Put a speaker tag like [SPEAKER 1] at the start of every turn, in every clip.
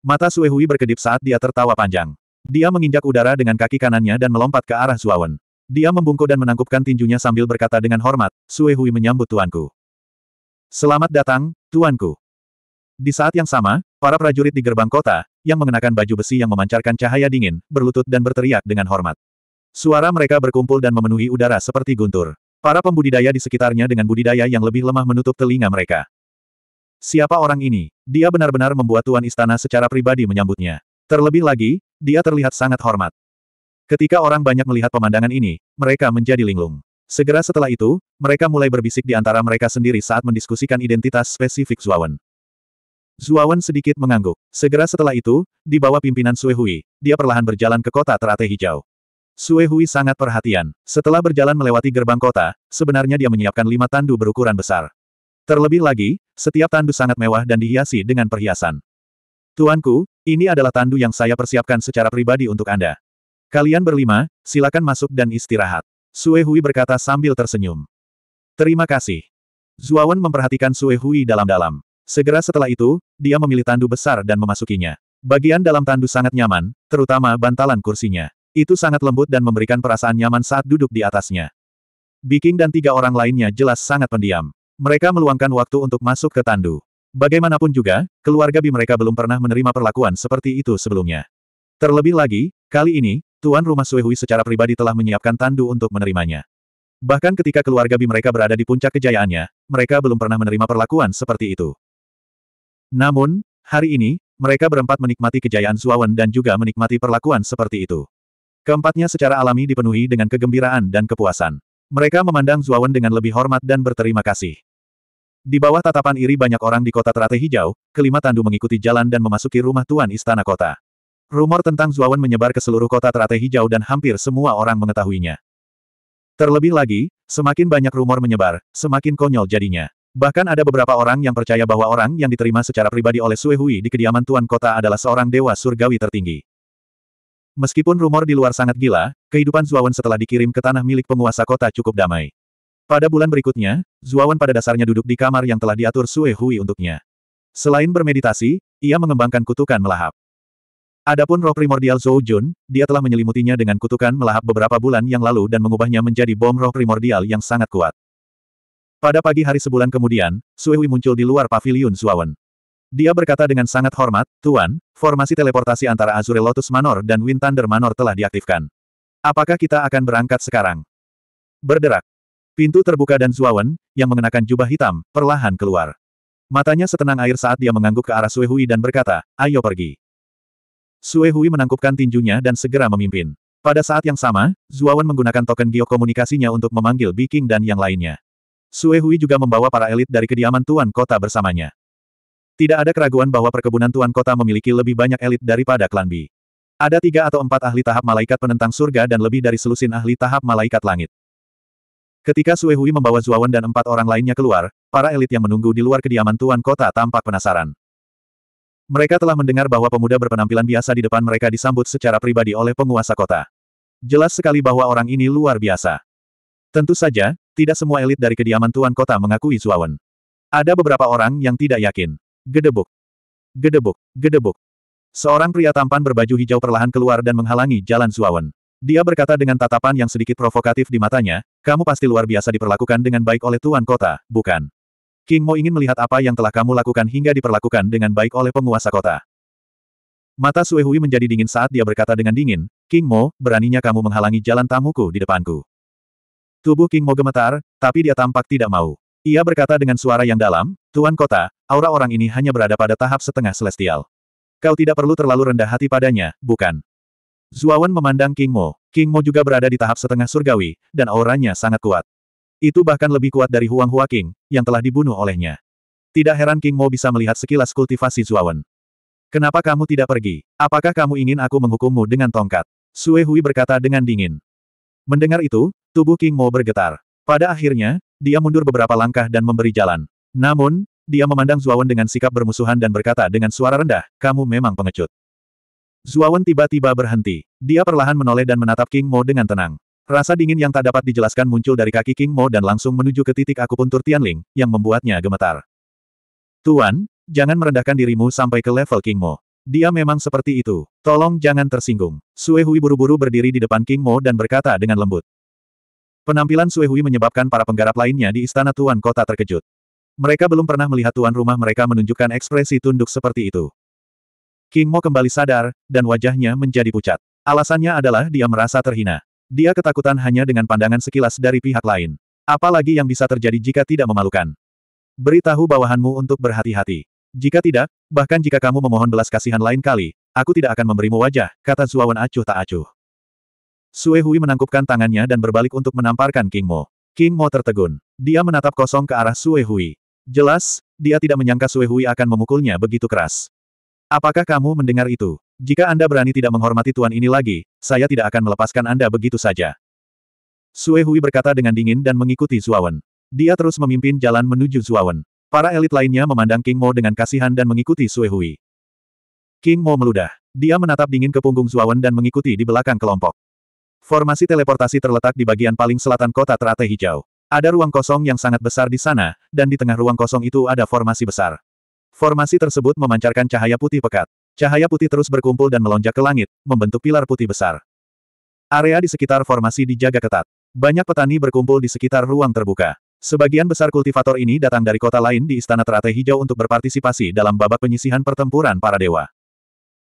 [SPEAKER 1] Mata Sue berkedip saat dia tertawa panjang. Dia menginjak udara dengan kaki kanannya dan melompat ke arah Zuawan. Dia membungkuk dan menangkupkan tinjunya sambil berkata dengan hormat, Sue menyambut tuanku. Selamat datang, tuanku. Di saat yang sama, para prajurit di gerbang kota, yang mengenakan baju besi yang memancarkan cahaya dingin, berlutut dan berteriak dengan hormat. Suara mereka berkumpul dan memenuhi udara seperti guntur. Para pembudidaya di sekitarnya dengan budidaya yang lebih lemah menutup telinga mereka. Siapa orang ini? Dia benar-benar membuat tuan istana secara pribadi menyambutnya. Terlebih lagi, dia terlihat sangat hormat. Ketika orang banyak melihat pemandangan ini, mereka menjadi linglung. Segera setelah itu, mereka mulai berbisik di antara mereka sendiri saat mendiskusikan identitas spesifik Zuawan. Zuawan sedikit mengangguk. Segera setelah itu, di bawah pimpinan Sue Hui, dia perlahan berjalan ke kota Terate hijau. Sue Hui sangat perhatian. Setelah berjalan melewati gerbang kota, sebenarnya dia menyiapkan lima tandu berukuran besar. Terlebih lagi, setiap tandu sangat mewah dan dihiasi dengan perhiasan. Tuanku, ini adalah tandu yang saya persiapkan secara pribadi untuk Anda. Kalian berlima, silakan masuk dan istirahat. Sue Hui berkata sambil tersenyum. Terima kasih. Zuawan memperhatikan Sue Hui dalam-dalam. Segera setelah itu, dia memilih tandu besar dan memasukinya. Bagian dalam tandu sangat nyaman, terutama bantalan kursinya. Itu sangat lembut dan memberikan perasaan nyaman saat duduk di atasnya. Biking dan tiga orang lainnya jelas sangat pendiam. Mereka meluangkan waktu untuk masuk ke Tandu. Bagaimanapun juga, keluarga Bi mereka belum pernah menerima perlakuan seperti itu sebelumnya. Terlebih lagi, kali ini, Tuan Rumah Suehui secara pribadi telah menyiapkan Tandu untuk menerimanya. Bahkan ketika keluarga Bi mereka berada di puncak kejayaannya, mereka belum pernah menerima perlakuan seperti itu. Namun, hari ini, mereka berempat menikmati kejayaan Zuawan dan juga menikmati perlakuan seperti itu. Keempatnya secara alami dipenuhi dengan kegembiraan dan kepuasan. Mereka memandang Zuawan dengan lebih hormat dan berterima kasih. Di bawah tatapan iri banyak orang di kota teratai hijau, kelima tandu mengikuti jalan dan memasuki rumah tuan istana kota. Rumor tentang Zuawan menyebar ke seluruh kota teratai hijau dan hampir semua orang mengetahuinya. Terlebih lagi, semakin banyak rumor menyebar, semakin konyol jadinya. Bahkan ada beberapa orang yang percaya bahwa orang yang diterima secara pribadi oleh Sue Hui di kediaman tuan kota adalah seorang dewa surgawi tertinggi. Meskipun rumor di luar sangat gila, kehidupan Zuawan setelah dikirim ke tanah milik penguasa kota cukup damai. Pada bulan berikutnya, Zuawan pada dasarnya duduk di kamar yang telah diatur Sue Hui untuknya. Selain bermeditasi, ia mengembangkan kutukan melahap. Adapun roh primordial Zhou Jun, dia telah menyelimutinya dengan kutukan melahap beberapa bulan yang lalu dan mengubahnya menjadi bom roh primordial yang sangat kuat. Pada pagi hari sebulan kemudian, Hui muncul di luar pavilion Zuawan. Dia berkata dengan sangat hormat, Tuan, formasi teleportasi antara Azure Lotus Manor dan Wind Thunder Manor telah diaktifkan. Apakah kita akan berangkat sekarang? Berderak. Pintu terbuka dan Zuawan, yang mengenakan jubah hitam, perlahan keluar. Matanya setenang air saat dia mengangguk ke arah Suehui dan berkata, ayo pergi. Suehui menangkupkan tinjunya dan segera memimpin. Pada saat yang sama, Zuawan menggunakan token geokomunikasinya untuk memanggil Biking dan yang lainnya. Suehui juga membawa para elit dari kediaman Tuan Kota bersamanya. Tidak ada keraguan bahwa perkebunan Tuan Kota memiliki lebih banyak elit daripada klan B. Ada tiga atau empat ahli tahap malaikat penentang surga dan lebih dari selusin ahli tahap malaikat langit. Ketika Sue Hui membawa Zuawan dan empat orang lainnya keluar, para elit yang menunggu di luar kediaman Tuan Kota tampak penasaran. Mereka telah mendengar bahwa pemuda berpenampilan biasa di depan mereka disambut secara pribadi oleh penguasa kota. Jelas sekali bahwa orang ini luar biasa. Tentu saja, tidak semua elit dari kediaman Tuan Kota mengakui Zuawan. Ada beberapa orang yang tidak yakin. Gedebuk. Gedebuk. Gedebuk. Seorang pria tampan berbaju hijau perlahan keluar dan menghalangi jalan Zuawan. Dia berkata dengan tatapan yang sedikit provokatif di matanya, kamu pasti luar biasa diperlakukan dengan baik oleh Tuan Kota, bukan? King Mo ingin melihat apa yang telah kamu lakukan hingga diperlakukan dengan baik oleh penguasa kota. Mata Hui menjadi dingin saat dia berkata dengan dingin, King Mo, beraninya kamu menghalangi jalan tamuku di depanku. Tubuh King Mo gemetar, tapi dia tampak tidak mau. Ia berkata dengan suara yang dalam, Tuan Kota, aura orang ini hanya berada pada tahap setengah celestial. Kau tidak perlu terlalu rendah hati padanya, bukan? Zuawan memandang King Mo. King Mo juga berada di tahap setengah surgawi, dan auranya sangat kuat. Itu bahkan lebih kuat dari Huang Hua King, yang telah dibunuh olehnya. Tidak heran King Mo bisa melihat sekilas kultivasi Zuawan. Kenapa kamu tidak pergi? Apakah kamu ingin aku menghukummu dengan tongkat? Sue Hui berkata dengan dingin. Mendengar itu, tubuh King Mo bergetar. Pada akhirnya, dia mundur beberapa langkah dan memberi jalan. Namun, dia memandang Zuawan dengan sikap bermusuhan dan berkata dengan suara rendah, kamu memang pengecut. Zuawan tiba-tiba berhenti. Dia perlahan menoleh dan menatap King Mo dengan tenang. Rasa dingin yang tak dapat dijelaskan muncul dari kaki King Mo dan langsung menuju ke titik akupuntur Tianling, yang membuatnya gemetar. Tuan, jangan merendahkan dirimu sampai ke level King Mo. Dia memang seperti itu. Tolong jangan tersinggung. Sue Hui buru-buru berdiri di depan King Mo dan berkata dengan lembut. Penampilan Sue Hui menyebabkan para penggarap lainnya di istana Tuan Kota terkejut. Mereka belum pernah melihat tuan rumah mereka menunjukkan ekspresi tunduk seperti itu. King Mo kembali sadar, dan wajahnya menjadi pucat. Alasannya adalah dia merasa terhina. Dia ketakutan hanya dengan pandangan sekilas dari pihak lain. Apalagi yang bisa terjadi jika tidak memalukan. Beritahu bawahanmu untuk berhati-hati. Jika tidak, bahkan jika kamu memohon belas kasihan lain kali, aku tidak akan memberimu wajah, kata Zuawan acuh tak acuh. Sue Hui menangkupkan tangannya dan berbalik untuk menamparkan King Mo. King Mo tertegun. Dia menatap kosong ke arah Sue Hui. Jelas, dia tidak menyangka Sue Hui akan memukulnya begitu keras. Apakah kamu mendengar itu? Jika Anda berani tidak menghormati tuan ini lagi, saya tidak akan melepaskan Anda begitu saja. Sue Hui berkata dengan dingin dan mengikuti Zuawan. Dia terus memimpin jalan menuju Zuawan. Para elit lainnya memandang King Mo dengan kasihan dan mengikuti Sue Hui. King Mo meludah. Dia menatap dingin ke punggung Zuawan dan mengikuti di belakang kelompok. Formasi teleportasi terletak di bagian paling selatan kota teratai hijau. Ada ruang kosong yang sangat besar di sana, dan di tengah ruang kosong itu ada formasi besar. Formasi tersebut memancarkan cahaya putih pekat. Cahaya putih terus berkumpul dan melonjak ke langit, membentuk pilar putih besar. Area di sekitar formasi dijaga ketat. Banyak petani berkumpul di sekitar ruang terbuka. Sebagian besar kultivator ini datang dari kota lain di Istana Teratai Hijau untuk berpartisipasi dalam babak penyisihan pertempuran para dewa.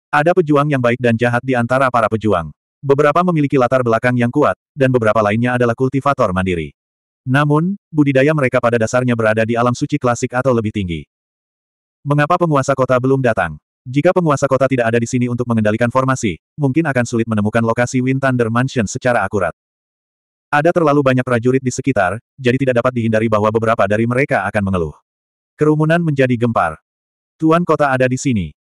[SPEAKER 1] Ada pejuang yang baik dan jahat di antara para pejuang. Beberapa memiliki latar belakang yang kuat, dan beberapa lainnya adalah kultivator mandiri. Namun, budidaya mereka pada dasarnya berada di alam suci klasik atau lebih tinggi. Mengapa penguasa kota belum datang? Jika penguasa kota tidak ada di sini untuk mengendalikan formasi, mungkin akan sulit menemukan lokasi Wind Thunder Mansion secara akurat. Ada terlalu banyak prajurit di sekitar, jadi tidak dapat dihindari bahwa beberapa dari mereka akan mengeluh. Kerumunan menjadi gempar. Tuan kota ada di sini.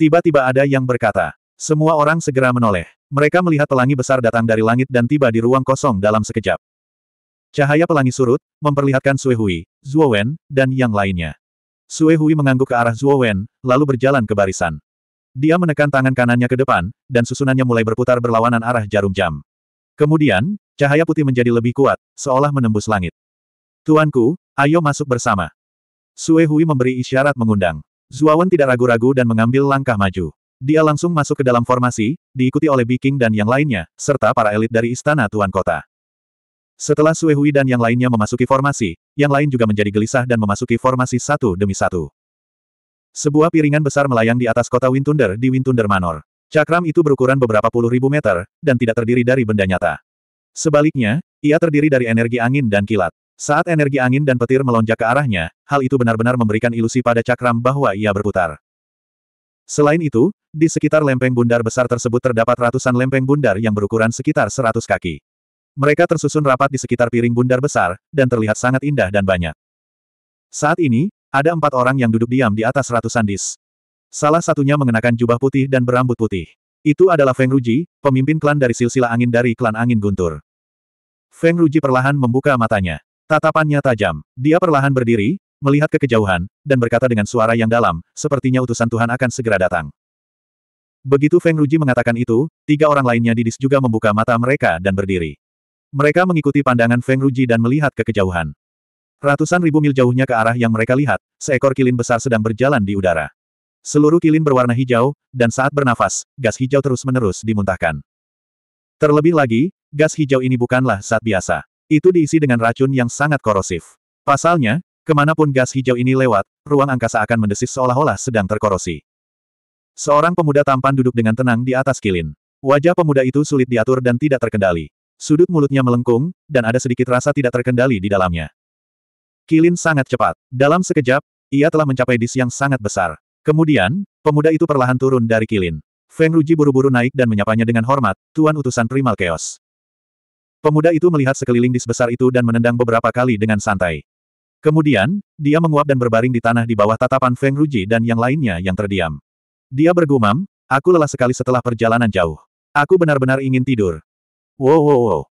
[SPEAKER 1] Tiba-tiba ada yang berkata. Semua orang segera menoleh. Mereka melihat pelangi besar datang dari langit dan tiba di ruang kosong dalam sekejap. Cahaya pelangi surut, memperlihatkan Suehui, Hui, Zhuo Wen, dan yang lainnya. Sue Hui mengangguk ke arah Zhuo Wen, lalu berjalan ke barisan. Dia menekan tangan kanannya ke depan, dan susunannya mulai berputar berlawanan arah jarum jam. Kemudian, cahaya putih menjadi lebih kuat, seolah menembus langit. Tuanku, ayo masuk bersama. Sue Hui memberi isyarat mengundang. Wen tidak ragu-ragu dan mengambil langkah maju. Dia langsung masuk ke dalam formasi, diikuti oleh Biking dan yang lainnya, serta para elit dari Istana Tuan Kota. Setelah Suehui dan yang lainnya memasuki formasi, yang lain juga menjadi gelisah dan memasuki formasi satu demi satu. Sebuah piringan besar melayang di atas kota Windunder di Windunder Manor. Cakram itu berukuran beberapa puluh ribu meter, dan tidak terdiri dari benda nyata. Sebaliknya, ia terdiri dari energi angin dan kilat. Saat energi angin dan petir melonjak ke arahnya, hal itu benar-benar memberikan ilusi pada cakram bahwa ia berputar. Selain itu, di sekitar lempeng bundar besar tersebut terdapat ratusan lempeng bundar yang berukuran sekitar seratus kaki. Mereka tersusun rapat di sekitar piring bundar besar, dan terlihat sangat indah dan banyak. Saat ini, ada empat orang yang duduk diam di atas ratusan dis. Salah satunya mengenakan jubah putih dan berambut putih. Itu adalah Feng Ruji, pemimpin klan dari silsilah angin dari klan angin guntur. Feng Ruji perlahan membuka matanya. Tatapannya tajam. Dia perlahan berdiri, melihat ke kejauhan, dan berkata dengan suara yang dalam, sepertinya utusan Tuhan akan segera datang. Begitu Feng Ruji mengatakan itu, tiga orang lainnya di dis juga membuka mata mereka dan berdiri. Mereka mengikuti pandangan Feng Ruji dan melihat ke kejauhan. Ratusan ribu mil jauhnya ke arah yang mereka lihat, seekor kilin besar sedang berjalan di udara. Seluruh kilin berwarna hijau, dan saat bernafas, gas hijau terus-menerus dimuntahkan. Terlebih lagi, gas hijau ini bukanlah saat biasa. Itu diisi dengan racun yang sangat korosif. Pasalnya, kemanapun gas hijau ini lewat, ruang angkasa akan mendesis seolah-olah sedang terkorosi. Seorang pemuda tampan duduk dengan tenang di atas kilin. Wajah pemuda itu sulit diatur dan tidak terkendali. Sudut mulutnya melengkung, dan ada sedikit rasa tidak terkendali di dalamnya. Kilin sangat cepat. Dalam sekejap, ia telah mencapai dis yang sangat besar. Kemudian, pemuda itu perlahan turun dari Kilin. Feng Ruji buru-buru naik dan menyapanya dengan hormat, Tuan Utusan Primal Chaos. Pemuda itu melihat sekeliling dis besar itu dan menendang beberapa kali dengan santai. Kemudian, dia menguap dan berbaring di tanah di bawah tatapan Feng Ruji dan yang lainnya yang terdiam. Dia bergumam, aku lelah sekali setelah perjalanan jauh. Aku benar-benar ingin tidur. Wow wow wow.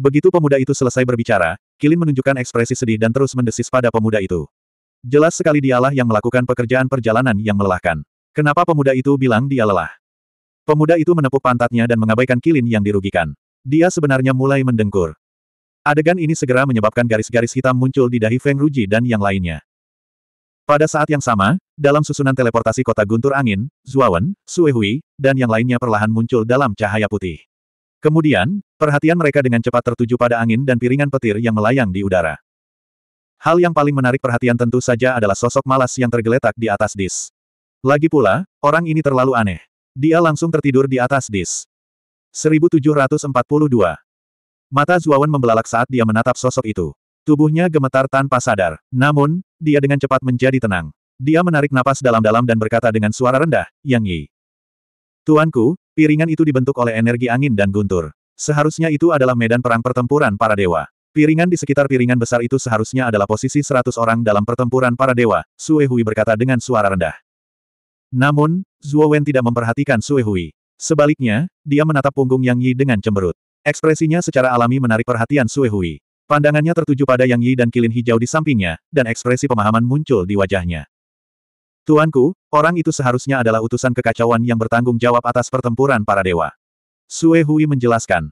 [SPEAKER 1] Begitu pemuda itu selesai berbicara, Kilin menunjukkan ekspresi sedih dan terus mendesis pada pemuda itu. Jelas sekali dialah yang melakukan pekerjaan perjalanan yang melelahkan. Kenapa pemuda itu bilang dia lelah? Pemuda itu menepuk pantatnya dan mengabaikan Kilin yang dirugikan. Dia sebenarnya mulai mendengkur. Adegan ini segera menyebabkan garis-garis hitam muncul di dahi Feng Ruji dan yang lainnya. Pada saat yang sama, dalam susunan teleportasi kota guntur angin, Zuawan, Suehui, dan yang lainnya perlahan muncul dalam cahaya putih. Kemudian, perhatian mereka dengan cepat tertuju pada angin dan piringan petir yang melayang di udara. Hal yang paling menarik perhatian tentu saja adalah sosok malas yang tergeletak di atas dis. Lagi pula, orang ini terlalu aneh. Dia langsung tertidur di atas dis. 1742 Mata Zuawan membelalak saat dia menatap sosok itu. Tubuhnya gemetar tanpa sadar. Namun, dia dengan cepat menjadi tenang. Dia menarik napas dalam-dalam dan berkata dengan suara rendah, Yang Yi. Tuanku, piringan itu dibentuk oleh energi angin dan guntur. Seharusnya itu adalah medan perang pertempuran para dewa. Piringan di sekitar piringan besar itu seharusnya adalah posisi seratus orang dalam pertempuran para dewa, Sue Hui berkata dengan suara rendah. Namun, Zhuo Wen tidak memperhatikan Sue Hui. Sebaliknya, dia menatap punggung Yang Yi dengan cemberut. Ekspresinya secara alami menarik perhatian Sue Hui. Pandangannya tertuju pada Yang Yi dan kilin hijau di sampingnya, dan ekspresi pemahaman muncul di wajahnya. Tuanku, orang itu seharusnya adalah utusan kekacauan yang bertanggung jawab atas pertempuran para dewa. Sue Hui menjelaskan.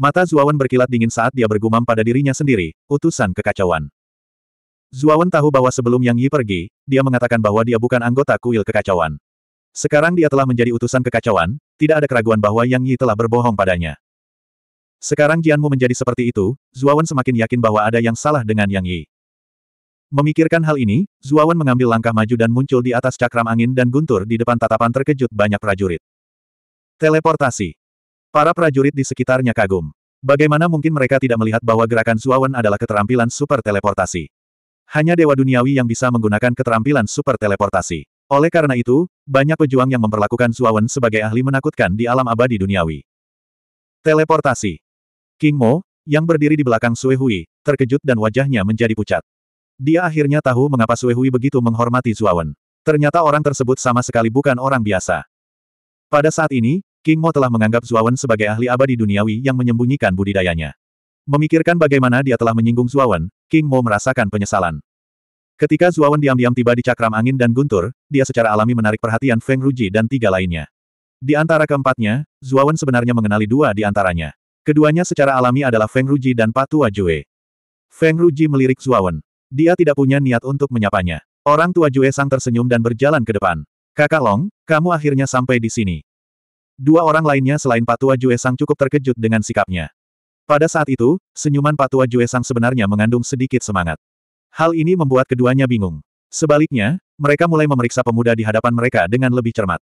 [SPEAKER 1] Mata Zuawan berkilat dingin saat dia bergumam pada dirinya sendiri, utusan kekacauan. Zuawan tahu bahwa sebelum Yang Yi pergi, dia mengatakan bahwa dia bukan anggota kuil kekacauan. Sekarang dia telah menjadi utusan kekacauan, tidak ada keraguan bahwa Yang Yi telah berbohong padanya. Sekarang Jianmu menjadi seperti itu, Zuawan semakin yakin bahwa ada yang salah dengan Yang Yi. Memikirkan hal ini, Zuawan mengambil langkah maju dan muncul di atas cakram angin dan guntur di depan tatapan terkejut banyak prajurit. Teleportasi. Para prajurit di sekitarnya kagum. Bagaimana mungkin mereka tidak melihat bahwa gerakan Zuawan adalah keterampilan super teleportasi? Hanya Dewa Duniawi yang bisa menggunakan keterampilan super teleportasi. Oleh karena itu, banyak pejuang yang memperlakukan Zuawan sebagai ahli menakutkan di alam abadi duniawi. Teleportasi. King Mo, yang berdiri di belakang Suehui terkejut dan wajahnya menjadi pucat. Dia akhirnya tahu mengapa Suehui begitu menghormati Zuawan. Ternyata orang tersebut sama sekali bukan orang biasa. Pada saat ini, King Mo telah menganggap Zuawan sebagai ahli abadi duniawi yang menyembunyikan budidayanya. Memikirkan bagaimana dia telah menyinggung Zuawan, King Mo merasakan penyesalan. Ketika Zuawan diam-diam tiba di cakram angin dan guntur, dia secara alami menarik perhatian Feng Ruji dan tiga lainnya. Di antara keempatnya, Zuawan sebenarnya mengenali dua di antaranya. Keduanya secara alami adalah Feng Ruji dan Patua Jue. Feng Ruji melirik Zuawan. Dia tidak punya niat untuk menyapanya. Orang tua Jue Sang tersenyum dan berjalan ke depan. Kakak Long, kamu akhirnya sampai di sini. Dua orang lainnya selain Patua Jue Sang cukup terkejut dengan sikapnya. Pada saat itu, senyuman Patua Jue Sang sebenarnya mengandung sedikit semangat. Hal ini membuat keduanya bingung. Sebaliknya, mereka mulai memeriksa pemuda di hadapan mereka dengan lebih cermat.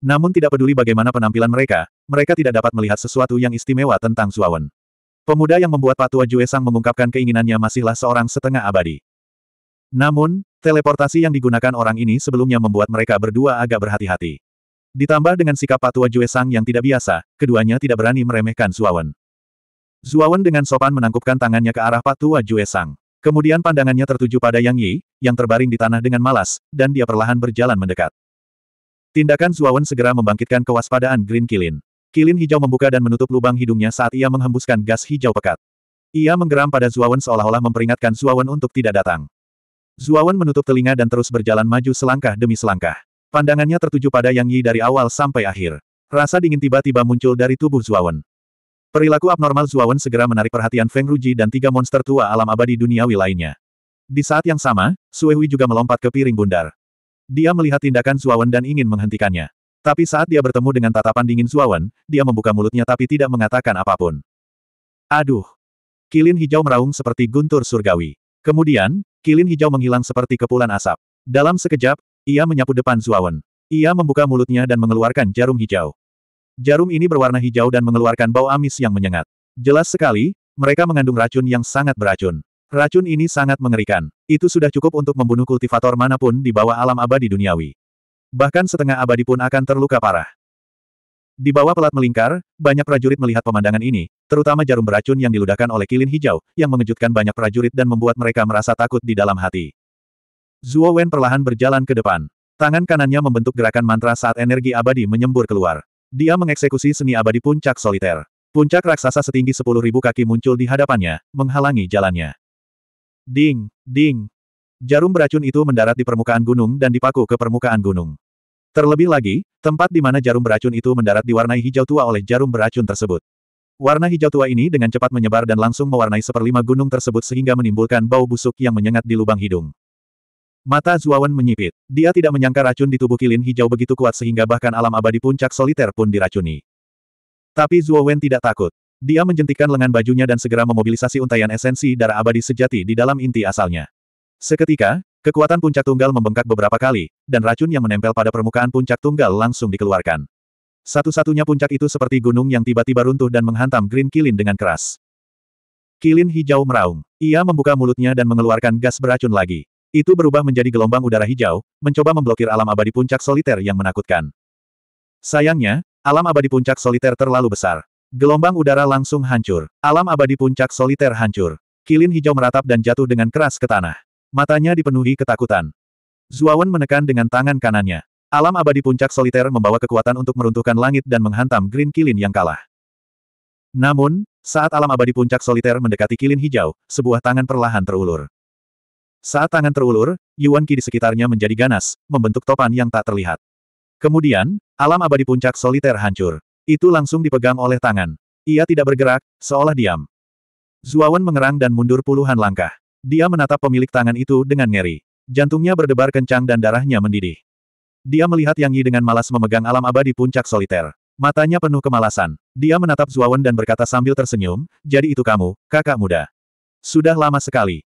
[SPEAKER 1] Namun tidak peduli bagaimana penampilan mereka, mereka tidak dapat melihat sesuatu yang istimewa tentang Zuawan. Pemuda yang membuat Patua Juesang mengungkapkan keinginannya masihlah seorang setengah abadi. Namun, teleportasi yang digunakan orang ini sebelumnya membuat mereka berdua agak berhati-hati. Ditambah dengan sikap Patua Juesang yang tidak biasa, keduanya tidak berani meremehkan Zuawan. Zuawan dengan sopan menangkupkan tangannya ke arah Patua Juesang. Kemudian pandangannya tertuju pada Yang Yi, yang terbaring di tanah dengan malas, dan dia perlahan berjalan mendekat. Tindakan Zuawan segera membangkitkan kewaspadaan Green Kilin. Kilin hijau membuka dan menutup lubang hidungnya saat ia menghembuskan gas hijau pekat. Ia menggeram pada Zuawan seolah-olah memperingatkan Zuawan untuk tidak datang. Zuawan menutup telinga dan terus berjalan maju selangkah demi selangkah. Pandangannya tertuju pada Yang Yi dari awal sampai akhir. Rasa dingin tiba-tiba muncul dari tubuh Zuawan. Perilaku abnormal Zuawan segera menarik perhatian Feng Ruji dan tiga monster tua alam abadi duniawi lainnya. Di saat yang sama, Sue Hui juga melompat ke piring bundar. Dia melihat tindakan Zuawan dan ingin menghentikannya. Tapi saat dia bertemu dengan tatapan dingin Zuawan, dia membuka mulutnya tapi tidak mengatakan apapun. Aduh! Kilin hijau meraung seperti guntur surgawi. Kemudian, kilin hijau menghilang seperti kepulan asap. Dalam sekejap, ia menyapu depan Zuawan. Ia membuka mulutnya dan mengeluarkan jarum hijau. Jarum ini berwarna hijau dan mengeluarkan bau amis yang menyengat. Jelas sekali, mereka mengandung racun yang sangat beracun. Racun ini sangat mengerikan. Itu sudah cukup untuk membunuh kultivator manapun di bawah alam abadi duniawi bahkan setengah abadi pun akan terluka parah. Di bawah pelat melingkar, banyak prajurit melihat pemandangan ini, terutama jarum beracun yang diludahkan oleh kilin hijau, yang mengejutkan banyak prajurit dan membuat mereka merasa takut di dalam hati. Zuo Wen perlahan berjalan ke depan. Tangan kanannya membentuk gerakan mantra saat energi abadi menyembur keluar. Dia mengeksekusi seni abadi puncak soliter. Puncak raksasa setinggi 10.000 kaki muncul di hadapannya, menghalangi jalannya. Ding, ding. Jarum beracun itu mendarat di permukaan gunung dan dipaku ke permukaan gunung. Terlebih lagi, tempat di mana jarum beracun itu mendarat diwarnai hijau tua oleh jarum beracun tersebut. Warna hijau tua ini dengan cepat menyebar dan langsung mewarnai seperlima gunung tersebut sehingga menimbulkan bau busuk yang menyengat di lubang hidung. Mata Zuawan menyipit. Dia tidak menyangka racun di tubuh kilin hijau begitu kuat sehingga bahkan alam abadi puncak soliter pun diracuni. Tapi Zuawan tidak takut. Dia menjentikan lengan bajunya dan segera memobilisasi untaian esensi darah abadi sejati di dalam inti asalnya. Seketika, Kekuatan puncak tunggal membengkak beberapa kali, dan racun yang menempel pada permukaan puncak tunggal langsung dikeluarkan. Satu-satunya puncak itu seperti gunung yang tiba-tiba runtuh dan menghantam Green Kilin dengan keras. Kilin hijau meraung. Ia membuka mulutnya dan mengeluarkan gas beracun lagi. Itu berubah menjadi gelombang udara hijau, mencoba memblokir alam abadi puncak soliter yang menakutkan. Sayangnya, alam abadi puncak soliter terlalu besar. Gelombang udara langsung hancur. Alam abadi puncak soliter hancur. Kilin hijau meratap dan jatuh dengan keras ke tanah. Matanya dipenuhi ketakutan. Zuawan menekan dengan tangan kanannya. Alam abadi puncak soliter membawa kekuatan untuk meruntuhkan langit dan menghantam Green Kilin yang kalah. Namun, saat alam abadi puncak soliter mendekati kilin hijau, sebuah tangan perlahan terulur. Saat tangan terulur, Yuan Qi di sekitarnya menjadi ganas, membentuk topan yang tak terlihat. Kemudian, alam abadi puncak soliter hancur. Itu langsung dipegang oleh tangan. Ia tidak bergerak, seolah diam. Zuawan mengerang dan mundur puluhan langkah. Dia menatap pemilik tangan itu dengan ngeri. Jantungnya berdebar kencang dan darahnya mendidih. Dia melihat Yang Yi dengan malas memegang alam abadi puncak soliter. Matanya penuh kemalasan. Dia menatap Zuawan dan berkata sambil tersenyum, jadi itu kamu, kakak muda. Sudah lama sekali.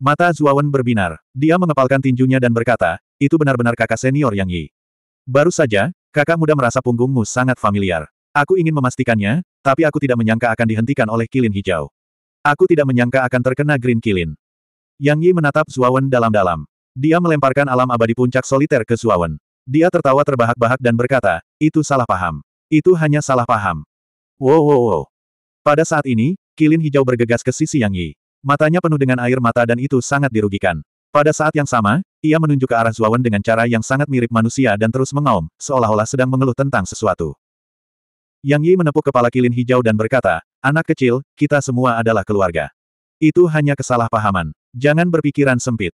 [SPEAKER 1] Mata Zuawan berbinar. Dia mengepalkan tinjunya dan berkata, itu benar-benar kakak senior Yang Yi. Baru saja, kakak muda merasa punggungmu sangat familiar. Aku ingin memastikannya, tapi aku tidak menyangka akan dihentikan oleh kilin hijau. Aku tidak menyangka akan terkena green kilin. Yang Yi menatap Suawen dalam-dalam. Dia melemparkan alam abadi puncak soliter ke Suawen. Dia tertawa terbahak-bahak dan berkata, itu salah paham. Itu hanya salah paham. Wow wow wow. Pada saat ini, kilin hijau bergegas ke sisi Yang Yi. Matanya penuh dengan air mata dan itu sangat dirugikan. Pada saat yang sama, ia menunjuk ke arah Zuawan dengan cara yang sangat mirip manusia dan terus mengaum, seolah-olah sedang mengeluh tentang sesuatu. Yang Yi menepuk kepala kilin hijau dan berkata, anak kecil, kita semua adalah keluarga. Itu hanya kesalahpahaman. Jangan berpikiran sempit.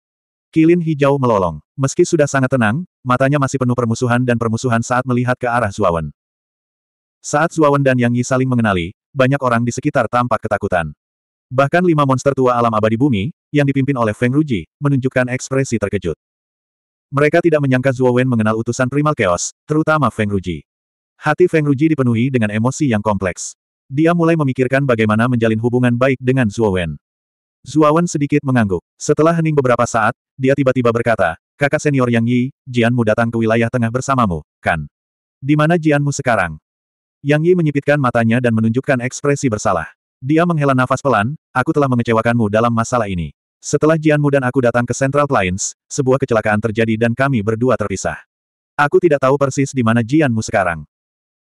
[SPEAKER 1] Kilin hijau melolong. Meski sudah sangat tenang, matanya masih penuh permusuhan dan permusuhan saat melihat ke arah Zuawan. Saat Zuawan dan Yang Yi saling mengenali, banyak orang di sekitar tampak ketakutan. Bahkan lima monster tua alam abadi bumi, yang dipimpin oleh Feng Ruji, menunjukkan ekspresi terkejut. Mereka tidak menyangka Zuowen mengenal utusan primal chaos, terutama Feng Ruji. Hati Feng Ruji dipenuhi dengan emosi yang kompleks. Dia mulai memikirkan bagaimana menjalin hubungan baik dengan Zuowen. Zuawan sedikit mengangguk. Setelah hening beberapa saat, dia tiba-tiba berkata, kakak senior Yang Yi, Jianmu datang ke wilayah tengah bersamamu, kan? Di mana Jianmu sekarang? Yang Yi menyipitkan matanya dan menunjukkan ekspresi bersalah. Dia menghela nafas pelan, aku telah mengecewakanmu dalam masalah ini. Setelah Jianmu dan aku datang ke Central Plains, sebuah kecelakaan terjadi dan kami berdua terpisah. Aku tidak tahu persis di mana Jianmu sekarang.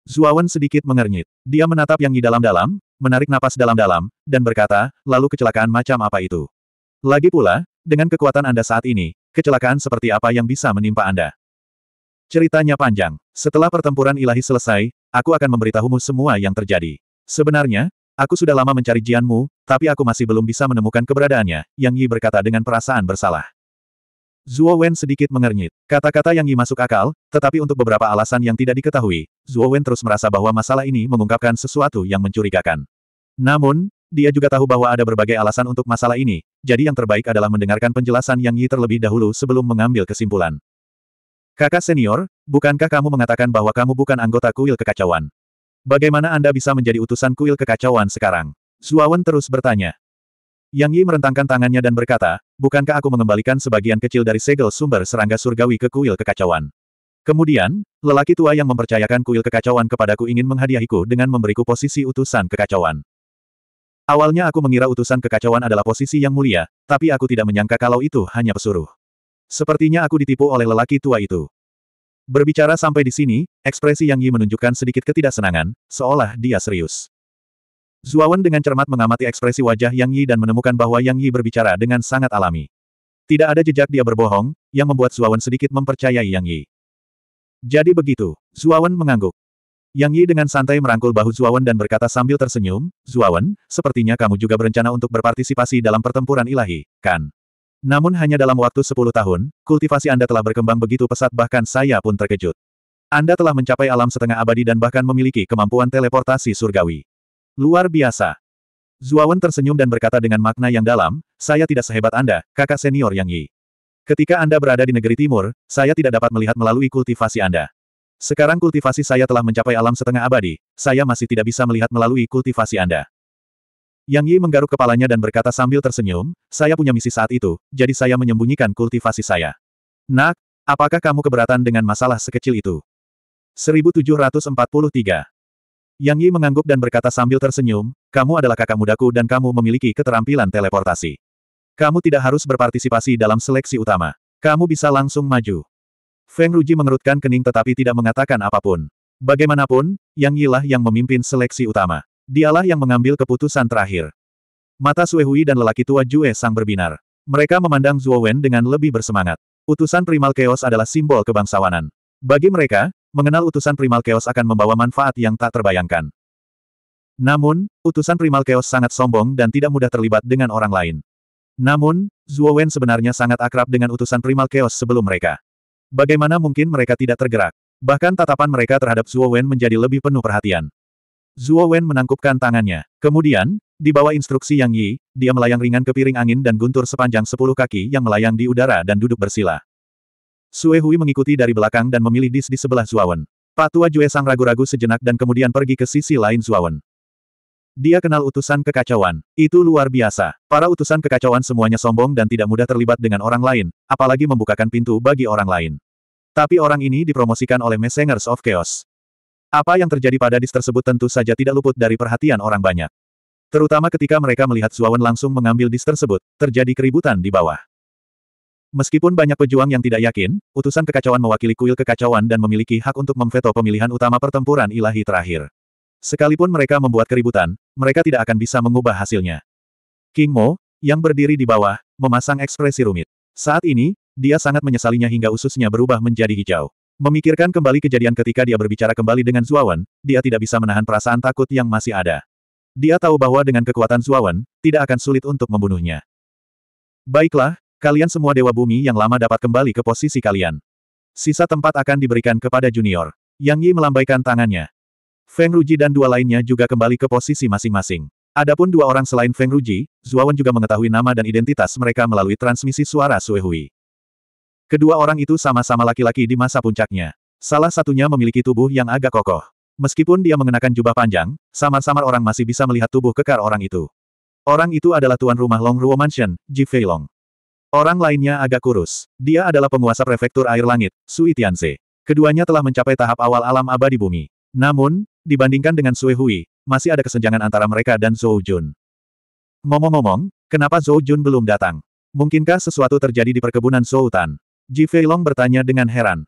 [SPEAKER 1] Zuawan sedikit mengernyit. Dia menatap Yang Yi dalam-dalam, menarik napas dalam-dalam, dan berkata, lalu kecelakaan macam apa itu? Lagi pula, dengan kekuatan Anda saat ini, kecelakaan seperti apa yang bisa menimpa Anda? Ceritanya panjang. Setelah pertempuran ilahi selesai, aku akan memberitahumu semua yang terjadi. Sebenarnya, aku sudah lama mencari Jianmu, tapi aku masih belum bisa menemukan keberadaannya, Yang Yi berkata dengan perasaan bersalah. Zuo Wen sedikit mengernyit. Kata-kata yang Yi masuk akal, tetapi untuk beberapa alasan yang tidak diketahui, Zhuo Wen terus merasa bahwa masalah ini mengungkapkan sesuatu yang mencurigakan. Namun, dia juga tahu bahwa ada berbagai alasan untuk masalah ini, jadi yang terbaik adalah mendengarkan penjelasan yang Yi terlebih dahulu sebelum mengambil kesimpulan. Kakak senior, bukankah kamu mengatakan bahwa kamu bukan anggota kuil kekacauan? Bagaimana Anda bisa menjadi utusan kuil kekacauan sekarang? Zuo Wen terus bertanya. Yang Yi merentangkan tangannya dan berkata, bukankah aku mengembalikan sebagian kecil dari segel sumber serangga surgawi ke kuil kekacauan? Kemudian, lelaki tua yang mempercayakan kuil kekacauan kepadaku ingin menghadiahiku dengan memberiku posisi utusan kekacauan. Awalnya aku mengira utusan kekacauan adalah posisi yang mulia, tapi aku tidak menyangka kalau itu hanya pesuruh. Sepertinya aku ditipu oleh lelaki tua itu. Berbicara sampai di sini, ekspresi Yang Yi menunjukkan sedikit ketidaksenangan, seolah dia serius. Zuawan dengan cermat mengamati ekspresi wajah Yang Yi dan menemukan bahwa Yang Yi berbicara dengan sangat alami. Tidak ada jejak dia berbohong, yang membuat Zuawan sedikit mempercayai Yang Yi. Jadi begitu, Zuawan mengangguk. Yang Yi dengan santai merangkul bahu Zuawan dan berkata sambil tersenyum, Zuawan, sepertinya kamu juga berencana untuk berpartisipasi dalam pertempuran ilahi, kan? Namun hanya dalam waktu 10 tahun, kultivasi Anda telah berkembang begitu pesat bahkan saya pun terkejut. Anda telah mencapai alam setengah abadi dan bahkan memiliki kemampuan teleportasi surgawi. Luar biasa. Zuawan tersenyum dan berkata dengan makna yang dalam, saya tidak sehebat Anda, kakak senior Yang Yi. Ketika Anda berada di negeri timur, saya tidak dapat melihat melalui kultivasi Anda. Sekarang kultivasi saya telah mencapai alam setengah abadi, saya masih tidak bisa melihat melalui kultivasi Anda. Yang Yi menggaruk kepalanya dan berkata sambil tersenyum, saya punya misi saat itu, jadi saya menyembunyikan kultivasi saya. Nak, apakah kamu keberatan dengan masalah sekecil itu? 1743 yang Yi mengangguk dan berkata sambil tersenyum, kamu adalah kakak mudaku dan kamu memiliki keterampilan teleportasi. Kamu tidak harus berpartisipasi dalam seleksi utama. Kamu bisa langsung maju. Feng Ruji mengerutkan kening tetapi tidak mengatakan apapun. Bagaimanapun, Yang Yi lah yang memimpin seleksi utama. Dialah yang mengambil keputusan terakhir. Mata Sue Hui dan lelaki tua Jue Sang berbinar. Mereka memandang Zhuo Wen dengan lebih bersemangat. Utusan primal chaos adalah simbol kebangsawanan. Bagi mereka, mengenal utusan primal chaos akan membawa manfaat yang tak terbayangkan. Namun, utusan primal chaos sangat sombong dan tidak mudah terlibat dengan orang lain. Namun, Zhuo Wen sebenarnya sangat akrab dengan utusan primal chaos sebelum mereka. Bagaimana mungkin mereka tidak tergerak? Bahkan tatapan mereka terhadap Zhuo Wen menjadi lebih penuh perhatian. Zhuo Wen menangkupkan tangannya. Kemudian, di bawah instruksi Yang Yi, dia melayang ringan ke piring angin dan guntur sepanjang sepuluh kaki yang melayang di udara dan duduk bersila. Sue Hui mengikuti dari belakang dan memilih dis di sebelah Zuawan. Pak Tua Jue Sang ragu-ragu sejenak dan kemudian pergi ke sisi lain Zuawan. Dia kenal utusan kekacauan. Itu luar biasa. Para utusan kekacauan semuanya sombong dan tidak mudah terlibat dengan orang lain, apalagi membukakan pintu bagi orang lain. Tapi orang ini dipromosikan oleh Messengers of Chaos. Apa yang terjadi pada dis tersebut tentu saja tidak luput dari perhatian orang banyak. Terutama ketika mereka melihat Zuawan langsung mengambil dis tersebut, terjadi keributan di bawah. Meskipun banyak pejuang yang tidak yakin, utusan kekacauan mewakili kuil kekacauan dan memiliki hak untuk memveto pemilihan utama pertempuran ilahi terakhir. Sekalipun mereka membuat keributan, mereka tidak akan bisa mengubah hasilnya. King Mo, yang berdiri di bawah, memasang ekspresi rumit. Saat ini, dia sangat menyesalinya hingga ususnya berubah menjadi hijau. Memikirkan kembali kejadian ketika dia berbicara kembali dengan Zuawan, dia tidak bisa menahan perasaan takut yang masih ada. Dia tahu bahwa dengan kekuatan Zuawan, tidak akan sulit untuk membunuhnya. Baiklah, Kalian semua dewa bumi yang lama dapat kembali ke posisi kalian. Sisa tempat akan diberikan kepada junior. Yang Yi melambaikan tangannya. Feng Ruji dan dua lainnya juga kembali ke posisi masing-masing. Adapun dua orang selain Feng Ruji, Zuawan juga mengetahui nama dan identitas mereka melalui transmisi suara Suehui. Kedua orang itu sama-sama laki-laki di masa puncaknya. Salah satunya memiliki tubuh yang agak kokoh. Meskipun dia mengenakan jubah panjang, samar-samar orang masih bisa melihat tubuh kekar orang itu. Orang itu adalah tuan rumah Long Ruo Mansion, Ji Feilong. Orang lainnya agak kurus. Dia adalah penguasa prefektur air langit, Sui Tianze. Keduanya telah mencapai tahap awal alam abadi bumi. Namun, dibandingkan dengan Sui Hui, masih ada kesenjangan antara mereka dan Zhou Jun. Ngomong-ngomong, kenapa Zhou Jun belum datang? Mungkinkah sesuatu terjadi di perkebunan Zhou Tan? Ji Feilong bertanya dengan heran.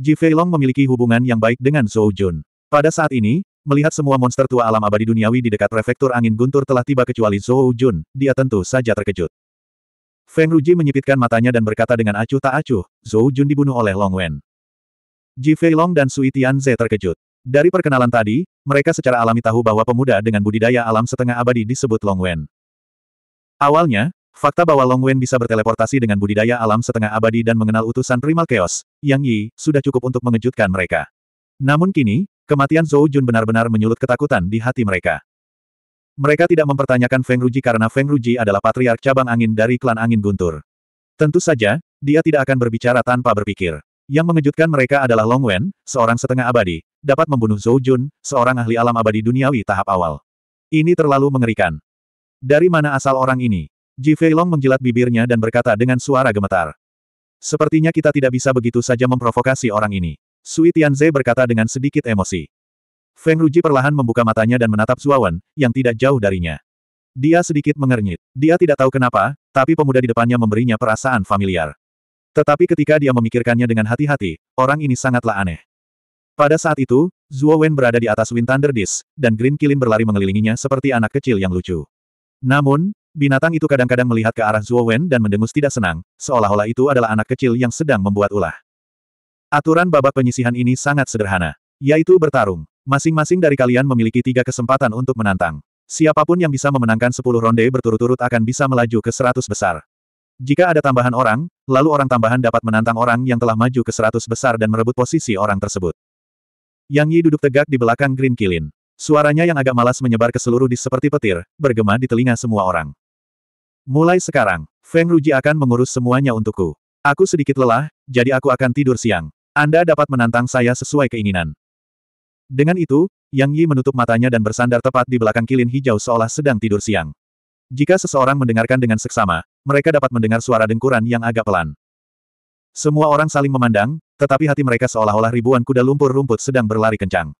[SPEAKER 1] Ji Feilong memiliki hubungan yang baik dengan Zhou Jun. Pada saat ini, melihat semua monster tua alam abadi duniawi di dekat prefektur angin guntur telah tiba kecuali Zhou Jun, dia tentu saja terkejut. Feng Ruji menyipitkan matanya dan berkata dengan acuh tak acuh, Zhou Jun dibunuh oleh Long Wen. Ji Fei Long dan Sui Ze terkejut. Dari perkenalan tadi, mereka secara alami tahu bahwa pemuda dengan budidaya alam setengah abadi disebut Long Wen. Awalnya, fakta bahwa Long Wen bisa berteleportasi dengan budidaya alam setengah abadi dan mengenal utusan primal chaos, Yang Yi, sudah cukup untuk mengejutkan mereka. Namun kini, kematian Zhou Jun benar-benar menyulut ketakutan di hati mereka. Mereka tidak mempertanyakan Feng Ruji karena Feng Ruji adalah patriark cabang angin dari klan angin guntur. Tentu saja, dia tidak akan berbicara tanpa berpikir. Yang mengejutkan mereka adalah Long Wen, seorang setengah abadi, dapat membunuh Zhou Jun, seorang ahli alam abadi duniawi tahap awal. Ini terlalu mengerikan. Dari mana asal orang ini? Ji Fei Long menjilat bibirnya dan berkata dengan suara gemetar. Sepertinya kita tidak bisa begitu saja memprovokasi orang ini. Sui Tianze berkata dengan sedikit emosi. Feng Ruji perlahan membuka matanya dan menatap Zuawan, yang tidak jauh darinya. Dia sedikit mengernyit. Dia tidak tahu kenapa, tapi pemuda di depannya memberinya perasaan familiar. Tetapi ketika dia memikirkannya dengan hati-hati, orang ini sangatlah aneh. Pada saat itu, Zuo Wen berada di atas Wind Thunder Disc, dan Green Kilin berlari mengelilinginya seperti anak kecil yang lucu. Namun, binatang itu kadang-kadang melihat ke arah Zuo Wen dan mendengus tidak senang, seolah-olah itu adalah anak kecil yang sedang membuat ulah. Aturan babak penyisihan ini sangat sederhana, yaitu bertarung. Masing-masing dari kalian memiliki tiga kesempatan untuk menantang. Siapapun yang bisa memenangkan sepuluh ronde berturut-turut akan bisa melaju ke seratus besar. Jika ada tambahan orang, lalu orang tambahan dapat menantang orang yang telah maju ke seratus besar dan merebut posisi orang tersebut. Yang Yi duduk tegak di belakang Green Kilin. Suaranya yang agak malas menyebar ke seluruh dis seperti petir, bergema di telinga semua orang. Mulai sekarang, Feng Ruji akan mengurus semuanya untukku. Aku sedikit lelah, jadi aku akan tidur siang. Anda dapat menantang saya sesuai keinginan. Dengan itu, Yang Yi menutup matanya dan bersandar tepat di belakang kilin hijau seolah sedang tidur siang. Jika seseorang mendengarkan dengan seksama, mereka dapat mendengar suara dengkuran yang agak pelan. Semua orang saling memandang, tetapi hati mereka seolah-olah ribuan kuda lumpur rumput sedang berlari kencang.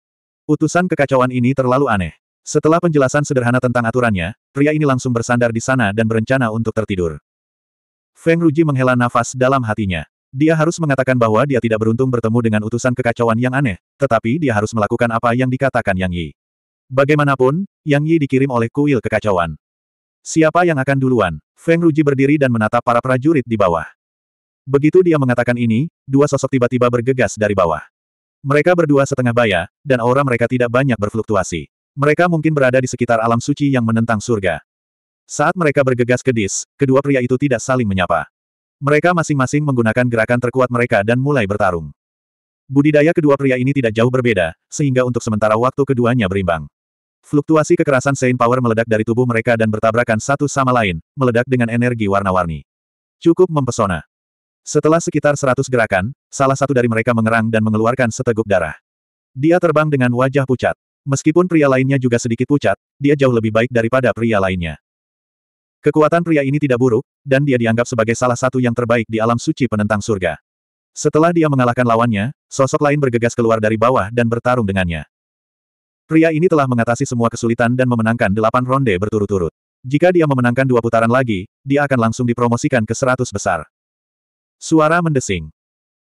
[SPEAKER 1] Utusan kekacauan ini terlalu aneh. Setelah penjelasan sederhana tentang aturannya, pria ini langsung bersandar di sana dan berencana untuk tertidur. Feng Ruji menghela nafas dalam hatinya. Dia harus mengatakan bahwa dia tidak beruntung bertemu dengan utusan kekacauan yang aneh, tetapi dia harus melakukan apa yang dikatakan Yang Yi. Bagaimanapun, Yang Yi dikirim oleh kuil kekacauan. Siapa yang akan duluan? Feng Ruji berdiri dan menatap para prajurit di bawah. Begitu dia mengatakan ini, dua sosok tiba-tiba bergegas dari bawah. Mereka berdua setengah baya, dan aura mereka tidak banyak berfluktuasi. Mereka mungkin berada di sekitar alam suci yang menentang surga. Saat mereka bergegas ke dis, kedua pria itu tidak saling menyapa. Mereka masing-masing menggunakan gerakan terkuat mereka dan mulai bertarung. Budidaya kedua pria ini tidak jauh berbeda, sehingga untuk sementara waktu keduanya berimbang. Fluktuasi kekerasan Saint Power meledak dari tubuh mereka dan bertabrakan satu sama lain, meledak dengan energi warna-warni. Cukup mempesona. Setelah sekitar seratus gerakan, salah satu dari mereka mengerang dan mengeluarkan seteguk darah. Dia terbang dengan wajah pucat. Meskipun pria lainnya juga sedikit pucat, dia jauh lebih baik daripada pria lainnya. Kekuatan pria ini tidak buruk, dan dia dianggap sebagai salah satu yang terbaik di alam suci penentang surga. Setelah dia mengalahkan lawannya, sosok lain bergegas keluar dari bawah dan bertarung dengannya. Pria ini telah mengatasi semua kesulitan dan memenangkan delapan ronde berturut-turut. Jika dia memenangkan dua putaran lagi, dia akan langsung dipromosikan ke seratus besar. Suara mendesing.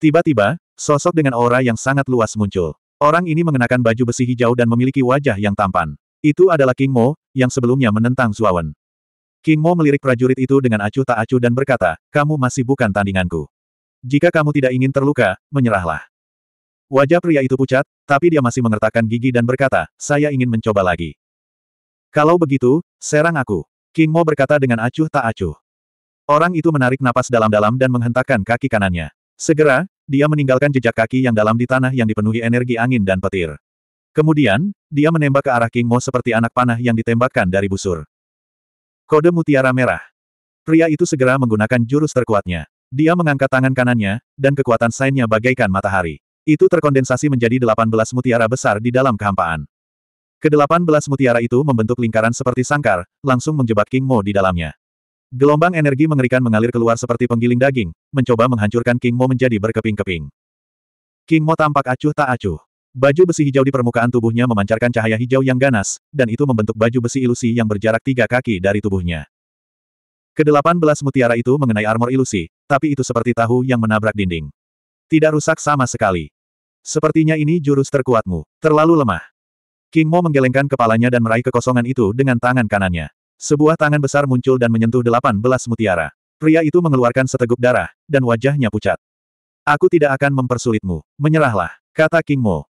[SPEAKER 1] Tiba-tiba, sosok dengan aura yang sangat luas muncul. Orang ini mengenakan baju besi hijau dan memiliki wajah yang tampan. Itu adalah King Mo, yang sebelumnya menentang Zuawan. King Mo melirik prajurit itu dengan acuh tak acuh dan berkata, kamu masih bukan tandinganku. Jika kamu tidak ingin terluka, menyerahlah. Wajah pria itu pucat, tapi dia masih mengertakkan gigi dan berkata, saya ingin mencoba lagi. Kalau begitu, serang aku. King Mo berkata dengan acuh tak acuh. Orang itu menarik napas dalam-dalam dan menghentakkan kaki kanannya. Segera, dia meninggalkan jejak kaki yang dalam di tanah yang dipenuhi energi angin dan petir. Kemudian, dia menembak ke arah King Mo seperti anak panah yang ditembakkan dari busur. Kode Mutiara Merah. Pria itu segera menggunakan jurus terkuatnya. Dia mengangkat tangan kanannya, dan kekuatan sainnya bagaikan matahari. Itu terkondensasi menjadi 18 mutiara besar di dalam kehampaan. Kedelapan belas mutiara itu membentuk lingkaran seperti sangkar, langsung menjebak King Mo di dalamnya. Gelombang energi mengerikan mengalir keluar seperti penggiling daging, mencoba menghancurkan King Mo menjadi berkeping-keping. King Mo tampak acuh tak acuh. Baju besi hijau di permukaan tubuhnya memancarkan cahaya hijau yang ganas, dan itu membentuk baju besi ilusi yang berjarak tiga kaki dari tubuhnya. Kedelapan belas mutiara itu mengenai armor ilusi, tapi itu seperti tahu yang menabrak dinding. Tidak rusak sama sekali. Sepertinya ini jurus terkuatmu. Terlalu lemah. King Mo menggelengkan kepalanya dan meraih kekosongan itu dengan tangan kanannya. Sebuah tangan besar muncul dan menyentuh delapan belas mutiara. Pria itu mengeluarkan seteguk darah, dan wajahnya pucat. Aku tidak akan mempersulitmu. Menyerahlah, kata King Mo.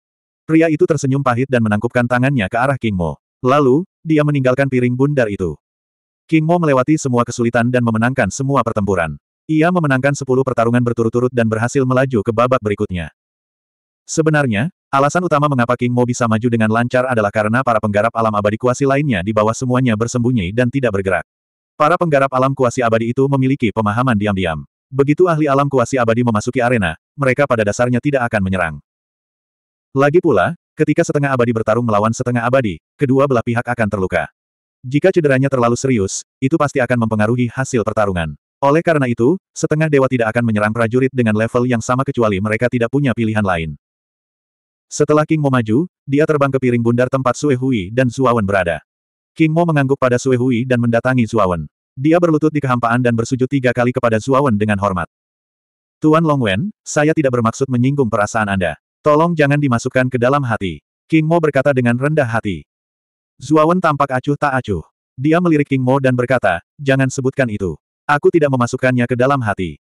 [SPEAKER 1] Pria itu tersenyum pahit dan menangkupkan tangannya ke arah King Mo. Lalu, dia meninggalkan piring bundar itu. King Mo melewati semua kesulitan dan memenangkan semua pertempuran. Ia memenangkan 10 pertarungan berturut-turut dan berhasil melaju ke babak berikutnya. Sebenarnya, alasan utama mengapa King Mo bisa maju dengan lancar adalah karena para penggarap alam abadi kuasi lainnya di bawah semuanya bersembunyi dan tidak bergerak. Para penggarap alam kuasi abadi itu memiliki pemahaman diam-diam. Begitu ahli alam kuasi abadi memasuki arena, mereka pada dasarnya tidak akan menyerang. Lagi pula, ketika setengah abadi bertarung melawan setengah abadi, kedua belah pihak akan terluka. Jika cederanya terlalu serius, itu pasti akan mempengaruhi hasil pertarungan. Oleh karena itu, setengah dewa tidak akan menyerang prajurit dengan level yang sama kecuali mereka tidak punya pilihan lain. Setelah King Mo maju, dia terbang ke piring bundar tempat Sue Hui dan Zuawan berada. King Mo mengangguk pada Sue Hui dan mendatangi Zuawan. Dia berlutut di kehampaan dan bersujud tiga kali kepada Zuawan dengan hormat. Tuan Longwen, saya tidak bermaksud menyinggung perasaan Anda. Tolong jangan dimasukkan ke dalam hati. King Mo berkata dengan rendah hati. Zuawan tampak acuh tak acuh. Dia melirik King Mo dan berkata, jangan sebutkan itu. Aku tidak memasukkannya ke dalam hati.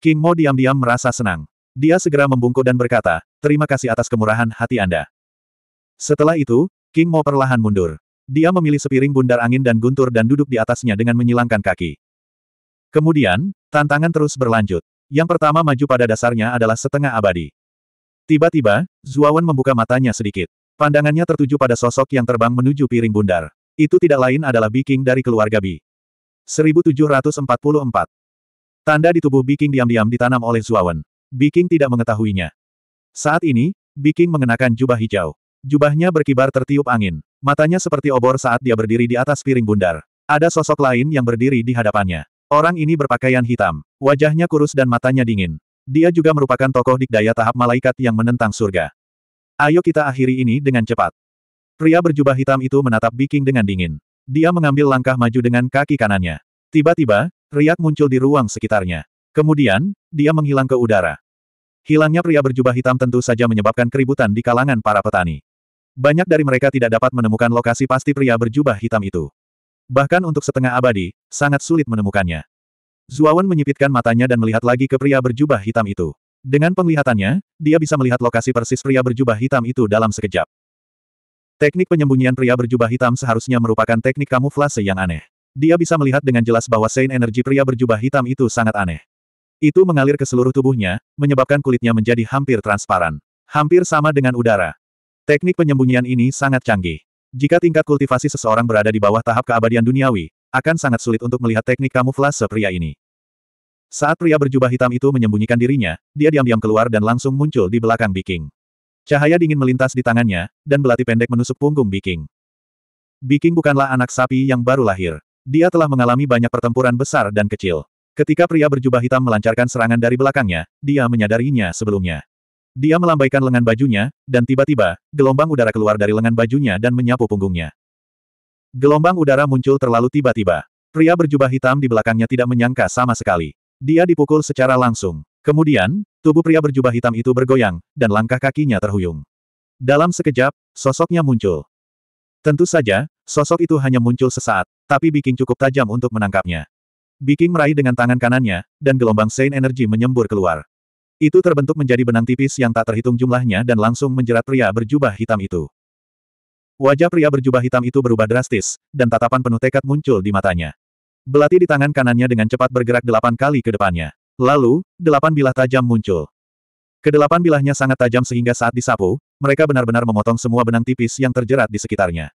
[SPEAKER 1] King Mo diam-diam merasa senang. Dia segera membungkuk dan berkata, terima kasih atas kemurahan hati Anda. Setelah itu, King Mo perlahan mundur. Dia memilih sepiring bundar angin dan guntur dan duduk di atasnya dengan menyilangkan kaki. Kemudian, tantangan terus berlanjut. Yang pertama maju pada dasarnya adalah setengah abadi. Tiba-tiba, Zuawan membuka matanya sedikit. Pandangannya tertuju pada sosok yang terbang menuju piring bundar. Itu tidak lain adalah Biking dari keluarga Bi. 1744. Tanda di tubuh Biking diam-diam ditanam oleh Zuawan. Biking tidak mengetahuinya. Saat ini, Biking mengenakan jubah hijau. Jubahnya berkibar tertiup angin. Matanya seperti obor saat dia berdiri di atas piring bundar. Ada sosok lain yang berdiri di hadapannya. Orang ini berpakaian hitam. Wajahnya kurus dan matanya dingin. Dia juga merupakan tokoh dikdaya tahap malaikat yang menentang surga. Ayo kita akhiri ini dengan cepat. Pria berjubah hitam itu menatap Biking dengan dingin. Dia mengambil langkah maju dengan kaki kanannya. Tiba-tiba, riak muncul di ruang sekitarnya. Kemudian, dia menghilang ke udara. Hilangnya pria berjubah hitam tentu saja menyebabkan keributan di kalangan para petani. Banyak dari mereka tidak dapat menemukan lokasi pasti pria berjubah hitam itu. Bahkan untuk setengah abadi, sangat sulit menemukannya. Zuawan menyipitkan matanya dan melihat lagi ke pria berjubah hitam itu. Dengan penglihatannya, dia bisa melihat lokasi persis pria berjubah hitam itu dalam sekejap. Teknik penyembunyian pria berjubah hitam seharusnya merupakan teknik kamuflase yang aneh. Dia bisa melihat dengan jelas bahwa sein energi pria berjubah hitam itu sangat aneh. Itu mengalir ke seluruh tubuhnya, menyebabkan kulitnya menjadi hampir transparan. Hampir sama dengan udara. Teknik penyembunyian ini sangat canggih. Jika tingkat kultivasi seseorang berada di bawah tahap keabadian duniawi, akan sangat sulit untuk melihat teknik kamuflase pria ini. Saat pria berjubah hitam itu menyembunyikan dirinya, dia diam-diam keluar dan langsung muncul di belakang Biking. Cahaya dingin melintas di tangannya, dan belati pendek menusuk punggung Biking. Biking bukanlah anak sapi yang baru lahir. Dia telah mengalami banyak pertempuran besar dan kecil. Ketika pria berjubah hitam melancarkan serangan dari belakangnya, dia menyadarinya sebelumnya. Dia melambaikan lengan bajunya, dan tiba-tiba, gelombang udara keluar dari lengan bajunya dan menyapu punggungnya. Gelombang udara muncul terlalu tiba-tiba. Pria berjubah hitam di belakangnya tidak menyangka sama sekali. Dia dipukul secara langsung. Kemudian, tubuh pria berjubah hitam itu bergoyang, dan langkah kakinya terhuyung. Dalam sekejap, sosoknya muncul. Tentu saja, sosok itu hanya muncul sesaat, tapi Biking cukup tajam untuk menangkapnya. Biking meraih dengan tangan kanannya, dan gelombang sein Energy menyembur keluar. Itu terbentuk menjadi benang tipis yang tak terhitung jumlahnya dan langsung menjerat pria berjubah hitam itu. Wajah pria berjubah hitam itu berubah drastis, dan tatapan penuh tekad muncul di matanya. Belati di tangan kanannya dengan cepat bergerak delapan kali ke depannya. Lalu, delapan bilah tajam muncul. Kedelapan bilahnya sangat tajam sehingga saat disapu, mereka benar-benar memotong semua benang tipis yang terjerat di sekitarnya.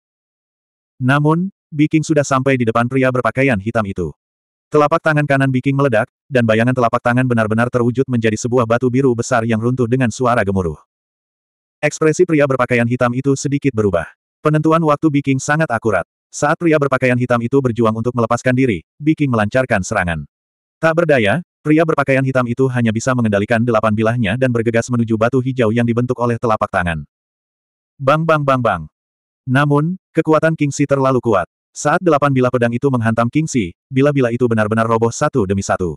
[SPEAKER 1] Namun, Biking sudah sampai di depan pria berpakaian hitam itu. Telapak tangan kanan Biking meledak, dan bayangan telapak tangan benar-benar terwujud menjadi sebuah batu biru besar yang runtuh dengan suara gemuruh. Ekspresi pria berpakaian hitam itu sedikit berubah. Penentuan waktu Biking sangat akurat. Saat pria berpakaian hitam itu berjuang untuk melepaskan diri, Biking melancarkan serangan. Tak berdaya, pria berpakaian hitam itu hanya bisa mengendalikan delapan bilahnya dan bergegas menuju batu hijau yang dibentuk oleh telapak tangan. Bang bang bang bang. Namun, kekuatan King Si terlalu kuat. Saat delapan bilah pedang itu menghantam King Si, bila-bila itu benar-benar roboh satu demi satu.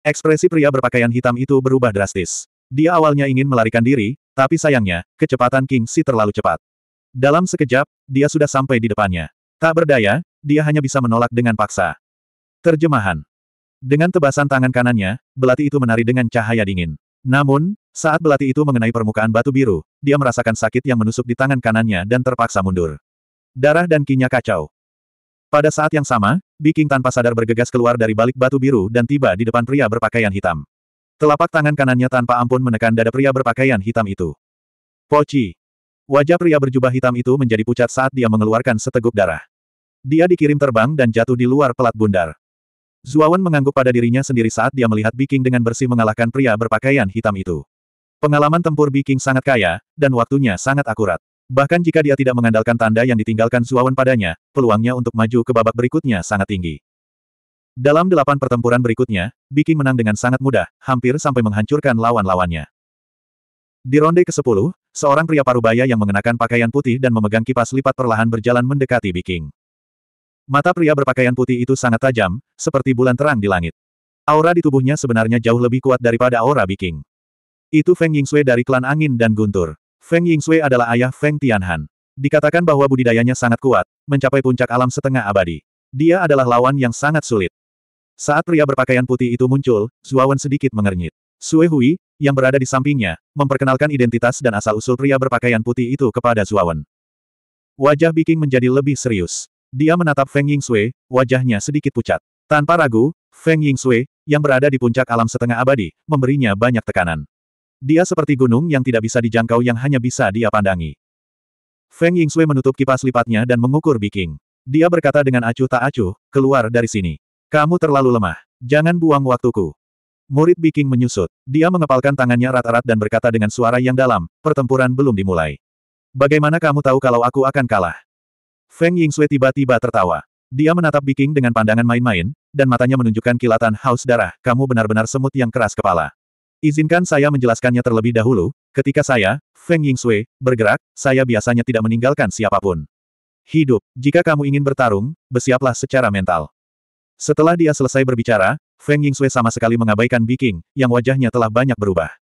[SPEAKER 1] Ekspresi pria berpakaian hitam itu berubah drastis. Dia awalnya ingin melarikan diri, tapi sayangnya, kecepatan King Si terlalu cepat. Dalam sekejap, dia sudah sampai di depannya. Tak berdaya, dia hanya bisa menolak dengan paksa. Terjemahan. Dengan tebasan tangan kanannya, belati itu menari dengan cahaya dingin. Namun, saat belati itu mengenai permukaan batu biru, dia merasakan sakit yang menusuk di tangan kanannya dan terpaksa mundur. Darah dan kinya kacau. Pada saat yang sama, Biking tanpa sadar bergegas keluar dari balik batu biru dan tiba di depan pria berpakaian hitam. Telapak tangan kanannya tanpa ampun menekan dada pria berpakaian hitam itu. Poci. Wajah pria berjubah hitam itu menjadi pucat saat dia mengeluarkan seteguk darah. Dia dikirim terbang dan jatuh di luar pelat bundar. Zuawan mengangguk pada dirinya sendiri saat dia melihat Biking dengan bersih mengalahkan pria berpakaian hitam itu. Pengalaman tempur Biking sangat kaya, dan waktunya sangat akurat. Bahkan jika dia tidak mengandalkan tanda yang ditinggalkan Zuawan padanya, peluangnya untuk maju ke babak berikutnya sangat tinggi. Dalam delapan pertempuran berikutnya, Biking menang dengan sangat mudah, hampir sampai menghancurkan lawan-lawannya. Di ronde ke-10, Seorang pria parubaya yang mengenakan pakaian putih dan memegang kipas lipat perlahan berjalan mendekati Biking. Mata pria berpakaian putih itu sangat tajam, seperti bulan terang di langit. Aura di tubuhnya sebenarnya jauh lebih kuat daripada aura Biking. Itu Feng Yingsui dari klan Angin dan Guntur. Feng Yingsui adalah ayah Feng Tianhan. Dikatakan bahwa budidayanya sangat kuat, mencapai puncak alam setengah abadi. Dia adalah lawan yang sangat sulit. Saat pria berpakaian putih itu muncul, Zuawan sedikit mengernyit. Sue Hui, yang berada di sampingnya, memperkenalkan identitas dan asal-usul pria berpakaian putih itu kepada Zuawan. Wajah Biking menjadi lebih serius. Dia menatap Feng Ying Sui, wajahnya sedikit pucat. Tanpa ragu, Feng Ying Sui, yang berada di puncak alam setengah abadi, memberinya banyak tekanan. Dia seperti gunung yang tidak bisa dijangkau yang hanya bisa dia pandangi. Feng Ying Sui menutup kipas lipatnya dan mengukur Biking. Dia berkata dengan acuh tak acuh, keluar dari sini. Kamu terlalu lemah. Jangan buang waktuku. Murid Biking menyusut. Dia mengepalkan tangannya rat-rat dan berkata dengan suara yang dalam, pertempuran belum dimulai. Bagaimana kamu tahu kalau aku akan kalah? Feng Yingsui tiba-tiba tertawa. Dia menatap Biking dengan pandangan main-main, dan matanya menunjukkan kilatan haus darah, kamu benar-benar semut yang keras kepala. Izinkan saya menjelaskannya terlebih dahulu, ketika saya, Feng Yingsui, bergerak, saya biasanya tidak meninggalkan siapapun. Hidup, jika kamu ingin bertarung, bersiaplah secara mental. Setelah dia selesai berbicara, Feng Yingxue sama sekali mengabaikan Biking, yang wajahnya telah banyak berubah.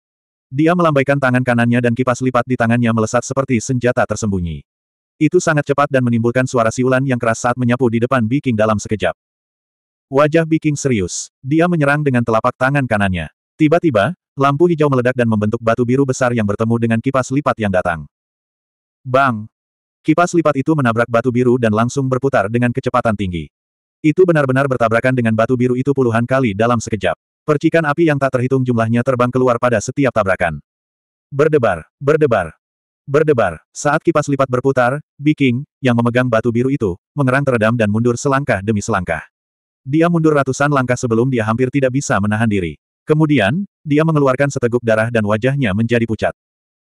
[SPEAKER 1] Dia melambaikan tangan kanannya dan kipas lipat di tangannya melesat seperti senjata tersembunyi. Itu sangat cepat dan menimbulkan suara siulan yang keras saat menyapu di depan Biking dalam sekejap. Wajah Biking serius. Dia menyerang dengan telapak tangan kanannya. Tiba-tiba, lampu hijau meledak dan membentuk batu biru besar yang bertemu dengan kipas lipat yang datang. Bang! Kipas lipat itu menabrak batu biru dan langsung berputar dengan kecepatan tinggi. Itu benar-benar bertabrakan dengan batu biru itu puluhan kali dalam sekejap. Percikan api yang tak terhitung jumlahnya terbang keluar pada setiap tabrakan. Berdebar, berdebar, berdebar. Saat kipas lipat berputar, Biking, yang memegang batu biru itu, mengerang teredam dan mundur selangkah demi selangkah. Dia mundur ratusan langkah sebelum dia hampir tidak bisa menahan diri. Kemudian, dia mengeluarkan seteguk darah dan wajahnya menjadi pucat.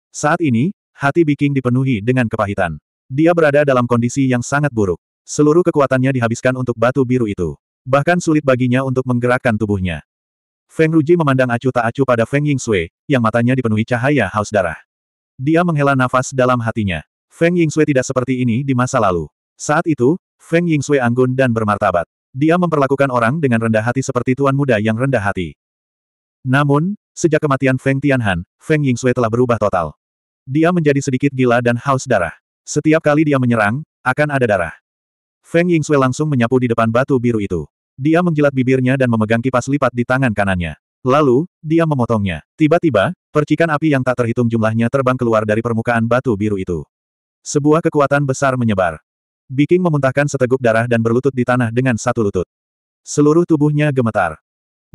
[SPEAKER 1] Saat ini, hati Biking dipenuhi dengan kepahitan. Dia berada dalam kondisi yang sangat buruk. Seluruh kekuatannya dihabiskan untuk batu biru itu. Bahkan sulit baginya untuk menggerakkan tubuhnya. Feng Ruji memandang acuh tak acuh pada Feng Yingxue, yang matanya dipenuhi cahaya haus darah. Dia menghela nafas dalam hatinya. Feng Yingxue tidak seperti ini di masa lalu. Saat itu, Feng Yingxue anggun dan bermartabat. Dia memperlakukan orang dengan rendah hati seperti tuan muda yang rendah hati. Namun, sejak kematian Feng Tianhan, Feng Yingxue telah berubah total. Dia menjadi sedikit gila dan haus darah. Setiap kali dia menyerang, akan ada darah. Feng Yingsue langsung menyapu di depan batu biru itu. Dia menjilat bibirnya dan memegang kipas lipat di tangan kanannya. Lalu, dia memotongnya. Tiba-tiba, percikan api yang tak terhitung jumlahnya terbang keluar dari permukaan batu biru itu. Sebuah kekuatan besar menyebar. Biking memuntahkan seteguk darah dan berlutut di tanah dengan satu lutut. Seluruh tubuhnya gemetar.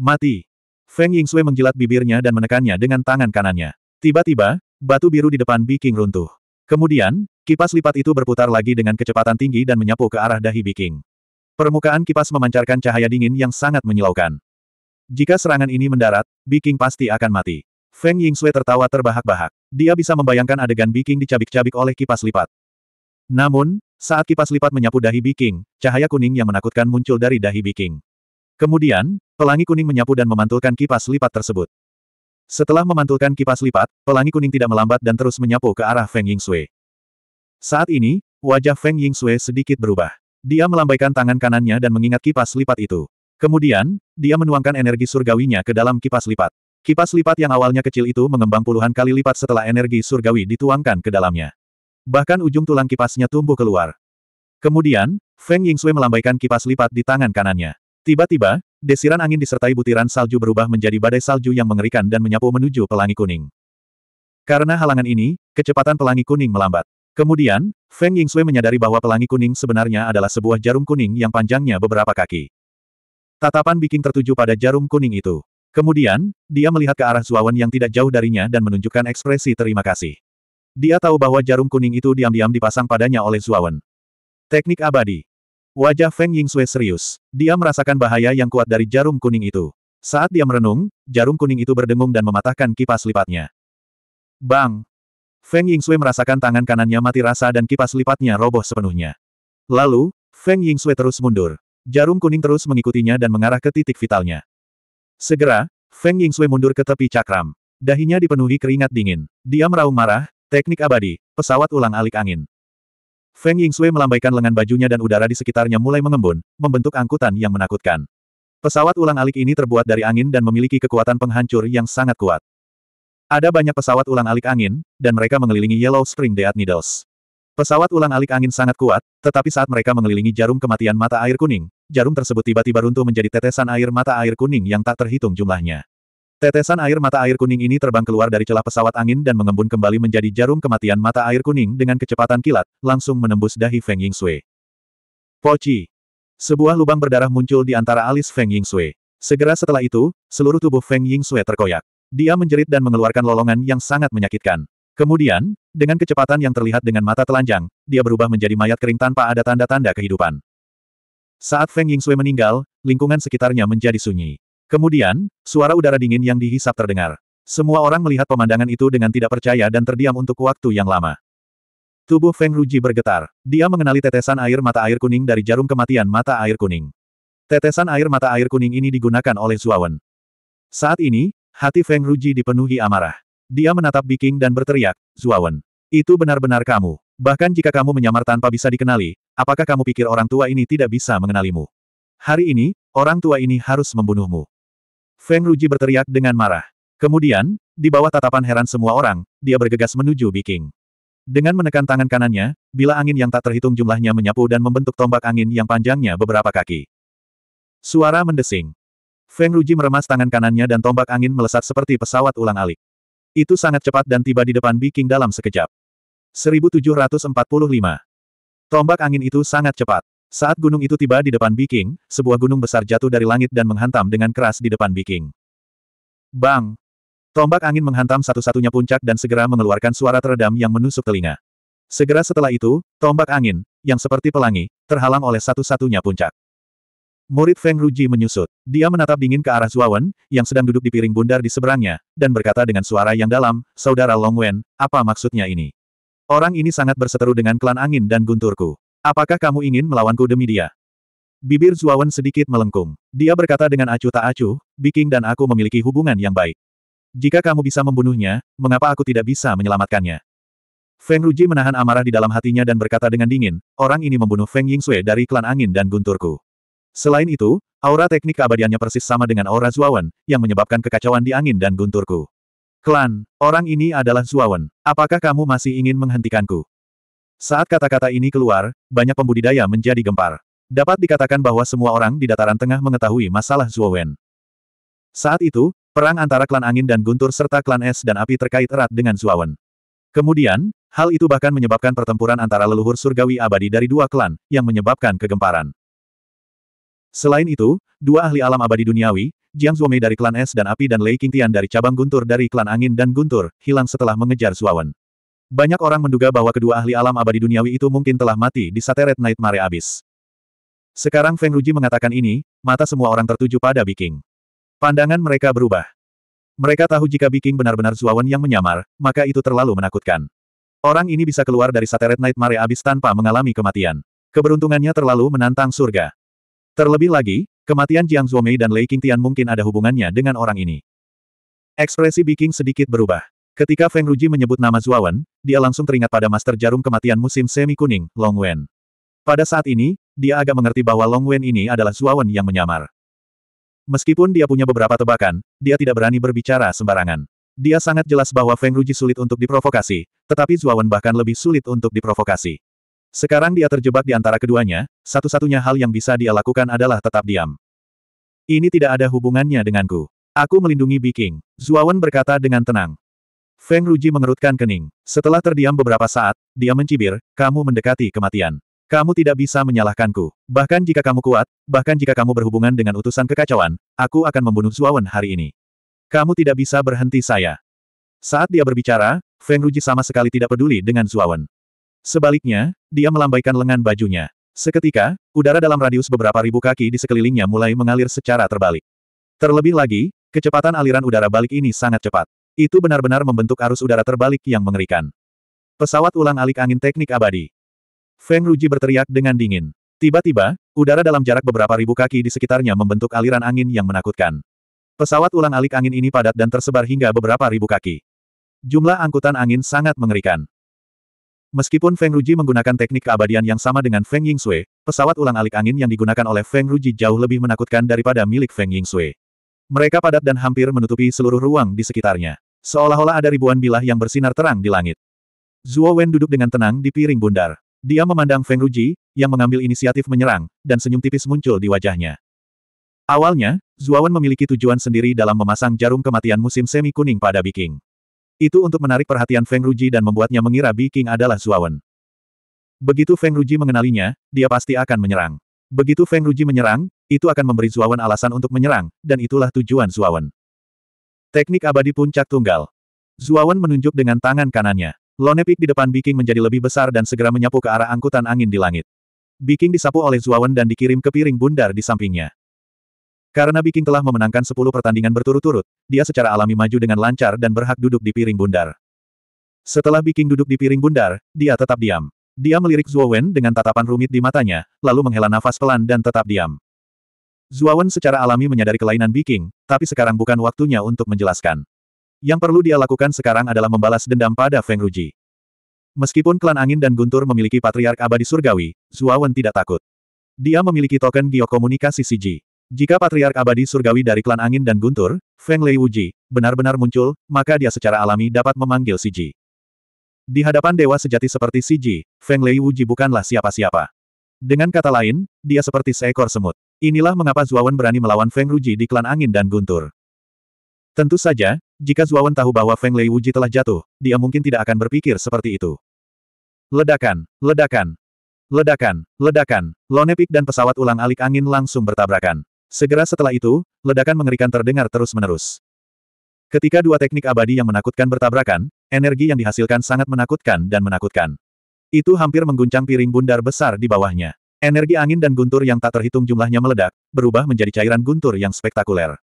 [SPEAKER 1] Mati. Feng Yingsue menjilat bibirnya dan menekannya dengan tangan kanannya. Tiba-tiba, batu biru di depan Biking runtuh. Kemudian, kipas lipat itu berputar lagi dengan kecepatan tinggi dan menyapu ke arah dahi Biking. Permukaan kipas memancarkan cahaya dingin yang sangat menyilaukan. Jika serangan ini mendarat, Biking pasti akan mati. Feng Sui tertawa terbahak-bahak. Dia bisa membayangkan adegan Biking dicabik-cabik oleh kipas lipat. Namun, saat kipas lipat menyapu dahi Biking, cahaya kuning yang menakutkan muncul dari dahi Biking. Kemudian, pelangi kuning menyapu dan memantulkan kipas lipat tersebut. Setelah memantulkan kipas lipat, pelangi kuning tidak melambat dan terus menyapu ke arah Feng Sui. Saat ini, wajah Feng Sui sedikit berubah. Dia melambaikan tangan kanannya dan mengingat kipas lipat itu. Kemudian, dia menuangkan energi surgawinya ke dalam kipas lipat. Kipas lipat yang awalnya kecil itu mengembang puluhan kali lipat setelah energi surgawi dituangkan ke dalamnya. Bahkan ujung tulang kipasnya tumbuh keluar. Kemudian, Feng Yingsui melambaikan kipas lipat di tangan kanannya. Tiba-tiba, Desiran angin disertai butiran salju berubah menjadi badai salju yang mengerikan dan menyapu menuju pelangi kuning. Karena halangan ini, kecepatan pelangi kuning melambat. Kemudian, Feng Yingsui menyadari bahwa pelangi kuning sebenarnya adalah sebuah jarum kuning yang panjangnya beberapa kaki. Tatapan Biking tertuju pada jarum kuning itu. Kemudian, dia melihat ke arah Zuawan yang tidak jauh darinya dan menunjukkan ekspresi terima kasih. Dia tahu bahwa jarum kuning itu diam-diam dipasang padanya oleh Zuawan. Teknik abadi. Wajah Feng Sui serius. Dia merasakan bahaya yang kuat dari jarum kuning itu. Saat dia merenung, jarum kuning itu berdengung dan mematahkan kipas lipatnya. Bang! Feng Sui merasakan tangan kanannya mati rasa dan kipas lipatnya roboh sepenuhnya. Lalu, Feng Sui terus mundur. Jarum kuning terus mengikutinya dan mengarah ke titik vitalnya. Segera, Feng Sui mundur ke tepi cakram. Dahinya dipenuhi keringat dingin. Dia meraung marah, teknik abadi, pesawat ulang alik angin. Feng Yingxue melambaikan lengan bajunya dan udara di sekitarnya mulai mengembun, membentuk angkutan yang menakutkan. Pesawat ulang-alik ini terbuat dari angin dan memiliki kekuatan penghancur yang sangat kuat. Ada banyak pesawat ulang-alik angin, dan mereka mengelilingi Yellow Spring Dead Needles. Pesawat ulang-alik angin sangat kuat, tetapi saat mereka mengelilingi jarum kematian mata air kuning, jarum tersebut tiba-tiba runtuh menjadi tetesan air mata air kuning yang tak terhitung jumlahnya. Tetesan air mata air kuning ini terbang keluar dari celah pesawat angin dan mengembun kembali menjadi jarum kematian mata air kuning dengan kecepatan kilat, langsung menembus dahi Feng Ying Sui. Poci. Sebuah lubang berdarah muncul di antara alis Feng Ying Sui. Segera setelah itu, seluruh tubuh Feng Ying Sui terkoyak. Dia menjerit dan mengeluarkan lolongan yang sangat menyakitkan. Kemudian, dengan kecepatan yang terlihat dengan mata telanjang, dia berubah menjadi mayat kering tanpa ada tanda-tanda kehidupan. Saat Feng Ying Sui meninggal, lingkungan sekitarnya menjadi sunyi. Kemudian, suara udara dingin yang dihisap terdengar. Semua orang melihat pemandangan itu dengan tidak percaya dan terdiam untuk waktu yang lama. Tubuh Feng Ruji bergetar. Dia mengenali tetesan air mata air kuning dari jarum kematian mata air kuning. Tetesan air mata air kuning ini digunakan oleh Zuawan. Saat ini, hati Feng Ruji dipenuhi amarah. Dia menatap Biking dan berteriak, Zuawan, itu benar-benar kamu. Bahkan jika kamu menyamar tanpa bisa dikenali, apakah kamu pikir orang tua ini tidak bisa mengenalimu? Hari ini, orang tua ini harus membunuhmu. Feng Ruji berteriak dengan marah. Kemudian, di bawah tatapan heran semua orang, dia bergegas menuju Biking. Dengan menekan tangan kanannya, bila angin yang tak terhitung jumlahnya menyapu dan membentuk tombak angin yang panjangnya beberapa kaki. Suara mendesing. Feng Ruji meremas tangan kanannya dan tombak angin melesat seperti pesawat ulang-alik. Itu sangat cepat dan tiba di depan Biking dalam sekejap. 1745. Tombak angin itu sangat cepat. Saat gunung itu tiba di depan Biking, sebuah gunung besar jatuh dari langit dan menghantam dengan keras di depan Biking. Bang! Tombak angin menghantam satu-satunya puncak dan segera mengeluarkan suara teredam yang menusuk telinga. Segera setelah itu, tombak angin, yang seperti pelangi, terhalang oleh satu-satunya puncak. Murid Feng Ruji menyusut. Dia menatap dingin ke arah Zuawan, yang sedang duduk di piring bundar di seberangnya, dan berkata dengan suara yang dalam, Saudara Longwen, apa maksudnya ini? Orang ini sangat berseteru dengan klan angin dan gunturku. Apakah kamu ingin melawanku demi dia? Bibir Zuawan sedikit melengkung. Dia berkata dengan acuh tak acuh, Biking dan aku memiliki hubungan yang baik. Jika kamu bisa membunuhnya, mengapa aku tidak bisa menyelamatkannya? Feng Ruji menahan amarah di dalam hatinya dan berkata dengan dingin, orang ini membunuh Feng Yingsue dari klan angin dan gunturku. Selain itu, aura teknik keabadiannya persis sama dengan aura Zuawan, yang menyebabkan kekacauan di angin dan gunturku. Klan, orang ini adalah Zuawan. Apakah kamu masih ingin menghentikanku? Saat kata-kata ini keluar, banyak pembudidaya menjadi gempar. Dapat dikatakan bahwa semua orang di dataran tengah mengetahui masalah Zuowen. Saat itu, perang antara klan angin dan guntur serta klan es dan api terkait erat dengan Zuowen. Kemudian, hal itu bahkan menyebabkan pertempuran antara leluhur surgawi abadi dari dua klan, yang menyebabkan kegemparan. Selain itu, dua ahli alam abadi duniawi, Jiang Zuomei dari klan es dan api dan Lei Qingtian dari cabang guntur dari klan angin dan guntur, hilang setelah mengejar Zuowen. Banyak orang menduga bahwa kedua ahli alam abadi duniawi itu mungkin telah mati di Sateret Night Mare Abyss. Sekarang Feng Ruji mengatakan ini, mata semua orang tertuju pada Biking. Pandangan mereka berubah. Mereka tahu jika Biking benar-benar Zuawan yang menyamar, maka itu terlalu menakutkan. Orang ini bisa keluar dari Sateret Night Mare Abyss tanpa mengalami kematian. Keberuntungannya terlalu menantang surga. Terlebih lagi, kematian Jiang Zhuomei dan Lei Qingtian mungkin ada hubungannya dengan orang ini. Ekspresi Biking sedikit berubah. Ketika Feng Ruji menyebut nama Zuawan, dia langsung teringat pada Master Jarum Kematian musim semi kuning, Long Wen. Pada saat ini, dia agak mengerti bahwa Long Wen ini adalah Zuawan yang menyamar. Meskipun dia punya beberapa tebakan, dia tidak berani berbicara sembarangan. Dia sangat jelas bahwa Feng Ruji sulit untuk diprovokasi, tetapi Zuawan bahkan lebih sulit untuk diprovokasi. Sekarang dia terjebak di antara keduanya, satu-satunya hal yang bisa dia lakukan adalah tetap diam. Ini tidak ada hubungannya denganku. Aku melindungi Biking, Zuawan berkata dengan tenang. Feng Ruji mengerutkan kening. Setelah terdiam beberapa saat, dia mencibir, kamu mendekati kematian. Kamu tidak bisa menyalahkanku. Bahkan jika kamu kuat, bahkan jika kamu berhubungan dengan utusan kekacauan, aku akan membunuh Zuawan hari ini. Kamu tidak bisa berhenti saya. Saat dia berbicara, Feng Ruji sama sekali tidak peduli dengan Zuawan. Sebaliknya, dia melambaikan lengan bajunya. Seketika, udara dalam radius beberapa ribu kaki di sekelilingnya mulai mengalir secara terbalik. Terlebih lagi, kecepatan aliran udara balik ini sangat cepat. Itu benar-benar membentuk arus udara terbalik yang mengerikan. Pesawat ulang-alik angin teknik abadi. Feng Ruji berteriak dengan dingin. Tiba-tiba, udara dalam jarak beberapa ribu kaki di sekitarnya membentuk aliran angin yang menakutkan. Pesawat ulang-alik angin ini padat dan tersebar hingga beberapa ribu kaki. Jumlah angkutan angin sangat mengerikan. Meskipun Feng Ruji menggunakan teknik keabadian yang sama dengan Feng Ying Sui, pesawat ulang-alik angin yang digunakan oleh Feng Ruji jauh lebih menakutkan daripada milik Feng Ying Sui. Mereka padat dan hampir menutupi seluruh ruang di sekitarnya. Seolah-olah ada ribuan bilah yang bersinar terang di langit. Zuo Wen duduk dengan tenang di piring bundar. Dia memandang Feng Ruji, yang mengambil inisiatif menyerang, dan senyum tipis muncul di wajahnya. Awalnya, Wen memiliki tujuan sendiri dalam memasang jarum kematian musim semi kuning pada Biking. Itu untuk menarik perhatian Feng Ruji dan membuatnya mengira Biking adalah Wen. Begitu Feng Ruji mengenalinya, dia pasti akan menyerang. Begitu Feng Ruji menyerang, itu akan memberi Wen alasan untuk menyerang, dan itulah tujuan Wen. Teknik abadi puncak tunggal. Zuawan menunjuk dengan tangan kanannya. Lone Peak di depan Biking menjadi lebih besar dan segera menyapu ke arah angkutan angin di langit. Biking disapu oleh Zuawan dan dikirim ke piring bundar di sampingnya. Karena Biking telah memenangkan 10 pertandingan berturut-turut, dia secara alami maju dengan lancar dan berhak duduk di piring bundar. Setelah Biking duduk di piring bundar, dia tetap diam. Dia melirik Zuowen dengan tatapan rumit di matanya, lalu menghela nafas pelan dan tetap diam. Zuawan secara alami menyadari kelainan Biking, tapi sekarang bukan waktunya untuk menjelaskan. Yang perlu dia lakukan sekarang adalah membalas dendam pada Feng Ruji. Meskipun klan angin dan guntur memiliki patriark abadi surgawi, Zuawan tidak takut. Dia memiliki token geokomunikasi CG. Jika patriark abadi surgawi dari klan angin dan guntur, Feng Lei Wuji, benar-benar muncul, maka dia secara alami dapat memanggil CG. Di hadapan dewa sejati seperti CG, Feng Lei Wuji bukanlah siapa-siapa. Dengan kata lain, dia seperti seekor semut. Inilah mengapa Zuawan berani melawan Feng Ruji di klan angin dan guntur. Tentu saja, jika Zuawan tahu bahwa Feng Lei Wuji telah jatuh, dia mungkin tidak akan berpikir seperti itu. Ledakan, ledakan, ledakan, ledakan, lonepik dan pesawat ulang alik angin langsung bertabrakan. Segera setelah itu, ledakan mengerikan terdengar terus-menerus. Ketika dua teknik abadi yang menakutkan bertabrakan, energi yang dihasilkan sangat menakutkan dan menakutkan. Itu hampir mengguncang piring bundar besar di bawahnya. Energi angin dan guntur yang tak terhitung jumlahnya meledak, berubah menjadi cairan guntur yang spektakuler.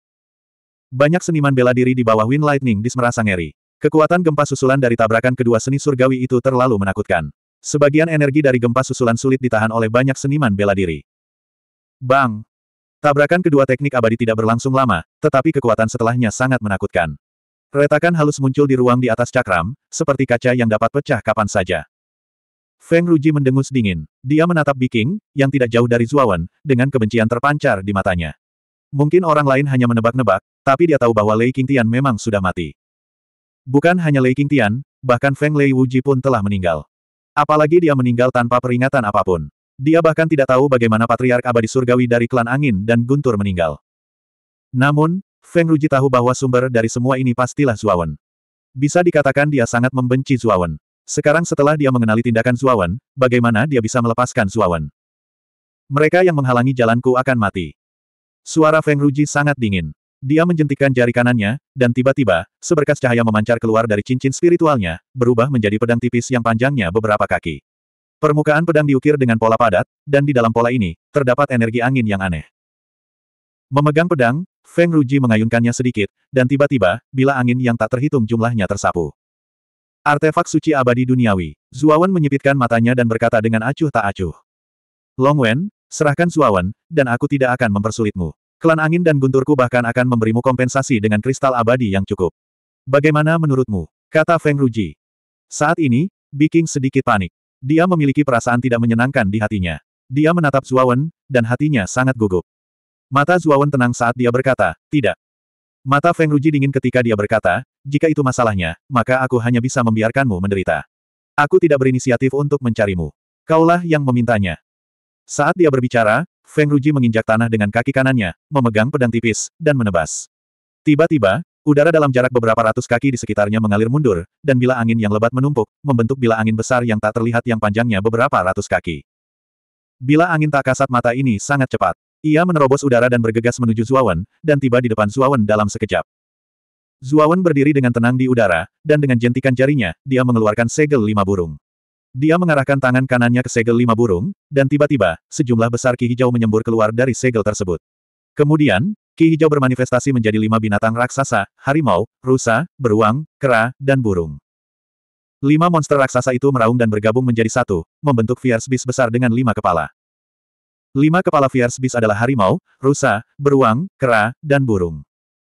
[SPEAKER 1] Banyak seniman bela diri di bawah Wind Lightning dis merasa ngeri. Kekuatan gempa susulan dari tabrakan kedua seni surgawi itu terlalu menakutkan. Sebagian energi dari gempa susulan sulit ditahan oleh banyak seniman bela diri. Bang! Tabrakan kedua teknik abadi tidak berlangsung lama, tetapi kekuatan setelahnya sangat menakutkan. Retakan halus muncul di ruang di atas cakram, seperti kaca yang dapat pecah kapan saja. Feng Ruji mendengus dingin. Dia menatap Biking, yang tidak jauh dari Zuawan, dengan kebencian terpancar di matanya. Mungkin orang lain hanya menebak-nebak, tapi dia tahu bahwa Lei Qingtian memang sudah mati. Bukan hanya Lei Qingtian, bahkan Feng Lei Wuji pun telah meninggal. Apalagi dia meninggal tanpa peringatan apapun. Dia bahkan tidak tahu bagaimana Patriark Abadi Surgawi dari klan angin dan guntur meninggal. Namun, Feng Ruji tahu bahwa sumber dari semua ini pastilah Zuawan. Bisa dikatakan dia sangat membenci Zuawan. Sekarang setelah dia mengenali tindakan Zuawan, bagaimana dia bisa melepaskan Zuawan? Mereka yang menghalangi jalanku akan mati. Suara Feng Ruji sangat dingin. Dia menjentikkan jari kanannya, dan tiba-tiba, seberkas cahaya memancar keluar dari cincin spiritualnya, berubah menjadi pedang tipis yang panjangnya beberapa kaki. Permukaan pedang diukir dengan pola padat, dan di dalam pola ini, terdapat energi angin yang aneh. Memegang pedang, Feng Ruji mengayunkannya sedikit, dan tiba-tiba, bila angin yang tak terhitung jumlahnya tersapu. Artefak suci abadi duniawi. Zuawan menyipitkan matanya dan berkata dengan acuh tak acuh. Long Wen, serahkan Zuawan, dan aku tidak akan mempersulitmu. Klan angin dan gunturku bahkan akan memberimu kompensasi dengan kristal abadi yang cukup. Bagaimana menurutmu? Kata Feng Ruji. Saat ini, Biking sedikit panik. Dia memiliki perasaan tidak menyenangkan di hatinya. Dia menatap Zuawan, dan hatinya sangat gugup. Mata Zuawan tenang saat dia berkata, tidak. Mata Feng Ruji dingin ketika dia berkata, jika itu masalahnya, maka aku hanya bisa membiarkanmu menderita. Aku tidak berinisiatif untuk mencarimu. Kaulah yang memintanya. Saat dia berbicara, Feng Ruji menginjak tanah dengan kaki kanannya, memegang pedang tipis, dan menebas. Tiba-tiba, udara dalam jarak beberapa ratus kaki di sekitarnya mengalir mundur, dan bila angin yang lebat menumpuk, membentuk bila angin besar yang tak terlihat yang panjangnya beberapa ratus kaki. Bila angin tak kasat mata ini sangat cepat. Ia menerobos udara dan bergegas menuju Zuawan, dan tiba di depan Zuawan dalam sekejap. Zuawan berdiri dengan tenang di udara, dan dengan jentikan jarinya, dia mengeluarkan segel lima burung. Dia mengarahkan tangan kanannya ke segel lima burung, dan tiba-tiba, sejumlah besar ki hijau menyembur keluar dari segel tersebut. Kemudian, ki hijau bermanifestasi menjadi lima binatang raksasa, harimau, rusa, beruang, kera, dan burung. Lima monster raksasa itu meraung dan bergabung menjadi satu, membentuk fierce beast besar dengan lima kepala. Lima kepala fierce beast adalah harimau, rusa, beruang, kera, dan burung.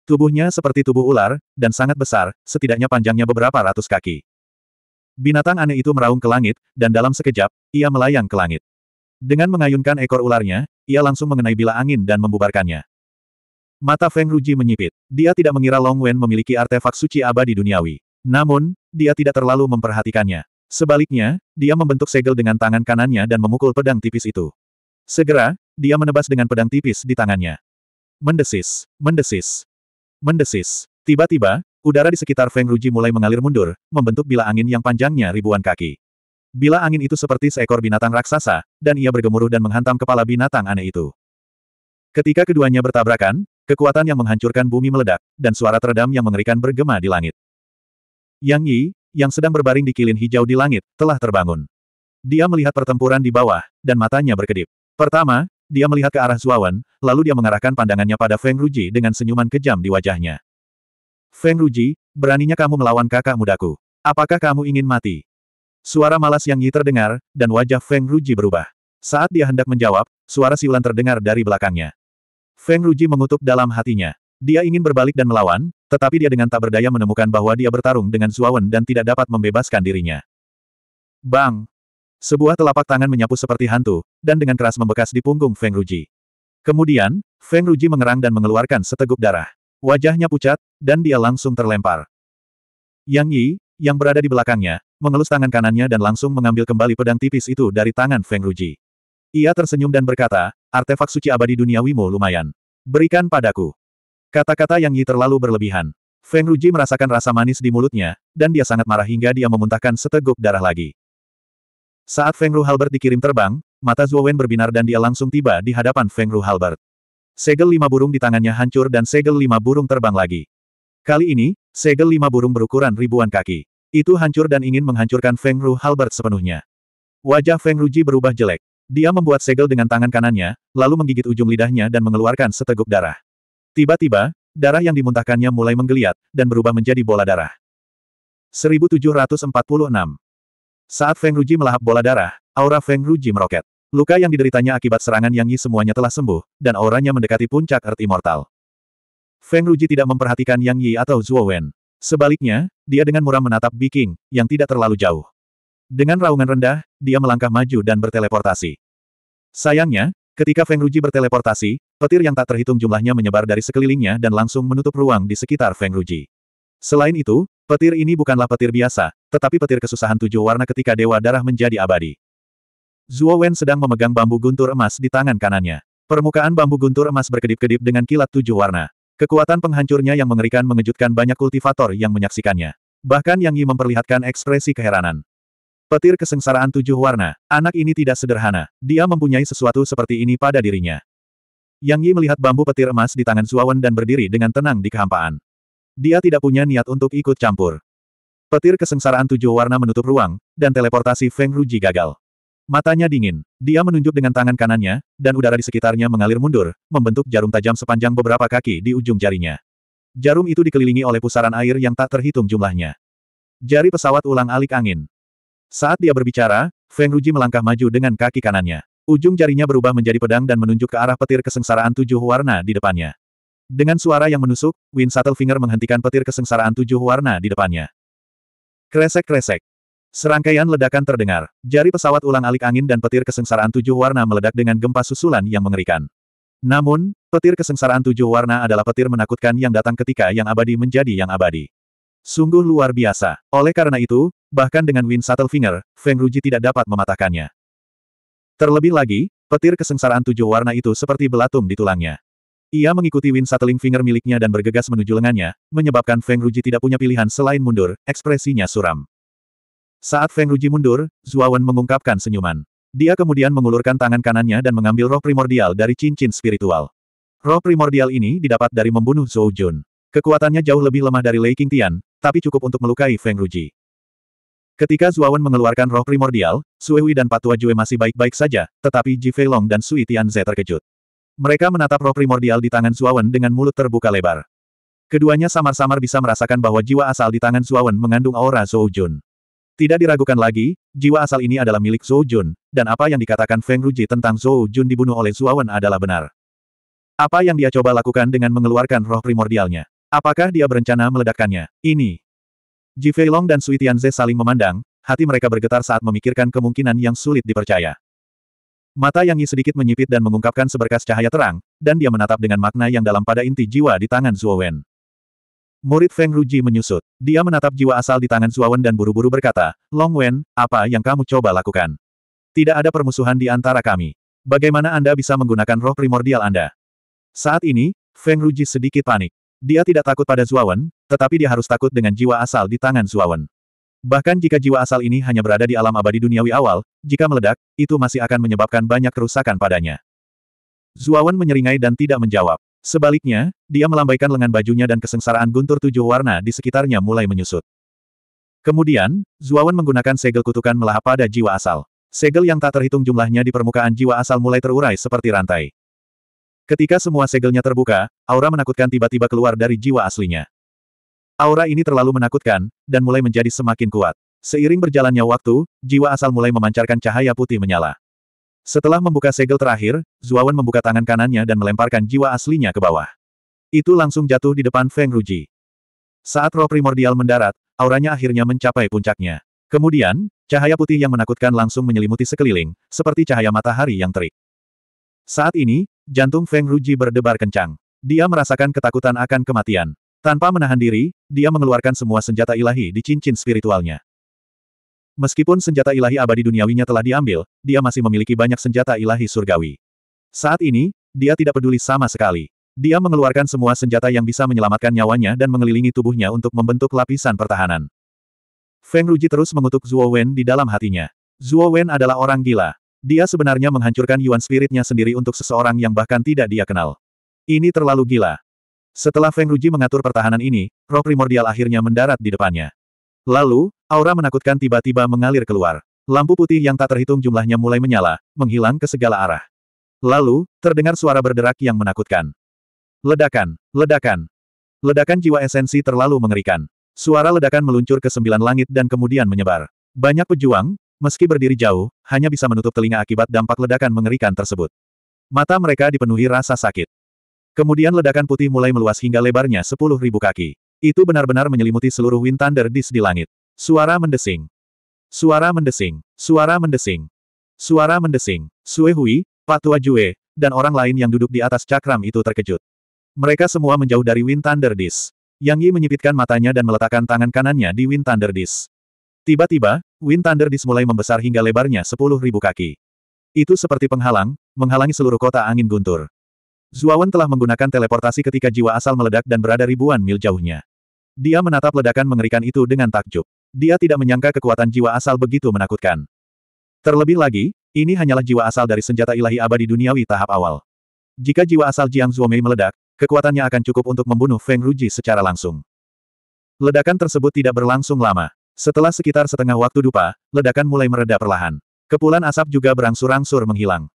[SPEAKER 1] Tubuhnya seperti tubuh ular, dan sangat besar, setidaknya panjangnya beberapa ratus kaki. Binatang aneh itu meraung ke langit, dan dalam sekejap, ia melayang ke langit. Dengan mengayunkan ekor ularnya, ia langsung mengenai bila angin dan membubarkannya. Mata Feng Ruji menyipit. Dia tidak mengira Long Wen memiliki artefak suci abadi duniawi. Namun, dia tidak terlalu memperhatikannya. Sebaliknya, dia membentuk segel dengan tangan kanannya dan memukul pedang tipis itu. Segera, dia menebas dengan pedang tipis di tangannya. Mendesis, mendesis, mendesis. Tiba-tiba, udara di sekitar Feng Ruji mulai mengalir mundur, membentuk bila angin yang panjangnya ribuan kaki. Bila angin itu seperti seekor binatang raksasa, dan ia bergemuruh dan menghantam kepala binatang aneh itu. Ketika keduanya bertabrakan, kekuatan yang menghancurkan bumi meledak, dan suara teredam yang mengerikan bergema di langit. Yang Yi, yang sedang berbaring di kilin hijau di langit, telah terbangun. Dia melihat pertempuran di bawah, dan matanya berkedip. Pertama, dia melihat ke arah Zuawan, lalu dia mengarahkan pandangannya pada Feng Ruji dengan senyuman kejam di wajahnya. Feng Ruji, beraninya kamu melawan kakak mudaku. Apakah kamu ingin mati? Suara malas yang Yi terdengar, dan wajah Feng Ruji berubah. Saat dia hendak menjawab, suara siulan terdengar dari belakangnya. Feng Ruji mengutuk dalam hatinya. Dia ingin berbalik dan melawan, tetapi dia dengan tak berdaya menemukan bahwa dia bertarung dengan Zuawan dan tidak dapat membebaskan dirinya. Bang! Sebuah telapak tangan menyapu seperti hantu, dan dengan keras membekas di punggung Feng Ruji. Kemudian, Feng Ruji mengerang dan mengeluarkan seteguk darah. Wajahnya pucat, dan dia langsung terlempar. Yang Yi, yang berada di belakangnya, mengelus tangan kanannya dan langsung mengambil kembali pedang tipis itu dari tangan Feng Ruji. Ia tersenyum dan berkata, artefak suci abadi duniawimu lumayan. Berikan padaku. Kata-kata Yang Yi terlalu berlebihan. Feng Ruji merasakan rasa manis di mulutnya, dan dia sangat marah hingga dia memuntahkan seteguk darah lagi. Saat Feng Halbert dikirim terbang, mata Wen berbinar dan dia langsung tiba di hadapan Feng Halbert. Segel lima burung di tangannya hancur dan segel lima burung terbang lagi. Kali ini, segel lima burung berukuran ribuan kaki. Itu hancur dan ingin menghancurkan Feng Ru Halbert sepenuhnya. Wajah Feng Ruji berubah jelek. Dia membuat segel dengan tangan kanannya, lalu menggigit ujung lidahnya dan mengeluarkan seteguk darah. Tiba-tiba, darah yang dimuntahkannya mulai menggeliat, dan berubah menjadi bola darah. 1746. Saat Feng Ruji melahap bola darah, aura Feng Ruji meroket. Luka yang dideritanya akibat serangan Yang Yi semuanya telah sembuh, dan auranya mendekati puncak Earth Immortal. Feng Ruji tidak memperhatikan Yang Yi atau Zhuo Wen. Sebaliknya, dia dengan muram menatap Biking, yang tidak terlalu jauh. Dengan raungan rendah, dia melangkah maju dan berteleportasi. Sayangnya, ketika Feng Ruji berteleportasi, petir yang tak terhitung jumlahnya menyebar dari sekelilingnya dan langsung menutup ruang di sekitar Feng Ruji. Selain itu, petir ini bukanlah petir biasa, tetapi petir kesusahan tujuh warna ketika Dewa Darah menjadi abadi. Zuo Wen sedang memegang bambu guntur emas di tangan kanannya. Permukaan bambu guntur emas berkedip-kedip dengan kilat tujuh warna. Kekuatan penghancurnya yang mengerikan mengejutkan banyak kultivator yang menyaksikannya. Bahkan Yang Yi memperlihatkan ekspresi keheranan. Petir kesengsaraan tujuh warna, anak ini tidak sederhana, dia mempunyai sesuatu seperti ini pada dirinya. Yang Yi melihat bambu petir emas di tangan Wen dan berdiri dengan tenang di kehampaan. Dia tidak punya niat untuk ikut campur. Petir kesengsaraan tujuh warna menutup ruang, dan teleportasi Feng Ruji gagal. Matanya dingin. Dia menunjuk dengan tangan kanannya, dan udara di sekitarnya mengalir mundur, membentuk jarum tajam sepanjang beberapa kaki di ujung jarinya. Jarum itu dikelilingi oleh pusaran air yang tak terhitung jumlahnya. Jari pesawat ulang alik angin. Saat dia berbicara, Feng Ruji melangkah maju dengan kaki kanannya. Ujung jarinya berubah menjadi pedang dan menunjuk ke arah petir kesengsaraan tujuh warna di depannya. Dengan suara yang menusuk, Win Subtle Finger menghentikan petir kesengsaraan tujuh warna di depannya. Kresek-kresek. Serangkaian ledakan terdengar. Jari pesawat ulang-alik angin dan petir kesengsaraan tujuh warna meledak dengan gempa susulan yang mengerikan. Namun, petir kesengsaraan tujuh warna adalah petir menakutkan yang datang ketika yang abadi menjadi yang abadi. Sungguh luar biasa. Oleh karena itu, bahkan dengan Win Wind Finger, Feng Ruji tidak dapat mematahkannya. Terlebih lagi, petir kesengsaraan tujuh warna itu seperti belatung di tulangnya. Ia mengikuti Win Shuttling Finger miliknya dan bergegas menuju lengannya, menyebabkan Feng Ruji tidak punya pilihan selain mundur, ekspresinya suram. Saat Feng Ruji mundur, Zuawan mengungkapkan senyuman. Dia kemudian mengulurkan tangan kanannya dan mengambil roh primordial dari cincin spiritual. Roh primordial ini didapat dari membunuh Zhou Jun. Kekuatannya jauh lebih lemah dari Lei Qingtian, tapi cukup untuk melukai Feng Ruji. Ketika Zuawan mengeluarkan roh primordial, Sui Hui dan Patua Jue masih baik-baik saja, tetapi Ji Fei Long dan Sui Tian Ze terkejut. Mereka menatap roh primordial di tangan Zuawan dengan mulut terbuka lebar. Keduanya samar-samar bisa merasakan bahwa jiwa asal di tangan Zuawan mengandung aura Zhou Jun. Tidak diragukan lagi, jiwa asal ini adalah milik Zhou Jun, dan apa yang dikatakan Feng Ruji tentang Zhou Jun dibunuh oleh Zuawan adalah benar. Apa yang dia coba lakukan dengan mengeluarkan roh primordialnya? Apakah dia berencana meledakkannya? Ini. Ji Feilong dan Sui Tianze saling memandang, hati mereka bergetar saat memikirkan kemungkinan yang sulit dipercaya. Mata Yang Yi sedikit menyipit dan mengungkapkan seberkas cahaya terang, dan dia menatap dengan makna yang dalam pada inti jiwa di tangan Zuo Wen. Murid Feng Ruji menyusut. Dia menatap jiwa asal di tangan Zuo Wen dan buru-buru berkata, Long Wen, apa yang kamu coba lakukan? Tidak ada permusuhan di antara kami. Bagaimana Anda bisa menggunakan roh primordial Anda? Saat ini, Feng Ruji sedikit panik. Dia tidak takut pada Zuo Wen, tetapi dia harus takut dengan jiwa asal di tangan Zuo Wen. Bahkan jika jiwa asal ini hanya berada di alam abadi duniawi awal, jika meledak, itu masih akan menyebabkan banyak kerusakan padanya. Zuawan menyeringai dan tidak menjawab. Sebaliknya, dia melambaikan lengan bajunya dan kesengsaraan guntur tujuh warna di sekitarnya mulai menyusut. Kemudian, Zuawan menggunakan segel kutukan melahap pada jiwa asal. Segel yang tak terhitung jumlahnya di permukaan jiwa asal mulai terurai seperti rantai. Ketika semua segelnya terbuka, aura menakutkan tiba-tiba keluar dari jiwa aslinya. Aura ini terlalu menakutkan, dan mulai menjadi semakin kuat. Seiring berjalannya waktu, jiwa asal mulai memancarkan cahaya putih menyala. Setelah membuka segel terakhir, Zuawan membuka tangan kanannya dan melemparkan jiwa aslinya ke bawah. Itu langsung jatuh di depan Feng Ruji. Saat roh primordial mendarat, auranya akhirnya mencapai puncaknya. Kemudian, cahaya putih yang menakutkan langsung menyelimuti sekeliling, seperti cahaya matahari yang terik. Saat ini, jantung Feng Ruji berdebar kencang. Dia merasakan ketakutan akan kematian. Tanpa menahan diri, dia mengeluarkan semua senjata ilahi di cincin spiritualnya. Meskipun senjata ilahi abadi duniawinya telah diambil, dia masih memiliki banyak senjata ilahi surgawi. Saat ini, dia tidak peduli sama sekali. Dia mengeluarkan semua senjata yang bisa menyelamatkan nyawanya dan mengelilingi tubuhnya untuk membentuk lapisan pertahanan. Feng Ruji terus mengutuk Zhuo Wen di dalam hatinya. Zhuo Wen adalah orang gila. Dia sebenarnya menghancurkan Yuan Spiritnya sendiri untuk seseorang yang bahkan tidak dia kenal. Ini terlalu gila. Setelah Feng Ruji mengatur pertahanan ini, roh primordial akhirnya mendarat di depannya. Lalu, aura menakutkan tiba-tiba mengalir keluar. Lampu putih yang tak terhitung jumlahnya mulai menyala, menghilang ke segala arah. Lalu, terdengar suara berderak yang menakutkan. Ledakan, ledakan. Ledakan jiwa esensi terlalu mengerikan. Suara ledakan meluncur ke sembilan langit dan kemudian menyebar. Banyak pejuang, meski berdiri jauh, hanya bisa menutup telinga akibat dampak ledakan mengerikan tersebut. Mata mereka dipenuhi rasa sakit. Kemudian ledakan putih mulai meluas hingga lebarnya sepuluh ribu kaki. Itu benar-benar menyelimuti seluruh wind thunder dis di langit. Suara mendesing. Suara mendesing. Suara mendesing. Suara mendesing. Sue Hui, Patua Jue, dan orang lain yang duduk di atas cakram itu terkejut. Mereka semua menjauh dari wind thunder dis. Yang Yi menyipitkan matanya dan meletakkan tangan kanannya di wind thunder dis. Tiba-tiba, wind thunder dis mulai membesar hingga lebarnya sepuluh ribu kaki. Itu seperti penghalang, menghalangi seluruh kota angin guntur. Zuawan telah menggunakan teleportasi ketika jiwa asal meledak dan berada ribuan mil jauhnya. Dia menatap ledakan mengerikan itu dengan takjub. Dia tidak menyangka kekuatan jiwa asal begitu menakutkan. Terlebih lagi, ini hanyalah jiwa asal dari senjata ilahi abadi duniawi tahap awal. Jika jiwa asal Jiang Zhuomei meledak, kekuatannya akan cukup untuk membunuh Feng Ruji secara langsung. Ledakan tersebut tidak berlangsung lama. Setelah sekitar setengah waktu dupa, ledakan mulai mereda perlahan. Kepulan asap juga berangsur-angsur menghilang.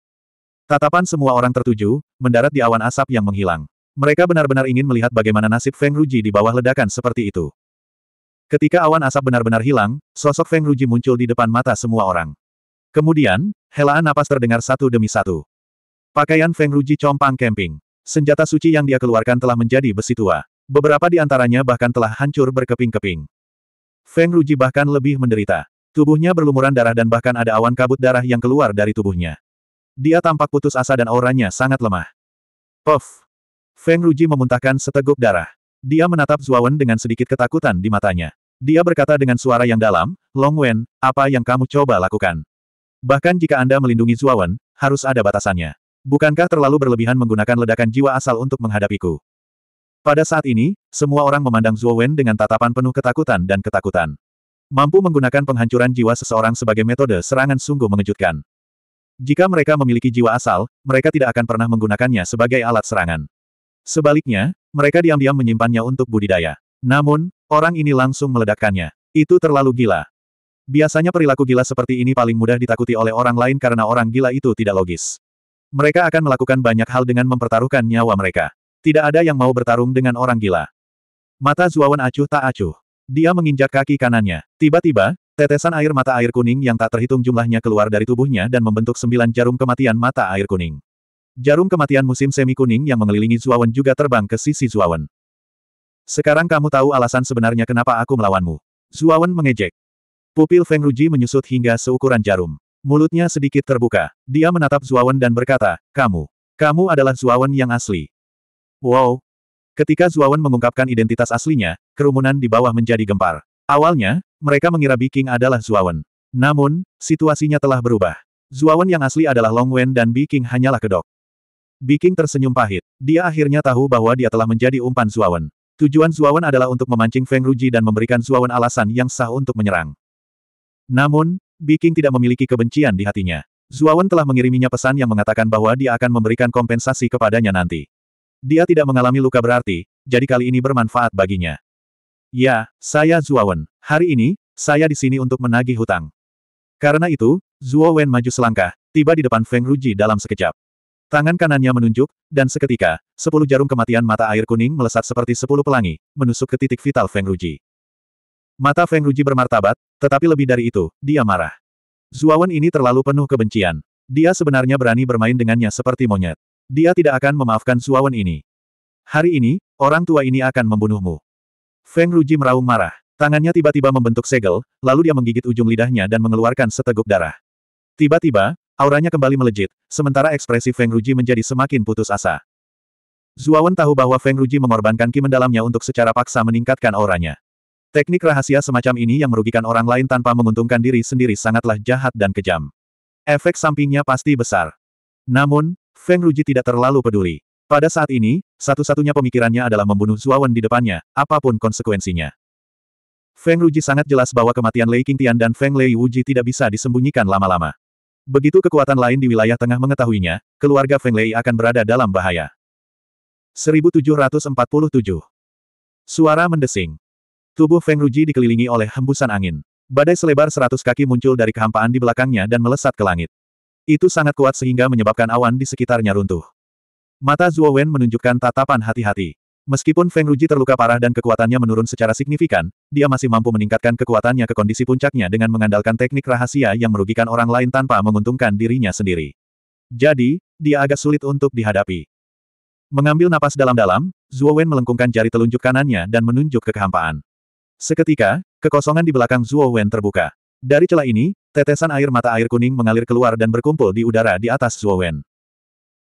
[SPEAKER 1] Tatapan semua orang tertuju, mendarat di awan asap yang menghilang. Mereka benar-benar ingin melihat bagaimana nasib Feng Ruji di bawah ledakan seperti itu. Ketika awan asap benar-benar hilang, sosok Feng Ruji muncul di depan mata semua orang. Kemudian, helaan napas terdengar satu demi satu. Pakaian Feng Ruji compang camping. Senjata suci yang dia keluarkan telah menjadi besi tua. Beberapa di antaranya bahkan telah hancur berkeping-keping. Feng Ruji bahkan lebih menderita. Tubuhnya berlumuran darah dan bahkan ada awan kabut darah yang keluar dari tubuhnya. Dia tampak putus asa dan auranya sangat lemah. Puff! Feng Ruji memuntahkan seteguk darah. Dia menatap Zuawan dengan sedikit ketakutan di matanya. Dia berkata dengan suara yang dalam, Long Wen, apa yang kamu coba lakukan? Bahkan jika Anda melindungi Zuawan, harus ada batasannya. Bukankah terlalu berlebihan menggunakan ledakan jiwa asal untuk menghadapiku? Pada saat ini, semua orang memandang Zhuo dengan tatapan penuh ketakutan dan ketakutan. Mampu menggunakan penghancuran jiwa seseorang sebagai metode serangan sungguh mengejutkan. Jika mereka memiliki jiwa asal, mereka tidak akan pernah menggunakannya sebagai alat serangan. Sebaliknya, mereka diam-diam menyimpannya untuk budidaya. Namun, orang ini langsung meledakkannya. Itu terlalu gila. Biasanya perilaku gila seperti ini paling mudah ditakuti oleh orang lain karena orang gila itu tidak logis. Mereka akan melakukan banyak hal dengan mempertaruhkan nyawa mereka. Tidak ada yang mau bertarung dengan orang gila. Mata Zuawan acuh tak acuh. Dia menginjak kaki kanannya. Tiba-tiba, Tetesan air mata air kuning yang tak terhitung jumlahnya keluar dari tubuhnya dan membentuk sembilan jarum kematian mata air kuning. Jarum kematian musim semi kuning yang mengelilingi Zuawan juga terbang ke sisi Zuawan. Sekarang kamu tahu alasan sebenarnya kenapa aku melawanmu. Zuawan mengejek. Pupil Feng Ruji menyusut hingga seukuran jarum. Mulutnya sedikit terbuka. Dia menatap Zuawan dan berkata, Kamu. Kamu adalah Zuawan yang asli. Wow. Ketika Zuawan mengungkapkan identitas aslinya, kerumunan di bawah menjadi gempar. Awalnya, mereka mengira Biking adalah Zuawan. Namun, situasinya telah berubah. Zuawan yang asli adalah Long Wen dan Biking hanyalah kedok. Biking tersenyum pahit. Dia akhirnya tahu bahwa dia telah menjadi umpan Zuawan. Tujuan Zuawan adalah untuk memancing Feng Ruji dan memberikan Zuawan alasan yang sah untuk menyerang. Namun, Biking tidak memiliki kebencian di hatinya. Zuawan telah mengiriminya pesan yang mengatakan bahwa dia akan memberikan kompensasi kepadanya nanti. Dia tidak mengalami luka berarti, jadi kali ini bermanfaat baginya. Ya, saya Wen. Hari ini, saya di sini untuk menagih hutang. Karena itu, Zuo Wen maju selangkah, tiba di depan Feng Ruji dalam sekejap. Tangan kanannya menunjuk, dan seketika, sepuluh jarum kematian mata air kuning melesat seperti sepuluh pelangi, menusuk ke titik vital Feng Ruji. Mata Feng Ruji bermartabat, tetapi lebih dari itu, dia marah. Zuawan ini terlalu penuh kebencian. Dia sebenarnya berani bermain dengannya seperti monyet. Dia tidak akan memaafkan Zuawan ini. Hari ini, orang tua ini akan membunuhmu. Feng Ruji meraung marah. Tangannya tiba-tiba membentuk segel, lalu dia menggigit ujung lidahnya dan mengeluarkan seteguk darah. Tiba-tiba, auranya kembali melejit, sementara ekspresi Feng Ruji menjadi semakin putus asa. Zuawan tahu bahwa Feng Ruji mengorbankan ki mendalamnya untuk secara paksa meningkatkan auranya. Teknik rahasia semacam ini yang merugikan orang lain tanpa menguntungkan diri sendiri sangatlah jahat dan kejam. Efek sampingnya pasti besar. Namun, Feng Ruji tidak terlalu peduli. Pada saat ini, satu-satunya pemikirannya adalah membunuh Zuawan di depannya, apapun konsekuensinya. Feng Ruji sangat jelas bahwa kematian Lei Qingtian dan Feng Lei Wuji tidak bisa disembunyikan lama-lama. Begitu kekuatan lain di wilayah tengah mengetahuinya, keluarga Feng Lei akan berada dalam bahaya. 1747 Suara mendesing. Tubuh Feng Ruji dikelilingi oleh hembusan angin. Badai selebar seratus kaki muncul dari kehampaan di belakangnya dan melesat ke langit. Itu sangat kuat sehingga menyebabkan awan di sekitarnya runtuh. Mata Zuo Wen menunjukkan tatapan hati-hati. Meskipun Feng Ruji terluka parah dan kekuatannya menurun secara signifikan, dia masih mampu meningkatkan kekuatannya ke kondisi puncaknya dengan mengandalkan teknik rahasia yang merugikan orang lain tanpa menguntungkan dirinya sendiri. Jadi, dia agak sulit untuk dihadapi. Mengambil napas dalam-dalam, Zuo Wen melengkungkan jari telunjuk kanannya dan menunjuk ke kehampaan. Seketika, kekosongan di belakang Zuo Wen terbuka. Dari celah ini, tetesan air mata air kuning mengalir keluar dan berkumpul di udara di atas Zuo Wen.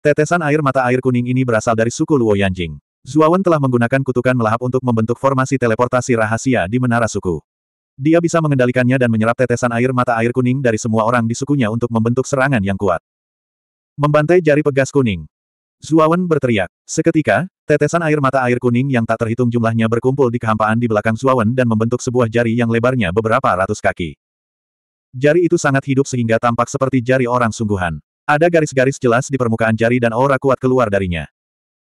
[SPEAKER 1] Tetesan air mata air kuning ini berasal dari suku Luo Yanjing. Zuawan telah menggunakan kutukan melahap untuk membentuk formasi teleportasi rahasia di menara suku. Dia bisa mengendalikannya dan menyerap tetesan air mata air kuning dari semua orang di sukunya untuk membentuk serangan yang kuat. Membantai jari pegas kuning. Zuawan berteriak. Seketika, tetesan air mata air kuning yang tak terhitung jumlahnya berkumpul di kehampaan di belakang Zuawan dan membentuk sebuah jari yang lebarnya beberapa ratus kaki. Jari itu sangat hidup sehingga tampak seperti jari orang sungguhan. Ada garis-garis jelas di permukaan jari dan aura kuat keluar darinya.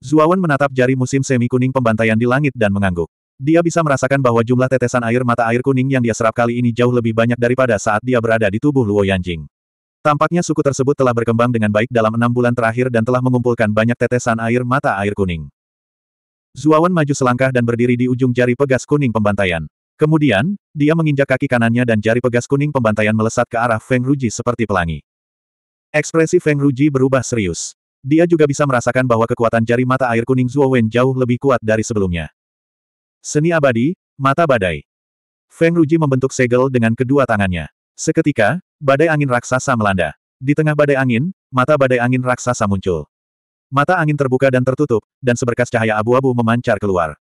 [SPEAKER 1] Zuawan menatap jari musim semi kuning pembantaian di langit dan mengangguk. Dia bisa merasakan bahwa jumlah tetesan air mata air kuning yang dia serap kali ini jauh lebih banyak daripada saat dia berada di tubuh Luo Yanjing. Tampaknya suku tersebut telah berkembang dengan baik dalam enam bulan terakhir dan telah mengumpulkan banyak tetesan air mata air kuning. Zuawan maju selangkah dan berdiri di ujung jari pegas kuning pembantaian. Kemudian, dia menginjak kaki kanannya dan jari pegas kuning pembantaian melesat ke arah Feng Ruji seperti pelangi. Ekspresi Feng Ruji berubah serius. Dia juga bisa merasakan bahwa kekuatan jari mata air kuning Zhuo Wen jauh lebih kuat dari sebelumnya. Seni abadi, mata badai. Feng Ruji membentuk segel dengan kedua tangannya. Seketika, badai angin raksasa melanda. Di tengah badai angin, mata badai angin raksasa muncul. Mata angin terbuka dan tertutup, dan seberkas cahaya abu-abu memancar keluar.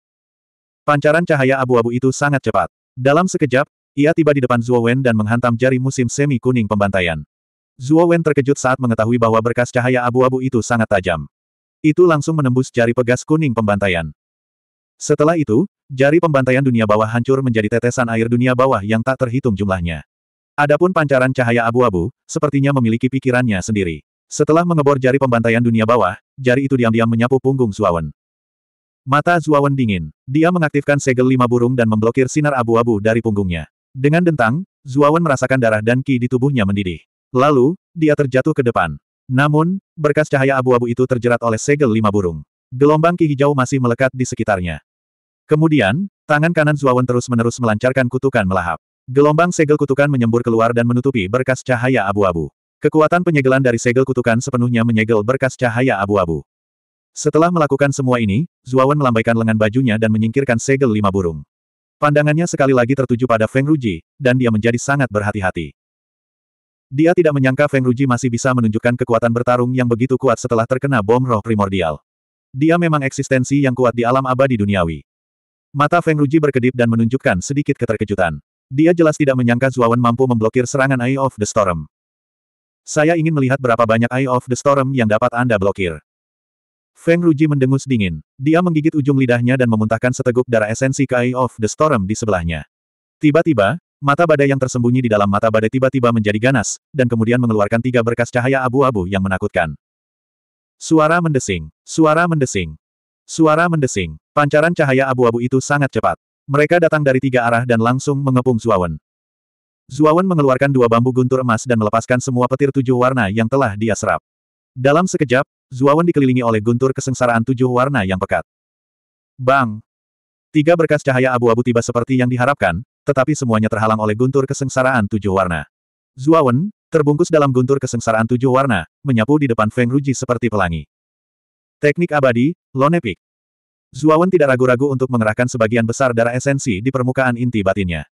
[SPEAKER 1] Pancaran cahaya abu-abu itu sangat cepat. Dalam sekejap, ia tiba di depan Zhuo Wen dan menghantam jari musim semi kuning pembantaian. Zuo Wen terkejut saat mengetahui bahwa berkas cahaya abu-abu itu sangat tajam. Itu langsung menembus jari pegas kuning pembantaian. Setelah itu, jari pembantaian dunia bawah hancur menjadi tetesan air dunia bawah yang tak terhitung jumlahnya. Adapun pancaran cahaya abu-abu, sepertinya memiliki pikirannya sendiri. Setelah mengebor jari pembantaian dunia bawah, jari itu diam-diam menyapu punggung Wen. Mata Zuawan dingin. Dia mengaktifkan segel lima burung dan memblokir sinar abu-abu dari punggungnya. Dengan dentang, Zuawan merasakan darah dan ki di tubuhnya mendidih. Lalu, dia terjatuh ke depan. Namun, berkas cahaya abu-abu itu terjerat oleh segel lima burung. Gelombang ki hijau masih melekat di sekitarnya. Kemudian, tangan kanan Zuawan terus-menerus melancarkan kutukan melahap. Gelombang segel kutukan menyembur keluar dan menutupi berkas cahaya abu-abu. Kekuatan penyegelan dari segel kutukan sepenuhnya menyegel berkas cahaya abu-abu. Setelah melakukan semua ini, Zuawan melambaikan lengan bajunya dan menyingkirkan segel lima burung. Pandangannya sekali lagi tertuju pada Feng Ruji, dan dia menjadi sangat berhati-hati. Dia tidak menyangka Feng Ruji masih bisa menunjukkan kekuatan bertarung yang begitu kuat setelah terkena bom roh primordial. Dia memang eksistensi yang kuat di alam abadi duniawi. Mata Feng Ruji berkedip dan menunjukkan sedikit keterkejutan. Dia jelas tidak menyangka Zuawan mampu memblokir serangan Eye of the Storm. Saya ingin melihat berapa banyak Eye of the Storm yang dapat Anda blokir. Feng Ruji mendengus dingin. Dia menggigit ujung lidahnya dan memuntahkan seteguk darah esensi ke Eye of the Storm di sebelahnya. Tiba-tiba, Mata badai yang tersembunyi di dalam mata badai tiba-tiba menjadi ganas, dan kemudian mengeluarkan tiga berkas cahaya abu-abu yang menakutkan. Suara mendesing, suara mendesing, suara mendesing. Pancaran cahaya abu-abu itu sangat cepat. Mereka datang dari tiga arah dan langsung mengepung Zuawan. Zuawan mengeluarkan dua bambu guntur emas dan melepaskan semua petir tujuh warna yang telah dia serap. Dalam sekejap, Zuawan dikelilingi oleh guntur kesengsaraan tujuh warna yang pekat. Bang! Tiga berkas cahaya abu-abu tiba seperti yang diharapkan, tetapi semuanya terhalang oleh guntur kesengsaraan tujuh warna. Zuawan, terbungkus dalam guntur kesengsaraan tujuh warna, menyapu di depan Feng Ruji seperti pelangi. Teknik abadi, Lonepik. Peak. Zuawan tidak ragu-ragu untuk mengerahkan sebagian besar darah esensi di permukaan inti batinnya.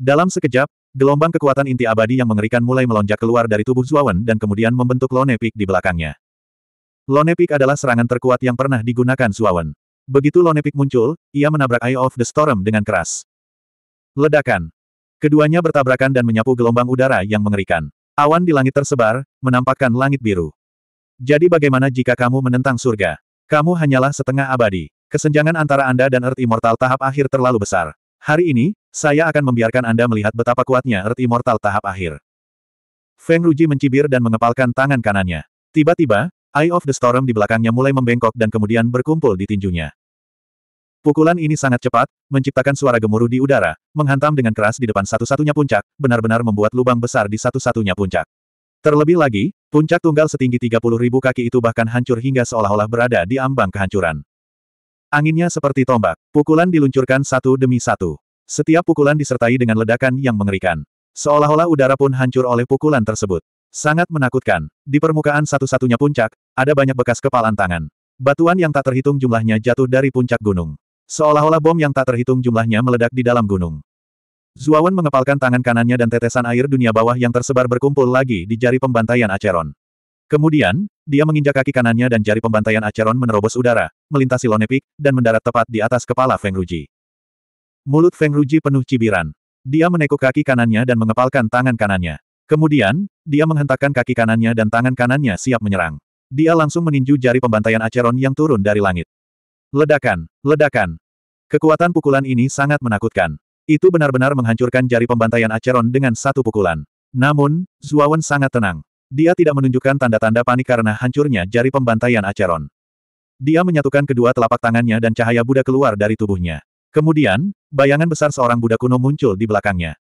[SPEAKER 1] Dalam sekejap, gelombang kekuatan inti abadi yang mengerikan mulai melonjak keluar dari tubuh Zuawan dan kemudian membentuk Lonepik di belakangnya. Lonepik adalah serangan terkuat yang pernah digunakan Zuawan. Begitu Lonepik muncul, ia menabrak Eye of the Storm dengan keras. Ledakan. Keduanya bertabrakan dan menyapu gelombang udara yang mengerikan. Awan di langit tersebar, menampakkan langit biru. Jadi bagaimana jika kamu menentang surga? Kamu hanyalah setengah abadi. Kesenjangan antara Anda dan Earth Immortal tahap akhir terlalu besar. Hari ini, saya akan membiarkan Anda melihat betapa kuatnya Earth Immortal tahap akhir. Feng Ruji mencibir dan mengepalkan tangan kanannya. Tiba-tiba, Eye of the Storm di belakangnya mulai membengkok dan kemudian berkumpul di tinjunya. Pukulan ini sangat cepat, menciptakan suara gemuruh di udara, menghantam dengan keras di depan satu-satunya puncak, benar-benar membuat lubang besar di satu-satunya puncak. Terlebih lagi, puncak tunggal setinggi 30 ribu kaki itu bahkan hancur hingga seolah-olah berada di ambang kehancuran. Anginnya seperti tombak, pukulan diluncurkan satu demi satu. Setiap pukulan disertai dengan ledakan yang mengerikan. Seolah-olah udara pun hancur oleh pukulan tersebut. Sangat menakutkan. Di permukaan satu-satunya puncak, ada banyak bekas kepalan tangan. Batuan yang tak terhitung jumlahnya jatuh dari puncak gunung. Seolah-olah bom yang tak terhitung jumlahnya meledak di dalam gunung. Zuawan mengepalkan tangan kanannya dan tetesan air dunia bawah yang tersebar berkumpul lagi di jari pembantaian Aceron. Kemudian, dia menginjak kaki kanannya dan jari pembantaian Aceron menerobos udara, melintasi Lonepik, dan mendarat tepat di atas kepala Feng Ruji. Mulut Feng Ruji penuh cibiran. Dia menekuk kaki kanannya dan mengepalkan tangan kanannya. Kemudian, dia menghentakkan kaki kanannya dan tangan kanannya siap menyerang. Dia langsung meninju jari pembantaian Aceron yang turun dari langit. Ledakan, ledakan. Kekuatan pukulan ini sangat menakutkan. Itu benar-benar menghancurkan jari pembantaian Aceron dengan satu pukulan. Namun, Zuawan sangat tenang. Dia tidak menunjukkan tanda-tanda panik karena hancurnya jari pembantaian Aceron. Dia menyatukan kedua telapak tangannya dan cahaya Buddha keluar dari tubuhnya. Kemudian, bayangan besar seorang Buddha kuno muncul di belakangnya.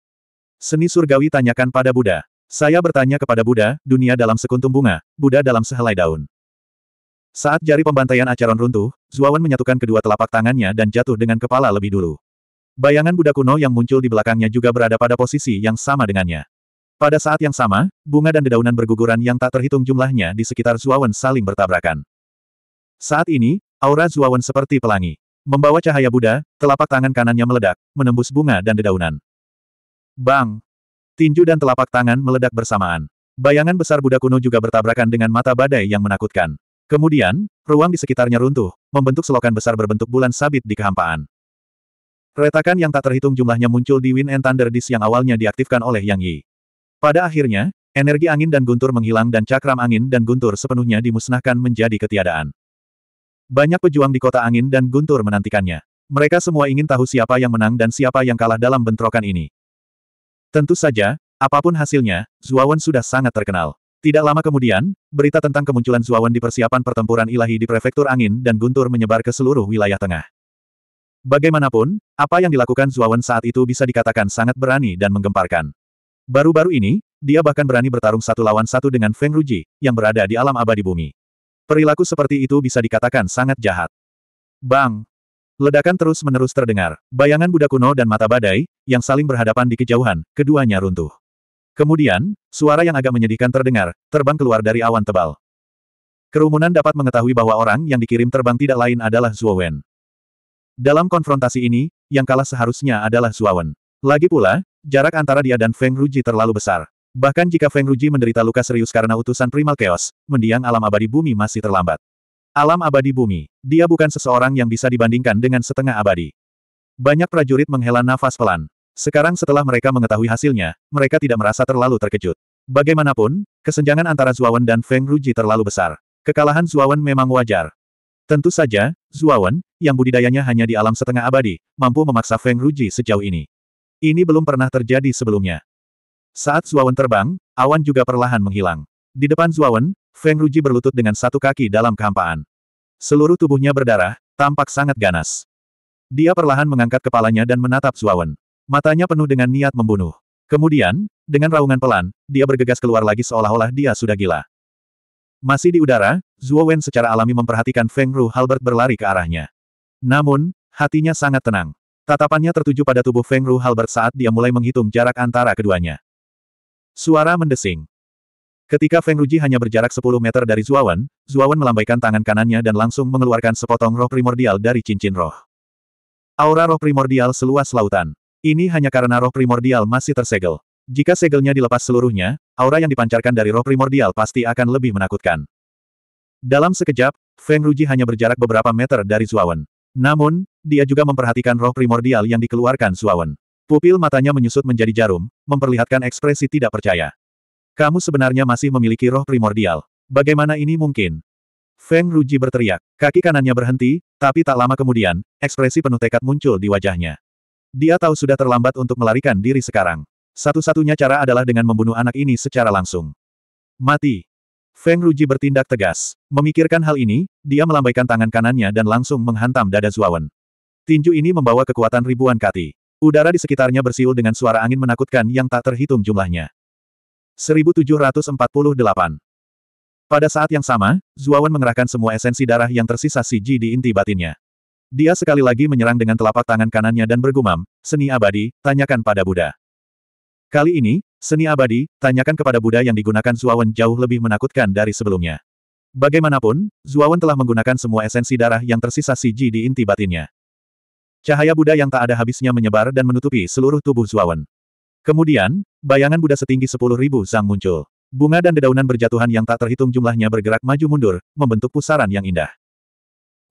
[SPEAKER 1] Seni surgawi tanyakan pada Buddha. Saya bertanya kepada Buddha, dunia dalam sekuntum bunga, Buddha dalam sehelai daun. Saat jari pembantaian acaron runtuh, Zuawan menyatukan kedua telapak tangannya dan jatuh dengan kepala lebih dulu. Bayangan Buddha kuno yang muncul di belakangnya juga berada pada posisi yang sama dengannya. Pada saat yang sama, bunga dan dedaunan berguguran yang tak terhitung jumlahnya di sekitar Zuawan saling bertabrakan. Saat ini, aura Zuawan seperti pelangi. Membawa cahaya Buddha, telapak tangan kanannya meledak, menembus bunga dan dedaunan. Bang! Tinju dan telapak tangan meledak bersamaan. Bayangan besar Buddha kuno juga bertabrakan dengan mata badai yang menakutkan. Kemudian, ruang di sekitarnya runtuh, membentuk selokan besar berbentuk bulan sabit di kehampaan. Retakan yang tak terhitung jumlahnya muncul di Wind and Thunder Disc yang awalnya diaktifkan oleh Yang Yi. Pada akhirnya, energi angin dan guntur menghilang dan cakram angin dan guntur sepenuhnya dimusnahkan menjadi ketiadaan. Banyak pejuang di kota angin dan guntur menantikannya. Mereka semua ingin tahu siapa yang menang dan siapa yang kalah dalam bentrokan ini. Tentu saja, apapun hasilnya, Zuawan sudah sangat terkenal. Tidak lama kemudian, berita tentang kemunculan Zuawan di persiapan pertempuran ilahi di Prefektur Angin dan Guntur menyebar ke seluruh wilayah tengah. Bagaimanapun, apa yang dilakukan Zuawan saat itu bisa dikatakan sangat berani dan menggemparkan. Baru-baru ini, dia bahkan berani bertarung satu lawan satu dengan Feng Ruji, yang berada di alam abadi bumi. Perilaku seperti itu bisa dikatakan sangat jahat. Bang! Ledakan terus-menerus terdengar. Bayangan Buddha kuno dan mata badai, yang saling berhadapan di kejauhan, keduanya runtuh. Kemudian, suara yang agak menyedihkan terdengar, terbang keluar dari awan tebal. Kerumunan dapat mengetahui bahwa orang yang dikirim terbang tidak lain adalah Wen. Dalam konfrontasi ini, yang kalah seharusnya adalah Wen. Lagi pula, jarak antara dia dan Feng Ruji terlalu besar. Bahkan jika Feng Ruji menderita luka serius karena utusan primal chaos, mendiang alam abadi bumi masih terlambat. Alam abadi bumi, dia bukan seseorang yang bisa dibandingkan dengan setengah abadi. Banyak prajurit menghela nafas pelan. Sekarang setelah mereka mengetahui hasilnya, mereka tidak merasa terlalu terkejut. Bagaimanapun, kesenjangan antara Zuawan dan Feng Ruji terlalu besar. Kekalahan Zuawan memang wajar. Tentu saja, Zuawan, yang budidayanya hanya di alam setengah abadi, mampu memaksa Feng Ruji sejauh ini. Ini belum pernah terjadi sebelumnya. Saat Zuawan terbang, awan juga perlahan menghilang. Di depan Zuawan, Feng Ruji berlutut dengan satu kaki dalam kehampaan. Seluruh tubuhnya berdarah, tampak sangat ganas. Dia perlahan mengangkat kepalanya dan menatap Zuawan. Matanya penuh dengan niat membunuh. Kemudian, dengan raungan pelan, dia bergegas keluar lagi seolah-olah dia sudah gila. Masih di udara, Zuo Wen secara alami memperhatikan Feng Ru Halbert berlari ke arahnya. Namun, hatinya sangat tenang. Tatapannya tertuju pada tubuh Feng Ru Halbert saat dia mulai menghitung jarak antara keduanya. Suara mendesing. Ketika Feng Ruji hanya berjarak 10 meter dari Zuawan, Zuawan melambaikan tangan kanannya dan langsung mengeluarkan sepotong roh primordial dari cincin roh. Aura roh primordial seluas lautan. Ini hanya karena roh primordial masih tersegel. Jika segelnya dilepas seluruhnya, aura yang dipancarkan dari roh primordial pasti akan lebih menakutkan. Dalam sekejap, Feng Ruji hanya berjarak beberapa meter dari Zuawan. Namun, dia juga memperhatikan roh primordial yang dikeluarkan Zuawan. Pupil matanya menyusut menjadi jarum, memperlihatkan ekspresi tidak percaya. Kamu sebenarnya masih memiliki roh primordial. Bagaimana ini mungkin? Feng Ruji berteriak. Kaki kanannya berhenti, tapi tak lama kemudian, ekspresi penuh tekad muncul di wajahnya. Dia tahu sudah terlambat untuk melarikan diri sekarang. Satu-satunya cara adalah dengan membunuh anak ini secara langsung. Mati. Feng Ruji bertindak tegas. Memikirkan hal ini, dia melambaikan tangan kanannya dan langsung menghantam dada Zuawan. Tinju ini membawa kekuatan ribuan kati. Udara di sekitarnya bersiul dengan suara angin menakutkan yang tak terhitung jumlahnya. 1748 Pada saat yang sama, Zuawan mengerahkan semua esensi darah yang tersisa si Ji di inti batinnya. Dia sekali lagi menyerang dengan telapak tangan kanannya dan bergumam, seni abadi, tanyakan pada Buddha. Kali ini, seni abadi, tanyakan kepada Buddha yang digunakan Zuawan jauh lebih menakutkan dari sebelumnya. Bagaimanapun, Zuawan telah menggunakan semua esensi darah yang tersisa Siji di inti batinnya. Cahaya Buddha yang tak ada habisnya menyebar dan menutupi seluruh tubuh Zuawan. Kemudian, bayangan Buddha setinggi sepuluh ribu sang muncul. Bunga dan dedaunan berjatuhan yang tak terhitung jumlahnya bergerak maju mundur, membentuk pusaran yang indah.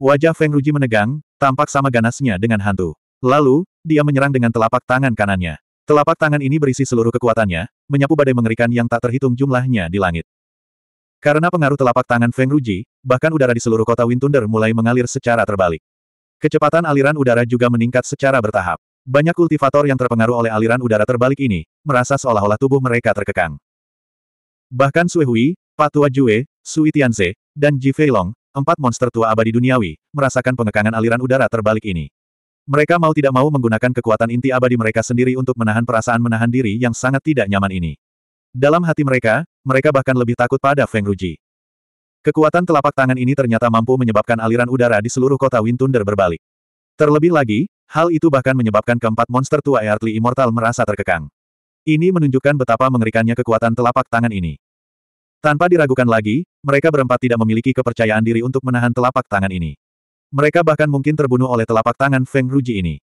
[SPEAKER 1] Wajah Feng Ruji menegang, tampak sama ganasnya dengan hantu. Lalu, dia menyerang dengan telapak tangan kanannya. Telapak tangan ini berisi seluruh kekuatannya, menyapu badai mengerikan yang tak terhitung jumlahnya di langit. Karena pengaruh telapak tangan Feng Ruji, bahkan udara di seluruh kota Wind Thunder mulai mengalir secara terbalik. Kecepatan aliran udara juga meningkat secara bertahap. Banyak kultivator yang terpengaruh oleh aliran udara terbalik ini, merasa seolah-olah tubuh mereka terkekang. Bahkan Sui Hui, Patua Jue, Sui Tianze, dan Ji Feilong, Empat monster tua abadi duniawi, merasakan pengekangan aliran udara terbalik ini. Mereka mau tidak mau menggunakan kekuatan inti abadi mereka sendiri untuk menahan perasaan menahan diri yang sangat tidak nyaman ini. Dalam hati mereka, mereka bahkan lebih takut pada Feng Ruji. Kekuatan telapak tangan ini ternyata mampu menyebabkan aliran udara di seluruh kota Wind Thunder berbalik. Terlebih lagi, hal itu bahkan menyebabkan keempat monster tua Earthly Immortal merasa terkekang. Ini menunjukkan betapa mengerikannya kekuatan telapak tangan ini. Tanpa diragukan lagi, mereka berempat tidak memiliki kepercayaan diri untuk menahan telapak tangan ini. Mereka bahkan mungkin terbunuh oleh telapak tangan Feng Ruji ini.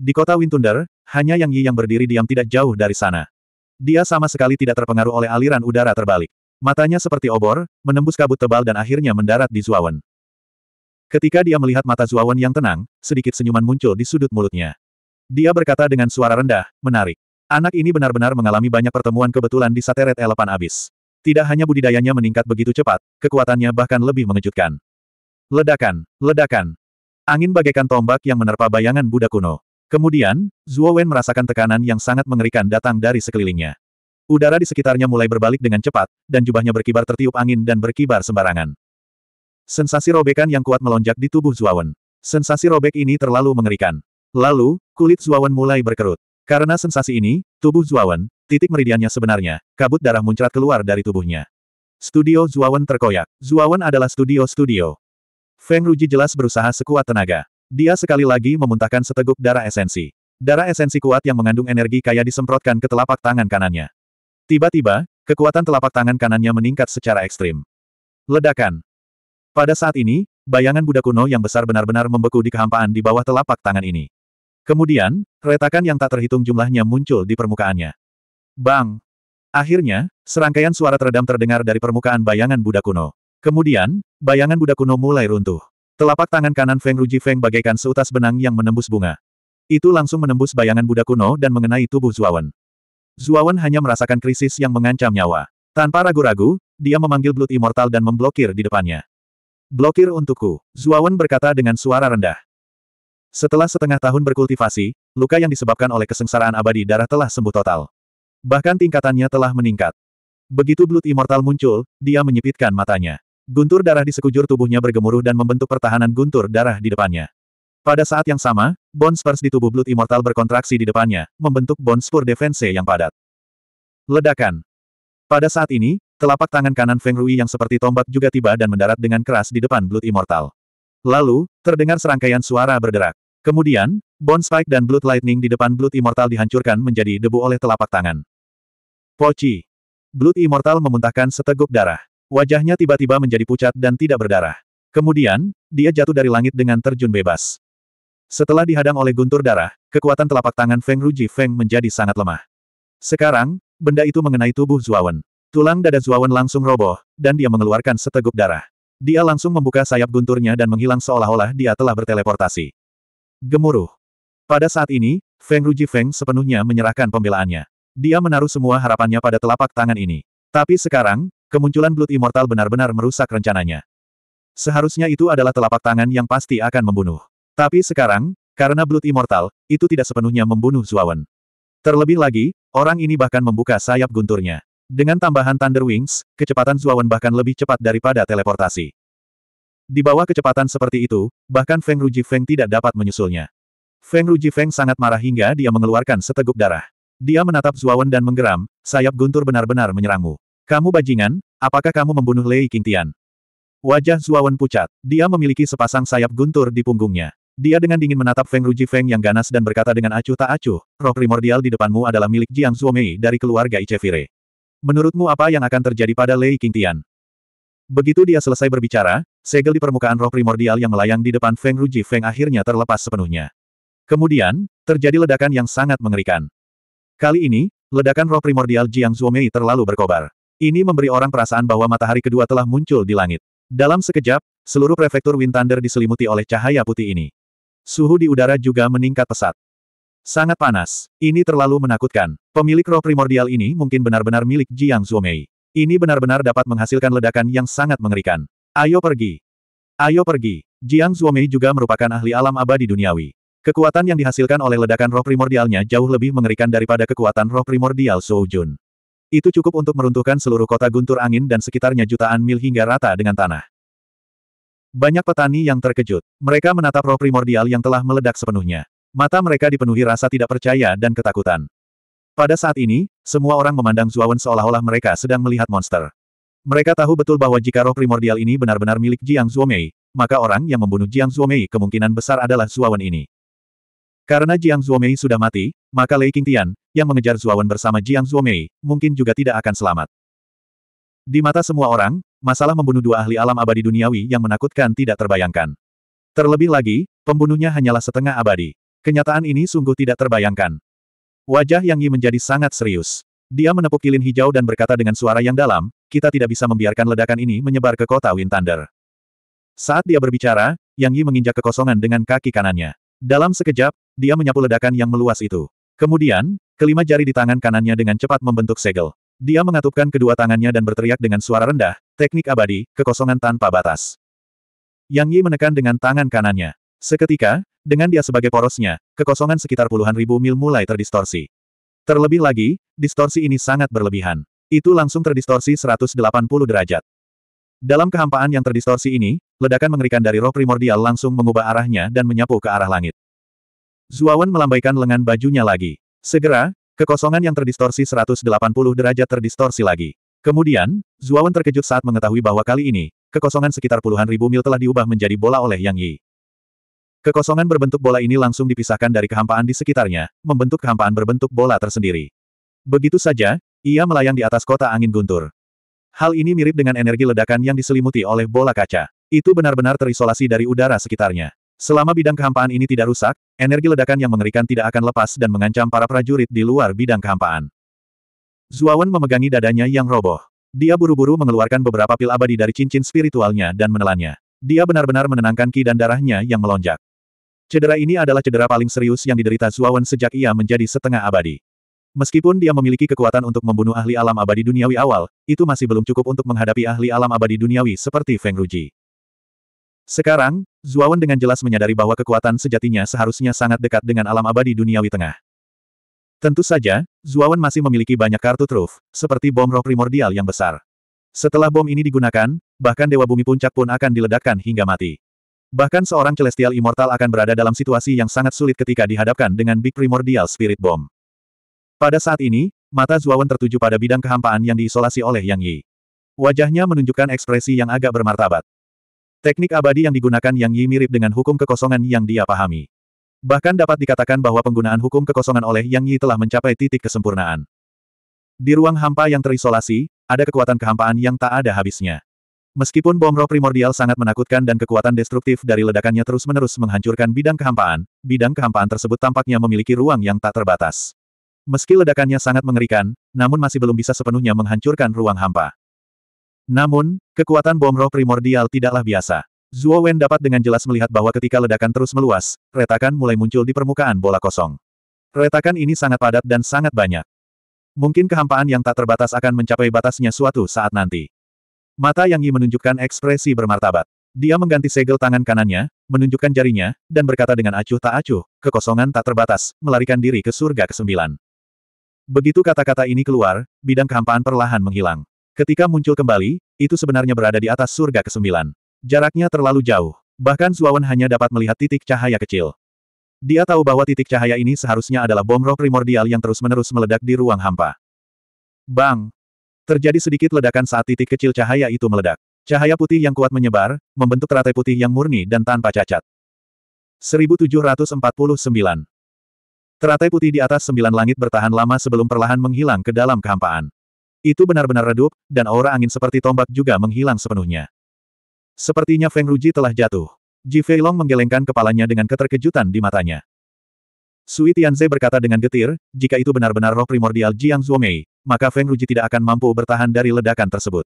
[SPEAKER 1] Di kota Windunder, hanya Yang Yi yang berdiri diam tidak jauh dari sana. Dia sama sekali tidak terpengaruh oleh aliran udara terbalik. Matanya seperti obor, menembus kabut tebal dan akhirnya mendarat di Zuawan. Ketika dia melihat mata Zuawan yang tenang, sedikit senyuman muncul di sudut mulutnya. Dia berkata dengan suara rendah, menarik. Anak ini benar-benar mengalami banyak pertemuan kebetulan di Sateret Elepan Abis. Tidak hanya budidayanya meningkat begitu cepat, kekuatannya bahkan lebih mengejutkan. Ledakan, ledakan. Angin bagaikan tombak yang menerpa bayangan Buddha kuno. Kemudian, Zuo Wen merasakan tekanan yang sangat mengerikan datang dari sekelilingnya. Udara di sekitarnya mulai berbalik dengan cepat, dan jubahnya berkibar tertiup angin dan berkibar sembarangan. Sensasi robekan yang kuat melonjak di tubuh Zuo Wen. Sensasi robek ini terlalu mengerikan. Lalu, kulit Zuo Wen mulai berkerut. Karena sensasi ini, tubuh Zuawan, titik meridiannya sebenarnya, kabut darah muncrat keluar dari tubuhnya. Studio Zuawan terkoyak. Zuawan adalah studio-studio. Feng Ruji jelas berusaha sekuat tenaga. Dia sekali lagi memuntahkan seteguk darah esensi. Darah esensi kuat yang mengandung energi kaya disemprotkan ke telapak tangan kanannya. Tiba-tiba, kekuatan telapak tangan kanannya meningkat secara ekstrim. Ledakan. Pada saat ini, bayangan Buddha kuno yang besar benar-benar membeku di kehampaan di bawah telapak tangan ini. Kemudian, retakan yang tak terhitung jumlahnya muncul di permukaannya. Bang! Akhirnya, serangkaian suara teredam terdengar dari permukaan bayangan Buddha kuno. Kemudian, bayangan Buddha kuno mulai runtuh. Telapak tangan kanan Feng Ruji Feng bagaikan seutas benang yang menembus bunga. Itu langsung menembus bayangan Buddha kuno dan mengenai tubuh Zuawan. Zuawan hanya merasakan krisis yang mengancam nyawa. Tanpa ragu-ragu, dia memanggil Blood Immortal dan memblokir di depannya. Blokir untukku, Zuawan berkata dengan suara rendah. Setelah setengah tahun berkultivasi, luka yang disebabkan oleh kesengsaraan abadi darah telah sembuh total. Bahkan tingkatannya telah meningkat. Begitu Blood Immortal muncul, dia menyipitkan matanya. Guntur darah di sekujur tubuhnya bergemuruh dan membentuk pertahanan guntur darah di depannya. Pada saat yang sama, Bones spurs di tubuh Blood Immortal berkontraksi di depannya, membentuk Bones spur defense yang padat. Ledakan. Pada saat ini, telapak tangan kanan Feng Rui yang seperti tombak juga tiba dan mendarat dengan keras di depan Blood Immortal. Lalu, terdengar serangkaian suara berderak. Kemudian, Bone Spike dan Blood Lightning di depan Blood Immortal dihancurkan menjadi debu oleh telapak tangan. Pochi, Blood Immortal memuntahkan seteguk darah. Wajahnya tiba-tiba menjadi pucat dan tidak berdarah. Kemudian, dia jatuh dari langit dengan terjun bebas. Setelah dihadang oleh guntur darah, kekuatan telapak tangan Feng Ruji Feng menjadi sangat lemah. Sekarang, benda itu mengenai tubuh Zuawan. Tulang dada Zuawan langsung roboh, dan dia mengeluarkan seteguk darah. Dia langsung membuka sayap gunturnya dan menghilang seolah-olah dia telah berteleportasi. Gemuruh. Pada saat ini, Feng Ruji Feng sepenuhnya menyerahkan pembelaannya. Dia menaruh semua harapannya pada telapak tangan ini. Tapi sekarang, kemunculan Blood Immortal benar-benar merusak rencananya. Seharusnya itu adalah telapak tangan yang pasti akan membunuh. Tapi sekarang, karena Blood Immortal, itu tidak sepenuhnya membunuh Zuawan. Terlebih lagi, orang ini bahkan membuka sayap gunturnya. Dengan tambahan Thunder Wings, kecepatan Zuawan bahkan lebih cepat daripada teleportasi. Di bawah kecepatan seperti itu, bahkan Feng Ruji Feng tidak dapat menyusulnya. Feng Ruji Feng sangat marah hingga dia mengeluarkan seteguk darah. Dia menatap Zuawan dan menggeram, sayap guntur benar-benar menyerangmu. Kamu bajingan, apakah kamu membunuh Lei Qingtian? Wajah Zuawan pucat. Dia memiliki sepasang sayap guntur di punggungnya. Dia dengan dingin menatap Feng Ruji Feng yang ganas dan berkata dengan acuh tak acuh, roh primordial di depanmu adalah milik Jiang Zuomei dari keluarga Ichevire. Menurutmu apa yang akan terjadi pada Lei Qingtian? Begitu dia selesai berbicara, Segel di permukaan roh primordial yang melayang di depan Feng Ruji Feng akhirnya terlepas sepenuhnya. Kemudian, terjadi ledakan yang sangat mengerikan. Kali ini, ledakan roh primordial Jiang Zuomei terlalu berkobar. Ini memberi orang perasaan bahwa matahari kedua telah muncul di langit. Dalam sekejap, seluruh prefektur Wind Thunder diselimuti oleh cahaya putih ini. Suhu di udara juga meningkat pesat. Sangat panas. Ini terlalu menakutkan. Pemilik roh primordial ini mungkin benar-benar milik Jiang Zuomei. Ini benar-benar dapat menghasilkan ledakan yang sangat mengerikan. Ayo pergi. Ayo pergi. Jiang Zuomei juga merupakan ahli alam abadi duniawi. Kekuatan yang dihasilkan oleh ledakan roh primordialnya jauh lebih mengerikan daripada kekuatan roh primordial Suo Jun. Itu cukup untuk meruntuhkan seluruh kota guntur angin dan sekitarnya jutaan mil hingga rata dengan tanah. Banyak petani yang terkejut. Mereka menatap roh primordial yang telah meledak sepenuhnya. Mata mereka dipenuhi rasa tidak percaya dan ketakutan. Pada saat ini, semua orang memandang Zuawan seolah-olah mereka sedang melihat monster. Mereka tahu betul bahwa jika roh primordial ini benar-benar milik Jiang Zhuomei, maka orang yang membunuh Jiang Zhuomei kemungkinan besar adalah Zuawan ini. Karena Jiang Zhuomei sudah mati, maka Lei Qingtian, yang mengejar Zuawan bersama Jiang Zhuomei, mungkin juga tidak akan selamat. Di mata semua orang, masalah membunuh dua ahli alam abadi duniawi yang menakutkan tidak terbayangkan. Terlebih lagi, pembunuhnya hanyalah setengah abadi. Kenyataan ini sungguh tidak terbayangkan. Wajah Yang Yi menjadi sangat serius. Dia menepuk kilin hijau dan berkata dengan suara yang dalam, kita tidak bisa membiarkan ledakan ini menyebar ke kota Wind Thunder. Saat dia berbicara, Yang Yi menginjak kekosongan dengan kaki kanannya. Dalam sekejap, dia menyapu ledakan yang meluas itu. Kemudian, kelima jari di tangan kanannya dengan cepat membentuk segel. Dia mengatupkan kedua tangannya dan berteriak dengan suara rendah, teknik abadi, kekosongan tanpa batas. Yang Yi menekan dengan tangan kanannya. Seketika, dengan dia sebagai porosnya, kekosongan sekitar puluhan ribu mil mulai terdistorsi. Terlebih lagi, distorsi ini sangat berlebihan. Itu langsung terdistorsi 180 derajat. Dalam kehampaan yang terdistorsi ini, ledakan mengerikan dari roh primordial langsung mengubah arahnya dan menyapu ke arah langit. Zuawan melambaikan lengan bajunya lagi. Segera, kekosongan yang terdistorsi 180 derajat terdistorsi lagi. Kemudian, Zuawan terkejut saat mengetahui bahwa kali ini, kekosongan sekitar puluhan ribu mil telah diubah menjadi bola oleh Yang Yi. Kekosongan berbentuk bola ini langsung dipisahkan dari kehampaan di sekitarnya, membentuk kehampaan berbentuk bola tersendiri. Begitu saja, ia melayang di atas kota angin guntur. Hal ini mirip dengan energi ledakan yang diselimuti oleh bola kaca. Itu benar-benar terisolasi dari udara sekitarnya. Selama bidang kehampaan ini tidak rusak, energi ledakan yang mengerikan tidak akan lepas dan mengancam para prajurit di luar bidang kehampaan. Zuawan memegangi dadanya yang roboh. Dia buru-buru mengeluarkan beberapa pil abadi dari cincin spiritualnya dan menelannya. Dia benar-benar menenangkan ki dan darahnya yang melonjak. Cedera ini adalah cedera paling serius yang diderita Zuawan sejak ia menjadi setengah abadi. Meskipun dia memiliki kekuatan untuk membunuh ahli alam abadi duniawi awal, itu masih belum cukup untuk menghadapi ahli alam abadi duniawi seperti Feng Ruji. Sekarang, Zuawan dengan jelas menyadari bahwa kekuatan sejatinya seharusnya sangat dekat dengan alam abadi duniawi tengah. Tentu saja, Zuawan masih memiliki banyak kartu truf, seperti bom roh primordial yang besar. Setelah bom ini digunakan, bahkan Dewa Bumi Puncak pun akan diledakkan hingga mati. Bahkan seorang Celestial Immortal akan berada dalam situasi yang sangat sulit ketika dihadapkan dengan Big Primordial Spirit Bomb. Pada saat ini, mata Zuawan tertuju pada bidang kehampaan yang diisolasi oleh Yang Yi. Wajahnya menunjukkan ekspresi yang agak bermartabat. Teknik abadi yang digunakan Yang Yi mirip dengan hukum kekosongan yang dia pahami. Bahkan dapat dikatakan bahwa penggunaan hukum kekosongan oleh Yang Yi telah mencapai titik kesempurnaan. Di ruang hampa yang terisolasi, ada kekuatan kehampaan yang tak ada habisnya. Meskipun bom roh primordial sangat menakutkan dan kekuatan destruktif dari ledakannya terus-menerus menghancurkan bidang kehampaan, bidang kehampaan tersebut tampaknya memiliki ruang yang tak terbatas. Meski ledakannya sangat mengerikan, namun masih belum bisa sepenuhnya menghancurkan ruang hampa. Namun, kekuatan bom roh primordial tidaklah biasa. Zhuo Wen dapat dengan jelas melihat bahwa ketika ledakan terus meluas, retakan mulai muncul di permukaan bola kosong. Retakan ini sangat padat dan sangat banyak. Mungkin kehampaan yang tak terbatas akan mencapai batasnya suatu saat nanti. Mata Yang Yi menunjukkan ekspresi bermartabat. Dia mengganti segel tangan kanannya, menunjukkan jarinya, dan berkata dengan acuh tak acuh, kekosongan tak terbatas, melarikan diri ke surga kesembilan. Begitu kata-kata ini keluar, bidang kehampaan perlahan menghilang. Ketika muncul kembali, itu sebenarnya berada di atas surga kesembilan. Jaraknya terlalu jauh. Bahkan Zuawan hanya dapat melihat titik cahaya kecil. Dia tahu bahwa titik cahaya ini seharusnya adalah bom roh primordial yang terus-menerus meledak di ruang hampa. Bang! Terjadi sedikit ledakan saat titik kecil cahaya itu meledak. Cahaya putih yang kuat menyebar, membentuk teratai putih yang murni dan tanpa cacat. 1749. Teratai putih di atas sembilan langit bertahan lama sebelum perlahan menghilang ke dalam kehampaan. Itu benar-benar redup, dan aura angin seperti tombak juga menghilang sepenuhnya. Sepertinya Feng Ruji telah jatuh. Ji Fei Long menggelengkan kepalanya dengan keterkejutan di matanya. Sui Tianze berkata dengan getir, jika itu benar-benar roh primordial Jiang Zhuomei, maka Feng Ruji tidak akan mampu bertahan dari ledakan tersebut.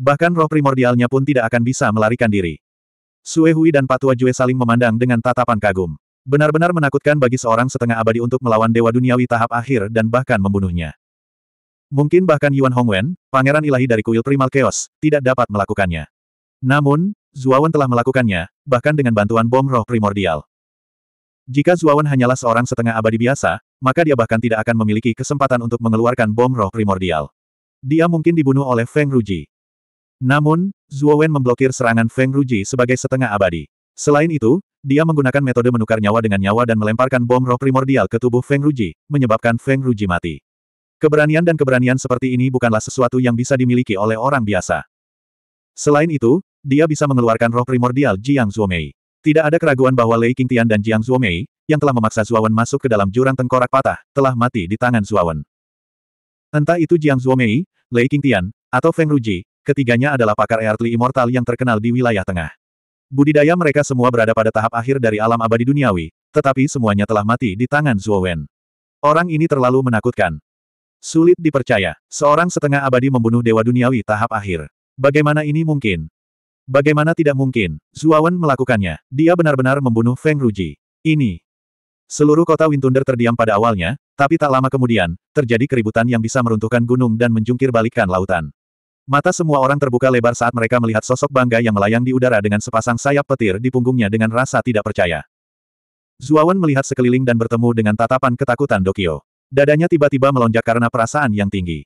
[SPEAKER 1] Bahkan roh primordialnya pun tidak akan bisa melarikan diri. Sui Hui dan Patua Jue saling memandang dengan tatapan kagum. Benar-benar menakutkan bagi seorang setengah abadi untuk melawan Dewa Duniawi tahap akhir dan bahkan membunuhnya. Mungkin bahkan Yuan Hongwen, pangeran ilahi dari kuil Primal Chaos, tidak dapat melakukannya. Namun, Zuawan telah melakukannya, bahkan dengan bantuan bom roh primordial. Jika Zuawan hanyalah seorang setengah abadi biasa, maka dia bahkan tidak akan memiliki kesempatan untuk mengeluarkan bom roh primordial. Dia mungkin dibunuh oleh Feng Ruji. Namun, Zuowen memblokir serangan Feng Ruji sebagai setengah abadi. Selain itu, dia menggunakan metode menukar nyawa dengan nyawa dan melemparkan bom roh primordial ke tubuh Feng Ruji, menyebabkan Feng Ruji mati. Keberanian dan keberanian seperti ini bukanlah sesuatu yang bisa dimiliki oleh orang biasa. Selain itu, dia bisa mengeluarkan roh primordial Jiang Zuomei. Tidak ada keraguan bahwa Lei Qingtian dan Jiang Zuomei, yang telah memaksa Zuawan masuk ke dalam jurang tengkorak patah, telah mati di tangan Zuawan. Entah itu Jiang Zuomei, Lei Qingtian, atau Feng Ruji, ketiganya adalah pakar Earthly Immortal yang terkenal di wilayah tengah. Budidaya mereka semua berada pada tahap akhir dari alam abadi duniawi, tetapi semuanya telah mati di tangan Zuowen. Orang ini terlalu menakutkan. Sulit dipercaya, seorang setengah abadi membunuh dewa duniawi tahap akhir. Bagaimana ini mungkin? Bagaimana tidak mungkin, Zuawan melakukannya. Dia benar-benar membunuh Feng Ruji. Ini. Seluruh kota Windunder terdiam pada awalnya, tapi tak lama kemudian, terjadi keributan yang bisa meruntuhkan gunung dan menjungkir balikkan lautan. Mata semua orang terbuka lebar saat mereka melihat sosok bangga yang melayang di udara dengan sepasang sayap petir di punggungnya dengan rasa tidak percaya. Zuawan melihat sekeliling dan bertemu dengan tatapan ketakutan Dokio. Dadanya tiba-tiba melonjak karena perasaan yang tinggi.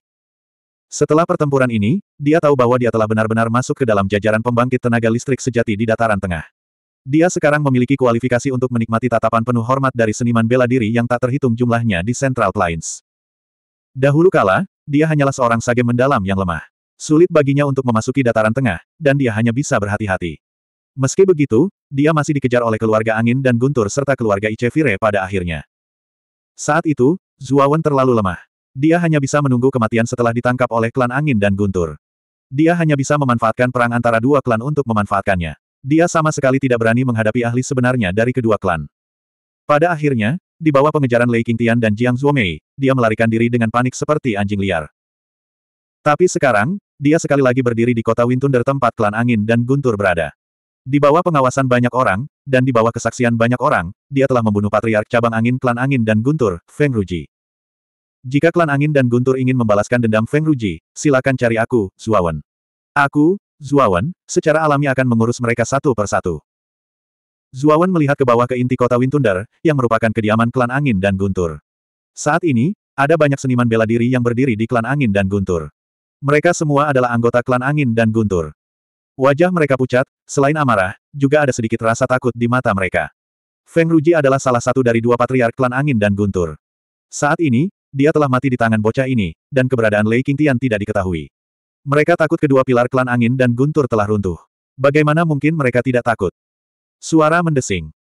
[SPEAKER 1] Setelah pertempuran ini, dia tahu bahwa dia telah benar-benar masuk ke dalam jajaran pembangkit tenaga listrik sejati di dataran tengah. Dia sekarang memiliki kualifikasi untuk menikmati tatapan penuh hormat dari seniman bela diri yang tak terhitung jumlahnya di Central Plains. Dahulu kala, dia hanyalah seorang sage mendalam yang lemah. Sulit baginya untuk memasuki dataran tengah, dan dia hanya bisa berhati-hati. Meski begitu, dia masih dikejar oleh keluarga angin dan guntur serta keluarga Ichevire pada akhirnya. Saat itu, Zuawan terlalu lemah. Dia hanya bisa menunggu kematian setelah ditangkap oleh klan angin dan guntur. Dia hanya bisa memanfaatkan perang antara dua klan untuk memanfaatkannya. Dia sama sekali tidak berani menghadapi ahli sebenarnya dari kedua klan. Pada akhirnya, di bawah pengejaran Lei Qingtian dan Jiang Zhuomei, dia melarikan diri dengan panik seperti anjing liar. Tapi sekarang, dia sekali lagi berdiri di kota Wintunder tempat klan angin dan guntur berada. Di bawah pengawasan banyak orang, dan di bawah kesaksian banyak orang, dia telah membunuh patriark cabang angin klan angin dan guntur, Feng Ruji. Jika klan angin dan guntur ingin membalaskan dendam Feng Ruji, silakan cari aku, Zuawan. Aku, Zuawan, secara alami akan mengurus mereka satu per satu. Zuawan melihat ke bawah ke inti kota Wintundar, yang merupakan kediaman klan angin dan guntur. Saat ini, ada banyak seniman bela diri yang berdiri di klan angin dan guntur. Mereka semua adalah anggota klan angin dan guntur. Wajah mereka pucat, selain amarah, juga ada sedikit rasa takut di mata mereka. Feng Ruji adalah salah satu dari dua patriark klan angin dan guntur. Saat ini, dia telah mati di tangan bocah ini, dan keberadaan Lei Qingtian tidak diketahui. Mereka takut kedua pilar klan angin dan guntur telah runtuh. Bagaimana mungkin mereka tidak takut? Suara mendesing.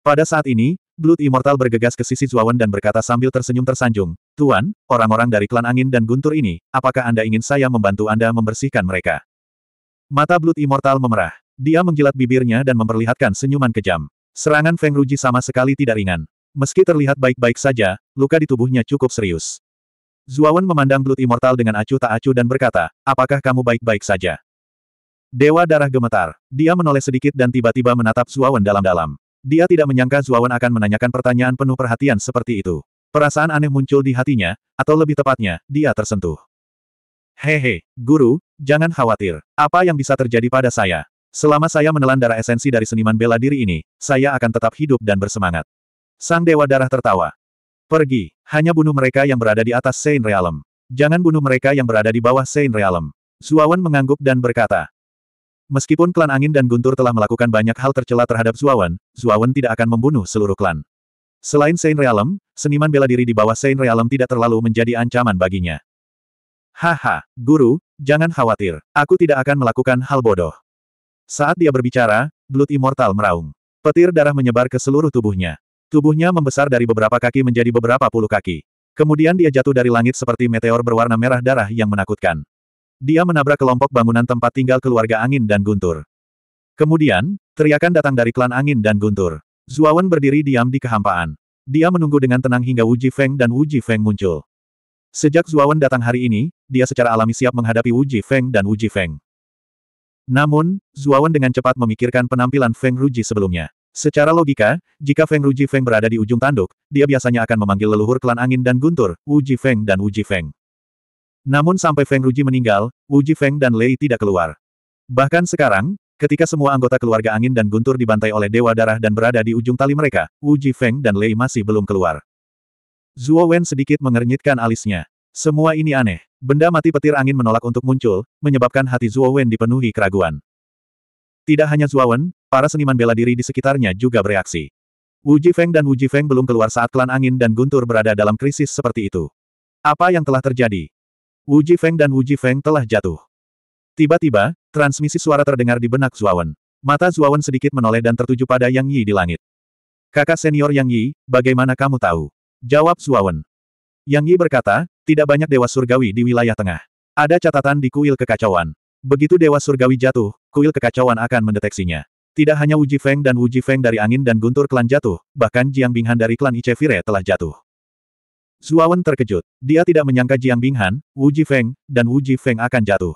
[SPEAKER 1] Pada saat ini, Blood Immortal bergegas ke sisi Zuawan dan berkata sambil tersenyum tersanjung, Tuan, orang-orang dari klan angin dan guntur ini, apakah Anda ingin saya membantu Anda membersihkan mereka? Mata Blood Immortal memerah. Dia menggilat bibirnya dan memperlihatkan senyuman kejam. Serangan Feng Ruji sama sekali tidak ringan. Meski terlihat baik-baik saja, luka di tubuhnya cukup serius. Zuawan memandang Blood Immortal dengan acuh tak acuh dan berkata, apakah kamu baik-baik saja? Dewa darah gemetar. Dia menoleh sedikit dan tiba-tiba menatap Zuawan dalam-dalam. Dia tidak menyangka Zuawan akan menanyakan pertanyaan penuh perhatian seperti itu. Perasaan aneh muncul di hatinya, atau lebih tepatnya, dia tersentuh. Hehe, guru, jangan khawatir. Apa yang bisa terjadi pada saya? Selama saya menelan darah esensi dari seniman bela diri ini, saya akan tetap hidup dan bersemangat. Sang Dewa Darah tertawa. Pergi, hanya bunuh mereka yang berada di atas Sein Realm. Jangan bunuh mereka yang berada di bawah Sein Realm. Zuawan mengangguk dan berkata. Meskipun klan angin dan guntur telah melakukan banyak hal tercela terhadap Zuawan, Zuawan tidak akan membunuh seluruh klan. Selain Sein Realm, seniman bela diri di bawah Sein Realm tidak terlalu menjadi ancaman baginya. Haha, guru, jangan khawatir, aku tidak akan melakukan hal bodoh. Saat dia berbicara, Blood Immortal meraung. Petir darah menyebar ke seluruh tubuhnya. Tubuhnya membesar dari beberapa kaki menjadi beberapa puluh kaki. Kemudian dia jatuh dari langit seperti meteor berwarna merah darah yang menakutkan. Dia menabrak kelompok bangunan tempat tinggal keluarga angin dan guntur. Kemudian, teriakan datang dari klan angin dan guntur. Zuawan berdiri diam di kehampaan. Dia menunggu dengan tenang hingga Wuji Feng dan Wuji Feng muncul. Sejak Zuawan datang hari ini, dia secara alami siap menghadapi Wuji Feng dan Wuji Feng. Namun, Zuawan dengan cepat memikirkan penampilan Feng Ruji sebelumnya. Secara logika, jika Feng Ruji Feng berada di ujung tanduk, dia biasanya akan memanggil leluhur klan angin dan guntur, Wuji Feng dan Wuji Feng. Namun sampai Feng Ruji meninggal, Wuji Feng dan Lei tidak keluar. Bahkan sekarang, ketika semua anggota keluarga angin dan guntur dibantai oleh Dewa Darah dan berada di ujung tali mereka, Wuji Feng dan Lei masih belum keluar. Zuo Wen sedikit mengernyitkan alisnya. Semua ini aneh. Benda mati petir angin menolak untuk muncul, menyebabkan hati Zuo Wen dipenuhi keraguan. Tidak hanya Zuo Wen, para seniman bela diri di sekitarnya juga bereaksi. Wu Jifeng dan Wu Jifeng belum keluar saat klan angin dan guntur berada dalam krisis seperti itu. Apa yang telah terjadi? Wu Jifeng dan Wu Jifeng telah jatuh. Tiba-tiba, transmisi suara terdengar di benak Zuawan. Mata Zuawan sedikit menoleh dan tertuju pada Yang Yi di langit. Kakak senior Yang Yi, bagaimana kamu tahu? Jawab Zuawan. Yang Yi berkata, tidak banyak dewa surgawi di wilayah tengah. Ada catatan di kuil kekacauan. Begitu dewa surgawi jatuh, kuil kekacauan akan mendeteksinya. Tidak hanya Wu Feng dan Wu Feng dari angin dan guntur klan jatuh, bahkan Jiang Binghan dari klan Icevire telah jatuh. Zuawan terkejut. Dia tidak menyangka Jiang Binghan, Wu Feng, dan Wu Feng akan jatuh.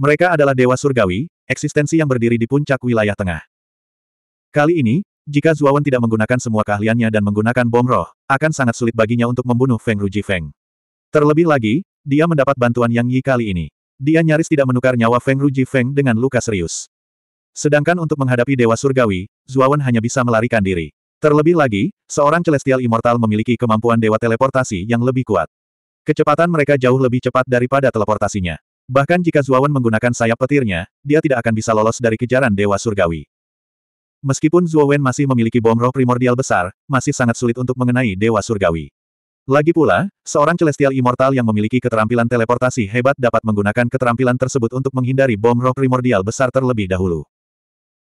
[SPEAKER 1] Mereka adalah dewa surgawi, eksistensi yang berdiri di puncak wilayah tengah. Kali ini, jika Zuawan tidak menggunakan semua keahliannya dan menggunakan bom roh, akan sangat sulit baginya untuk membunuh Feng Ruji Feng. Terlebih lagi, dia mendapat bantuan Yang Yi kali ini. Dia nyaris tidak menukar nyawa Feng Ruji Feng dengan luka serius. Sedangkan untuk menghadapi Dewa Surgawi, Zuawan hanya bisa melarikan diri. Terlebih lagi, seorang Celestial Immortal memiliki kemampuan Dewa Teleportasi yang lebih kuat. Kecepatan mereka jauh lebih cepat daripada teleportasinya. Bahkan jika Zuawan menggunakan sayap petirnya, dia tidak akan bisa lolos dari kejaran Dewa Surgawi. Meskipun Zuawan masih memiliki bom roh primordial besar, masih sangat sulit untuk mengenai Dewa Surgawi. Lagi pula, seorang Celestial Immortal yang memiliki keterampilan teleportasi hebat dapat menggunakan keterampilan tersebut untuk menghindari bom roh primordial besar terlebih dahulu.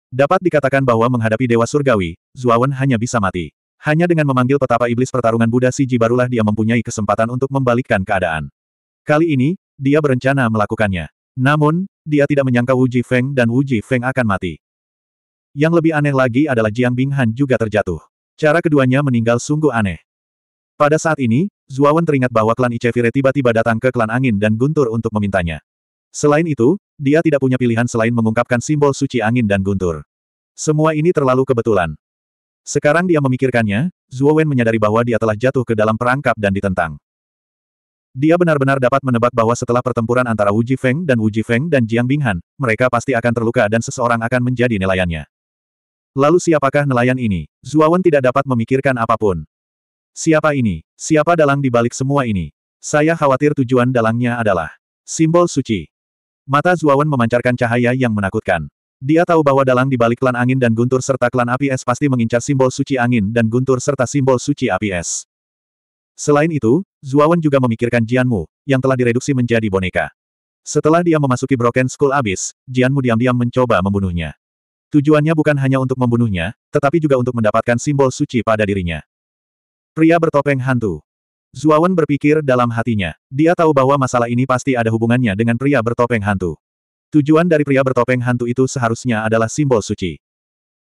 [SPEAKER 1] Dapat dikatakan bahwa menghadapi Dewa Surgawi, Zuawan hanya bisa mati. Hanya dengan memanggil petapa iblis pertarungan Buddha Siji barulah dia mempunyai kesempatan untuk membalikkan keadaan. Kali ini, dia berencana melakukannya. Namun, dia tidak menyangka Wu Ji Feng dan Wu Ji Feng akan mati. Yang lebih aneh lagi adalah Jiang Binghan juga terjatuh. Cara keduanya meninggal sungguh aneh. Pada saat ini, Zuawan teringat bahwa klan Icevire tiba-tiba datang ke klan angin dan guntur untuk memintanya. Selain itu, dia tidak punya pilihan selain mengungkapkan simbol suci angin dan guntur. Semua ini terlalu kebetulan. Sekarang dia memikirkannya, Zhuo Wen menyadari bahwa dia telah jatuh ke dalam perangkap dan ditentang. Dia benar-benar dapat menebak bahwa setelah pertempuran antara Wu Jifeng dan Wu Jifeng dan Jiang Binghan, mereka pasti akan terluka dan seseorang akan menjadi nelayannya. Lalu siapakah nelayan ini? Wen tidak dapat memikirkan apapun. Siapa ini? Siapa dalang di balik semua ini? Saya khawatir tujuan dalangnya adalah simbol suci. Mata Zuawan memancarkan cahaya yang menakutkan. Dia tahu bahwa dalang di balik klan angin dan guntur serta klan api es pasti mengincar simbol suci angin dan guntur serta simbol suci api es. Selain itu, Zuawan juga memikirkan Jianmu, yang telah direduksi menjadi boneka. Setelah dia memasuki Broken School abis, Jianmu diam-diam mencoba membunuhnya. Tujuannya bukan hanya untuk membunuhnya, tetapi juga untuk mendapatkan simbol suci pada dirinya. Pria bertopeng hantu. Zuawan berpikir dalam hatinya. Dia tahu bahwa masalah ini pasti ada hubungannya dengan pria bertopeng hantu. Tujuan dari pria bertopeng hantu itu seharusnya adalah simbol suci.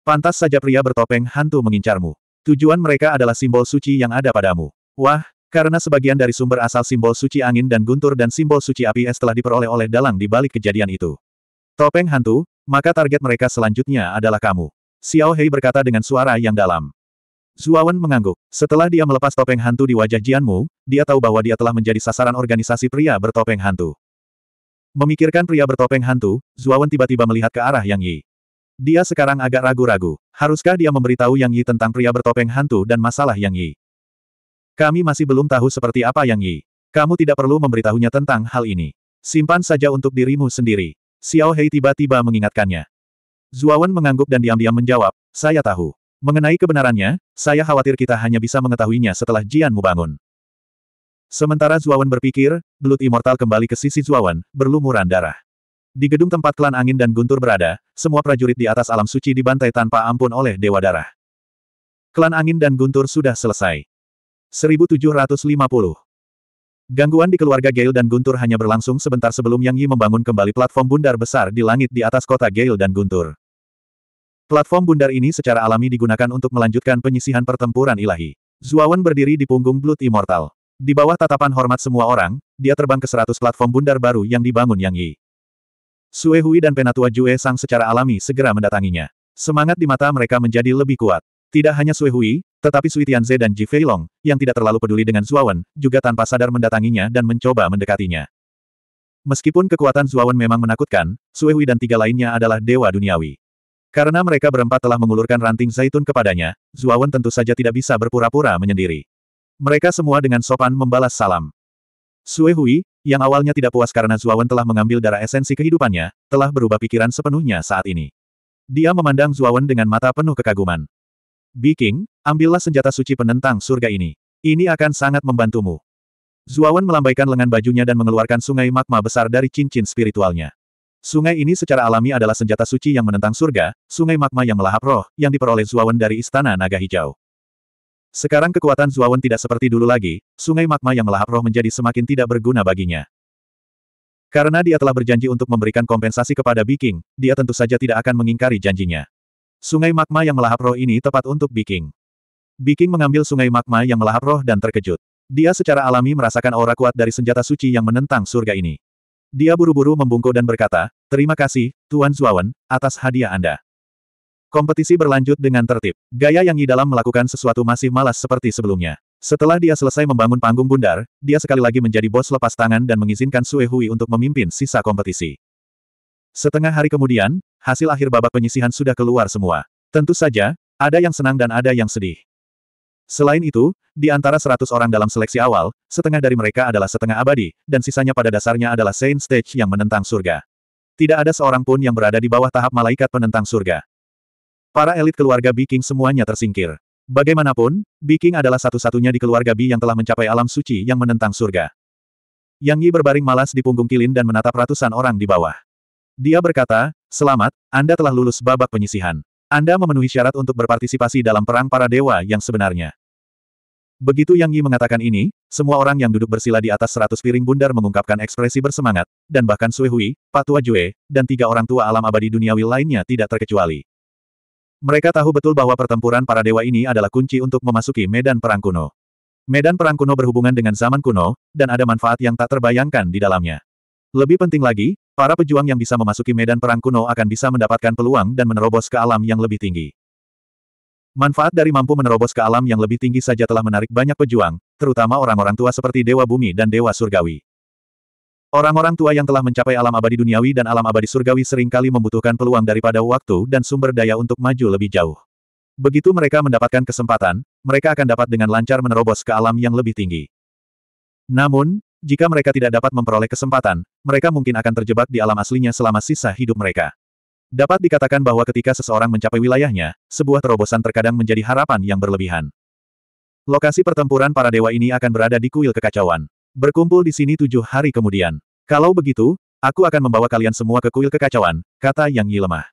[SPEAKER 1] Pantas saja pria bertopeng hantu mengincarmu. Tujuan mereka adalah simbol suci yang ada padamu. Wah, karena sebagian dari sumber asal simbol suci angin dan guntur dan simbol suci api es telah diperoleh oleh dalang di balik kejadian itu. Topeng hantu, maka target mereka selanjutnya adalah kamu. Xiao Hei berkata dengan suara yang dalam. Zuawan mengangguk. Setelah dia melepas topeng hantu di wajah Jianmu, dia tahu bahwa dia telah menjadi sasaran organisasi pria bertopeng hantu. Memikirkan pria bertopeng hantu, Zuawan tiba-tiba melihat ke arah Yang Yi. Dia sekarang agak ragu-ragu. Haruskah dia memberitahu Yang Yi tentang pria bertopeng hantu dan masalah Yang Yi? Kami masih belum tahu seperti apa Yang Yi. Kamu tidak perlu memberitahunya tentang hal ini. Simpan saja untuk dirimu sendiri. Xiao Hei tiba-tiba mengingatkannya. Zuawan mengangguk dan diam-diam menjawab, saya tahu. Mengenai kebenarannya, saya khawatir kita hanya bisa mengetahuinya setelah Jianmu bangun. Sementara Zuawan berpikir, Blood immortal kembali ke sisi Zuawan, berlumuran darah. Di gedung tempat klan angin dan guntur berada, semua prajurit di atas alam suci dibantai tanpa ampun oleh Dewa Darah. Klan angin dan guntur sudah selesai. 1750 Gangguan di keluarga Gale dan Guntur hanya berlangsung sebentar sebelum Yang Yi membangun kembali platform bundar besar di langit di atas kota Gale dan Guntur. Platform bundar ini secara alami digunakan untuk melanjutkan penyisihan pertempuran ilahi. Zuawan berdiri di punggung Blood Immortal. Di bawah tatapan hormat semua orang, dia terbang ke seratus platform bundar baru yang dibangun Yang Yi. Sue Hui dan Penatua Jue Sang secara alami segera mendatanginya. Semangat di mata mereka menjadi lebih kuat. Tidak hanya Sue Hui, tetapi Sui Tianze dan Ji Fei Long, yang tidak terlalu peduli dengan Zuawan, juga tanpa sadar mendatanginya dan mencoba mendekatinya. Meskipun kekuatan Zuawan memang menakutkan, Sue Hui dan tiga lainnya adalah dewa duniawi. Karena mereka berempat telah mengulurkan ranting zaitun kepadanya, Zuawan tentu saja tidak bisa berpura-pura menyendiri. Mereka semua dengan sopan membalas salam. Sue Hui, yang awalnya tidak puas karena Zuawan telah mengambil darah esensi kehidupannya, telah berubah pikiran sepenuhnya saat ini. Dia memandang Zuawan dengan mata penuh kekaguman. Biking, ambillah senjata suci penentang surga ini. Ini akan sangat membantumu. Zuawan melambaikan lengan bajunya dan mengeluarkan sungai magma besar dari cincin spiritualnya. Sungai ini secara alami adalah senjata suci yang menentang surga, sungai magma yang melahap roh, yang diperoleh Zuawan dari Istana Naga Hijau. Sekarang kekuatan Zuawan tidak seperti dulu lagi, sungai magma yang melahap roh menjadi semakin tidak berguna baginya. Karena dia telah berjanji untuk memberikan kompensasi kepada Biking, dia tentu saja tidak akan mengingkari janjinya. Sungai magma yang melahap roh ini tepat untuk Biking. Biking mengambil sungai magma yang melahap roh dan terkejut. Dia secara alami merasakan aura kuat dari senjata suci yang menentang surga ini. Dia buru-buru membungkuk dan berkata, Terima kasih, Tuan Zuawan, atas hadiah Anda. Kompetisi berlanjut dengan tertib. Gaya yang dalam melakukan sesuatu masih malas seperti sebelumnya. Setelah dia selesai membangun panggung bundar, dia sekali lagi menjadi bos lepas tangan dan mengizinkan Sue Hui untuk memimpin sisa kompetisi. Setengah hari kemudian, hasil akhir babak penyisihan sudah keluar semua. Tentu saja, ada yang senang dan ada yang sedih. Selain itu, di antara seratus orang dalam seleksi awal, setengah dari mereka adalah setengah abadi, dan sisanya pada dasarnya adalah Saint Stage yang menentang surga. Tidak ada seorang pun yang berada di bawah tahap malaikat penentang surga. Para elit keluarga Biking semuanya tersingkir. Bagaimanapun, Biking adalah satu-satunya di keluarga Bi yang telah mencapai alam suci yang menentang surga. Yang Yi berbaring malas di punggung kilin dan menatap ratusan orang di bawah. Dia berkata, selamat, Anda telah lulus babak penyisihan. Anda memenuhi syarat untuk berpartisipasi dalam perang para dewa yang sebenarnya. Begitu Yang Yi mengatakan ini, semua orang yang duduk bersila di atas seratus piring bundar mengungkapkan ekspresi bersemangat, dan bahkan Sui Hui, Patua Jue, dan tiga orang tua alam abadi duniawi lainnya tidak terkecuali. Mereka tahu betul bahwa pertempuran para dewa ini adalah kunci untuk memasuki medan perang kuno. Medan perang kuno berhubungan dengan zaman kuno, dan ada manfaat yang tak terbayangkan di dalamnya. Lebih penting lagi, Para pejuang yang bisa memasuki medan perang kuno akan bisa mendapatkan peluang dan menerobos ke alam yang lebih tinggi. Manfaat dari mampu menerobos ke alam yang lebih tinggi saja telah menarik banyak pejuang, terutama orang-orang tua seperti Dewa Bumi dan Dewa Surgawi. Orang-orang tua yang telah mencapai alam abadi duniawi dan alam abadi surgawi seringkali membutuhkan peluang daripada waktu dan sumber daya untuk maju lebih jauh. Begitu mereka mendapatkan kesempatan, mereka akan dapat dengan lancar menerobos ke alam yang lebih tinggi. Namun, jika mereka tidak dapat memperoleh kesempatan, mereka mungkin akan terjebak di alam aslinya selama sisa hidup mereka. Dapat dikatakan bahwa ketika seseorang mencapai wilayahnya, sebuah terobosan terkadang menjadi harapan yang berlebihan. Lokasi pertempuran para dewa ini akan berada di kuil kekacauan. Berkumpul di sini tujuh hari kemudian. Kalau begitu, aku akan membawa kalian semua ke kuil kekacauan, kata Yang Yi lemah.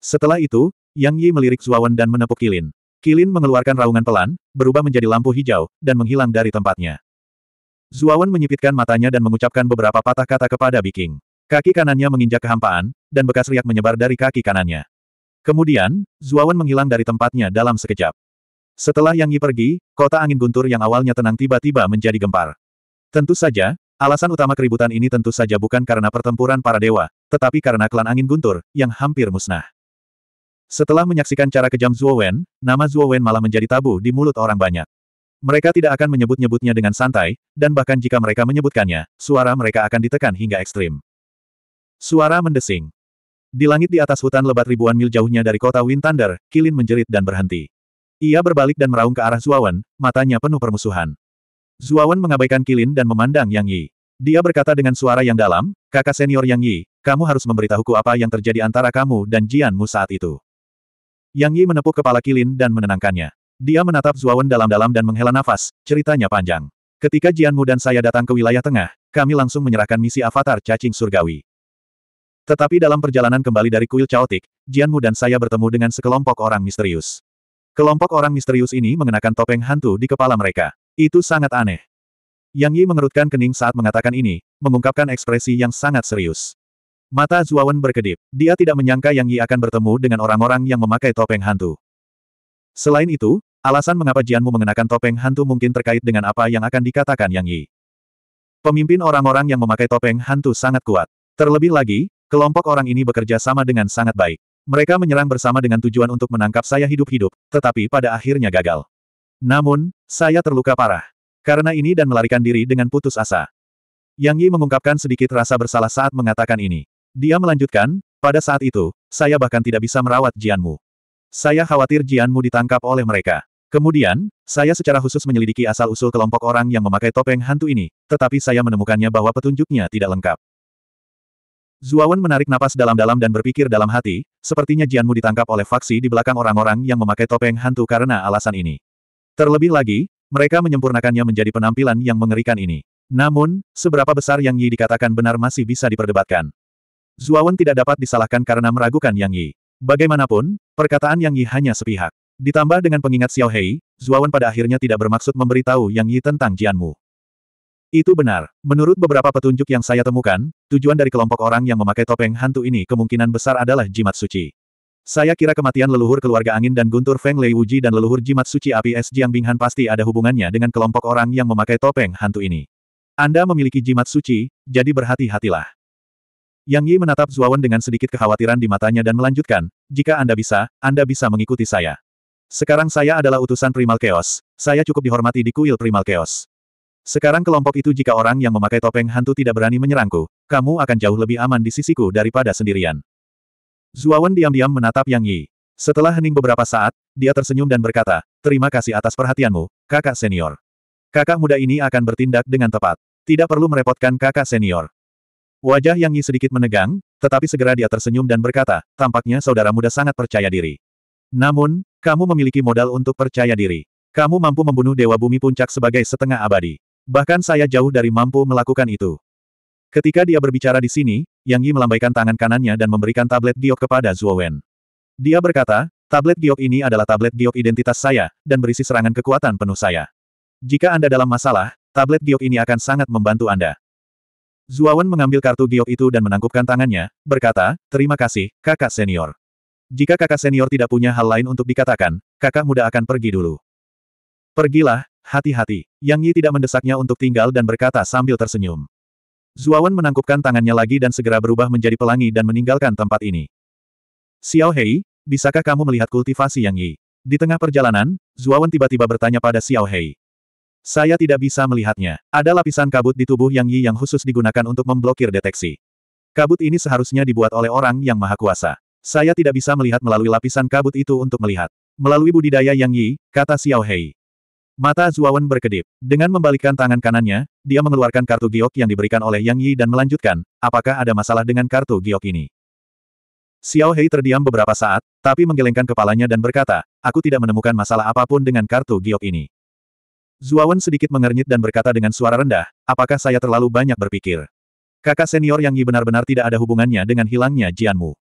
[SPEAKER 1] Setelah itu, Yang Yi melirik Zuawan dan menepuk kilin. Kilin mengeluarkan raungan pelan, berubah menjadi lampu hijau, dan menghilang dari tempatnya. Zuawan menyipitkan matanya dan mengucapkan beberapa patah kata kepada Biking. Kaki kanannya menginjak kehampaan, dan bekas riak menyebar dari kaki kanannya. Kemudian, Zuawan menghilang dari tempatnya dalam sekejap. Setelah Yang Yi pergi, kota angin guntur yang awalnya tenang tiba-tiba menjadi gempar. Tentu saja, alasan utama keributan ini tentu saja bukan karena pertempuran para dewa, tetapi karena klan angin guntur, yang hampir musnah. Setelah menyaksikan cara kejam Zuowen, nama Zuowen malah menjadi tabu di mulut orang banyak. Mereka tidak akan menyebut-nyebutnya dengan santai, dan bahkan jika mereka menyebutkannya, suara mereka akan ditekan hingga ekstrim. Suara mendesing. Di langit di atas hutan lebat ribuan mil jauhnya dari kota Wind Thunder, Kilin menjerit dan berhenti. Ia berbalik dan meraung ke arah Zuawan, matanya penuh permusuhan. Zuawan mengabaikan Kilin dan memandang Yang Yi. Dia berkata dengan suara yang dalam, kakak senior Yang Yi, kamu harus memberitahuku apa yang terjadi antara kamu dan Jianmu saat itu. Yang Yi menepuk kepala Kilin dan menenangkannya. Dia menatap Zuawan dalam-dalam dan menghela nafas, ceritanya panjang. Ketika Jianmu dan saya datang ke wilayah tengah, kami langsung menyerahkan misi avatar cacing surgawi. Tetapi dalam perjalanan kembali dari kuil caotik, Jianmu dan saya bertemu dengan sekelompok orang misterius. Kelompok orang misterius ini mengenakan topeng hantu di kepala mereka. Itu sangat aneh. Yang Yi mengerutkan kening saat mengatakan ini, mengungkapkan ekspresi yang sangat serius. Mata Zuawan berkedip. Dia tidak menyangka Yang Yi akan bertemu dengan orang-orang yang memakai topeng hantu. Selain itu, Alasan mengapa Jianmu mengenakan topeng hantu mungkin terkait dengan apa yang akan dikatakan Yang Yi. Pemimpin orang-orang yang memakai topeng hantu sangat kuat. Terlebih lagi, kelompok orang ini bekerja sama dengan sangat baik. Mereka menyerang bersama dengan tujuan untuk menangkap saya hidup-hidup, tetapi pada akhirnya gagal. Namun, saya terluka parah. Karena ini dan melarikan diri dengan putus asa. Yang Yi mengungkapkan sedikit rasa bersalah saat mengatakan ini. Dia melanjutkan, pada saat itu, saya bahkan tidak bisa merawat Jianmu. Saya khawatir Jianmu ditangkap oleh mereka. Kemudian, saya secara khusus menyelidiki asal-usul kelompok orang yang memakai topeng hantu ini, tetapi saya menemukannya bahwa petunjuknya tidak lengkap. Zuawan menarik napas dalam-dalam dan berpikir dalam hati, sepertinya Jianmu ditangkap oleh faksi di belakang orang-orang yang memakai topeng hantu karena alasan ini. Terlebih lagi, mereka menyempurnakannya menjadi penampilan yang mengerikan ini. Namun, seberapa besar Yang Yi dikatakan benar masih bisa diperdebatkan. Zuawan tidak dapat disalahkan karena meragukan Yang Yi. Bagaimanapun, perkataan Yang Yi hanya sepihak. Ditambah dengan pengingat Xiao Hei, Zuawan pada akhirnya tidak bermaksud memberitahu Yang Yi tentang Jianmu. Itu benar. Menurut beberapa petunjuk yang saya temukan, tujuan dari kelompok orang yang memakai topeng hantu ini kemungkinan besar adalah jimat suci. Saya kira kematian leluhur keluarga angin dan guntur Feng Lei Wuji dan leluhur jimat suci api es Jiang Binghan pasti ada hubungannya dengan kelompok orang yang memakai topeng hantu ini. Anda memiliki jimat suci, jadi berhati-hatilah. Yang Yi menatap Zuawan dengan sedikit kekhawatiran di matanya dan melanjutkan, jika Anda bisa, Anda bisa mengikuti saya. Sekarang saya adalah utusan Primal Chaos, saya cukup dihormati di kuil Primal Chaos. Sekarang kelompok itu jika orang yang memakai topeng hantu tidak berani menyerangku, kamu akan jauh lebih aman di sisiku daripada sendirian. Zuawan diam-diam menatap Yang Yi. Setelah hening beberapa saat, dia tersenyum dan berkata, terima kasih atas perhatianmu, kakak senior. Kakak muda ini akan bertindak dengan tepat. Tidak perlu merepotkan kakak senior. Wajah Yang Yi sedikit menegang, tetapi segera dia tersenyum dan berkata, tampaknya saudara muda sangat percaya diri. Namun, kamu memiliki modal untuk percaya diri. Kamu mampu membunuh Dewa Bumi Puncak sebagai setengah abadi. Bahkan saya jauh dari mampu melakukan itu. Ketika dia berbicara di sini, Yang Yi melambaikan tangan kanannya dan memberikan tablet giok kepada Zhuo Wen. Dia berkata, tablet giok ini adalah tablet giok identitas saya, dan berisi serangan kekuatan penuh saya. Jika Anda dalam masalah, tablet giok ini akan sangat membantu Anda. Wen mengambil kartu giok itu dan menangkupkan tangannya, berkata, terima kasih, kakak senior. Jika kakak senior tidak punya hal lain untuk dikatakan, kakak muda akan pergi dulu. Pergilah, hati-hati. Yang Yi tidak mendesaknya untuk tinggal dan berkata sambil tersenyum. Zuawan menangkupkan tangannya lagi dan segera berubah menjadi pelangi dan meninggalkan tempat ini. Xiao Hei, bisakah kamu melihat kultivasi Yang Yi? Di tengah perjalanan, Zuawan tiba-tiba bertanya pada Xiao Hei. Saya tidak bisa melihatnya. Ada lapisan kabut di tubuh Yang Yi yang khusus digunakan untuk memblokir deteksi. Kabut ini seharusnya dibuat oleh orang yang maha kuasa. Saya tidak bisa melihat melalui lapisan kabut itu untuk melihat. Melalui budidaya Yang Yi, kata Xiao Hei. Mata Zuawan berkedip. Dengan membalikkan tangan kanannya, dia mengeluarkan kartu giok yang diberikan oleh Yang Yi dan melanjutkan, apakah ada masalah dengan kartu giok ini? Xiao Hei terdiam beberapa saat, tapi menggelengkan kepalanya dan berkata, aku tidak menemukan masalah apapun dengan kartu giok ini. Zuawan sedikit mengernyit dan berkata dengan suara rendah, apakah saya terlalu banyak berpikir? Kakak senior Yang Yi benar-benar tidak ada hubungannya dengan hilangnya Jianmu.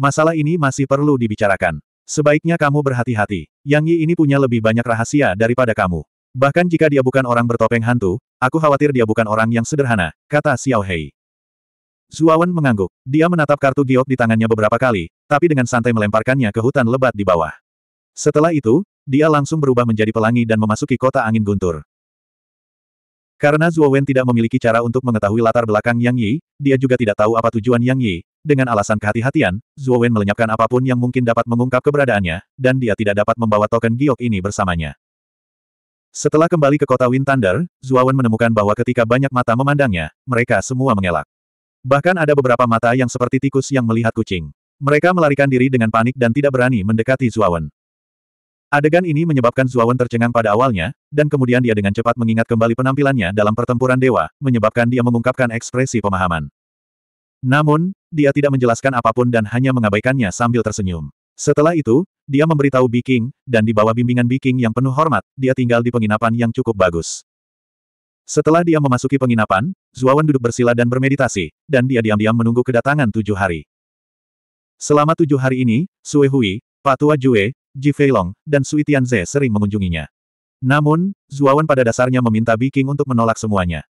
[SPEAKER 1] Masalah ini masih perlu dibicarakan. Sebaiknya kamu berhati-hati. Yang Yi ini punya lebih banyak rahasia daripada kamu. Bahkan jika dia bukan orang bertopeng hantu, aku khawatir dia bukan orang yang sederhana, kata Xiao Hei. Zuawan mengangguk. Dia menatap kartu giok di tangannya beberapa kali, tapi dengan santai melemparkannya ke hutan lebat di bawah. Setelah itu, dia langsung berubah menjadi pelangi dan memasuki kota angin guntur. Karena Zuo Wen tidak memiliki cara untuk mengetahui latar belakang Yang Yi, dia juga tidak tahu apa tujuan Yang Yi. Dengan alasan kehati-hatian, Zuo Wen melenyapkan apapun yang mungkin dapat mengungkap keberadaannya, dan dia tidak dapat membawa token giok ini bersamanya. Setelah kembali ke kota Wind Thunder, Zuo Wen menemukan bahwa ketika banyak mata memandangnya, mereka semua mengelak. Bahkan ada beberapa mata yang seperti tikus yang melihat kucing. Mereka melarikan diri dengan panik dan tidak berani mendekati Zuo Wen. Adegan ini menyebabkan Zuawan tercengang pada awalnya, dan kemudian dia dengan cepat mengingat kembali penampilannya dalam pertempuran dewa, menyebabkan dia mengungkapkan ekspresi pemahaman. Namun, dia tidak menjelaskan apapun dan hanya mengabaikannya sambil tersenyum. Setelah itu, dia memberitahu Biking, dan di bawah bimbingan Biking yang penuh hormat, dia tinggal di penginapan yang cukup bagus. Setelah dia memasuki penginapan, Zuawan duduk bersila dan bermeditasi, dan dia diam-diam menunggu kedatangan tujuh hari. Selama tujuh hari ini, Sue Hui, Patua Jue, Ji Feilong, dan Sui Tianze sering mengunjunginya. Namun, Zuawan pada dasarnya meminta Biking untuk menolak semuanya.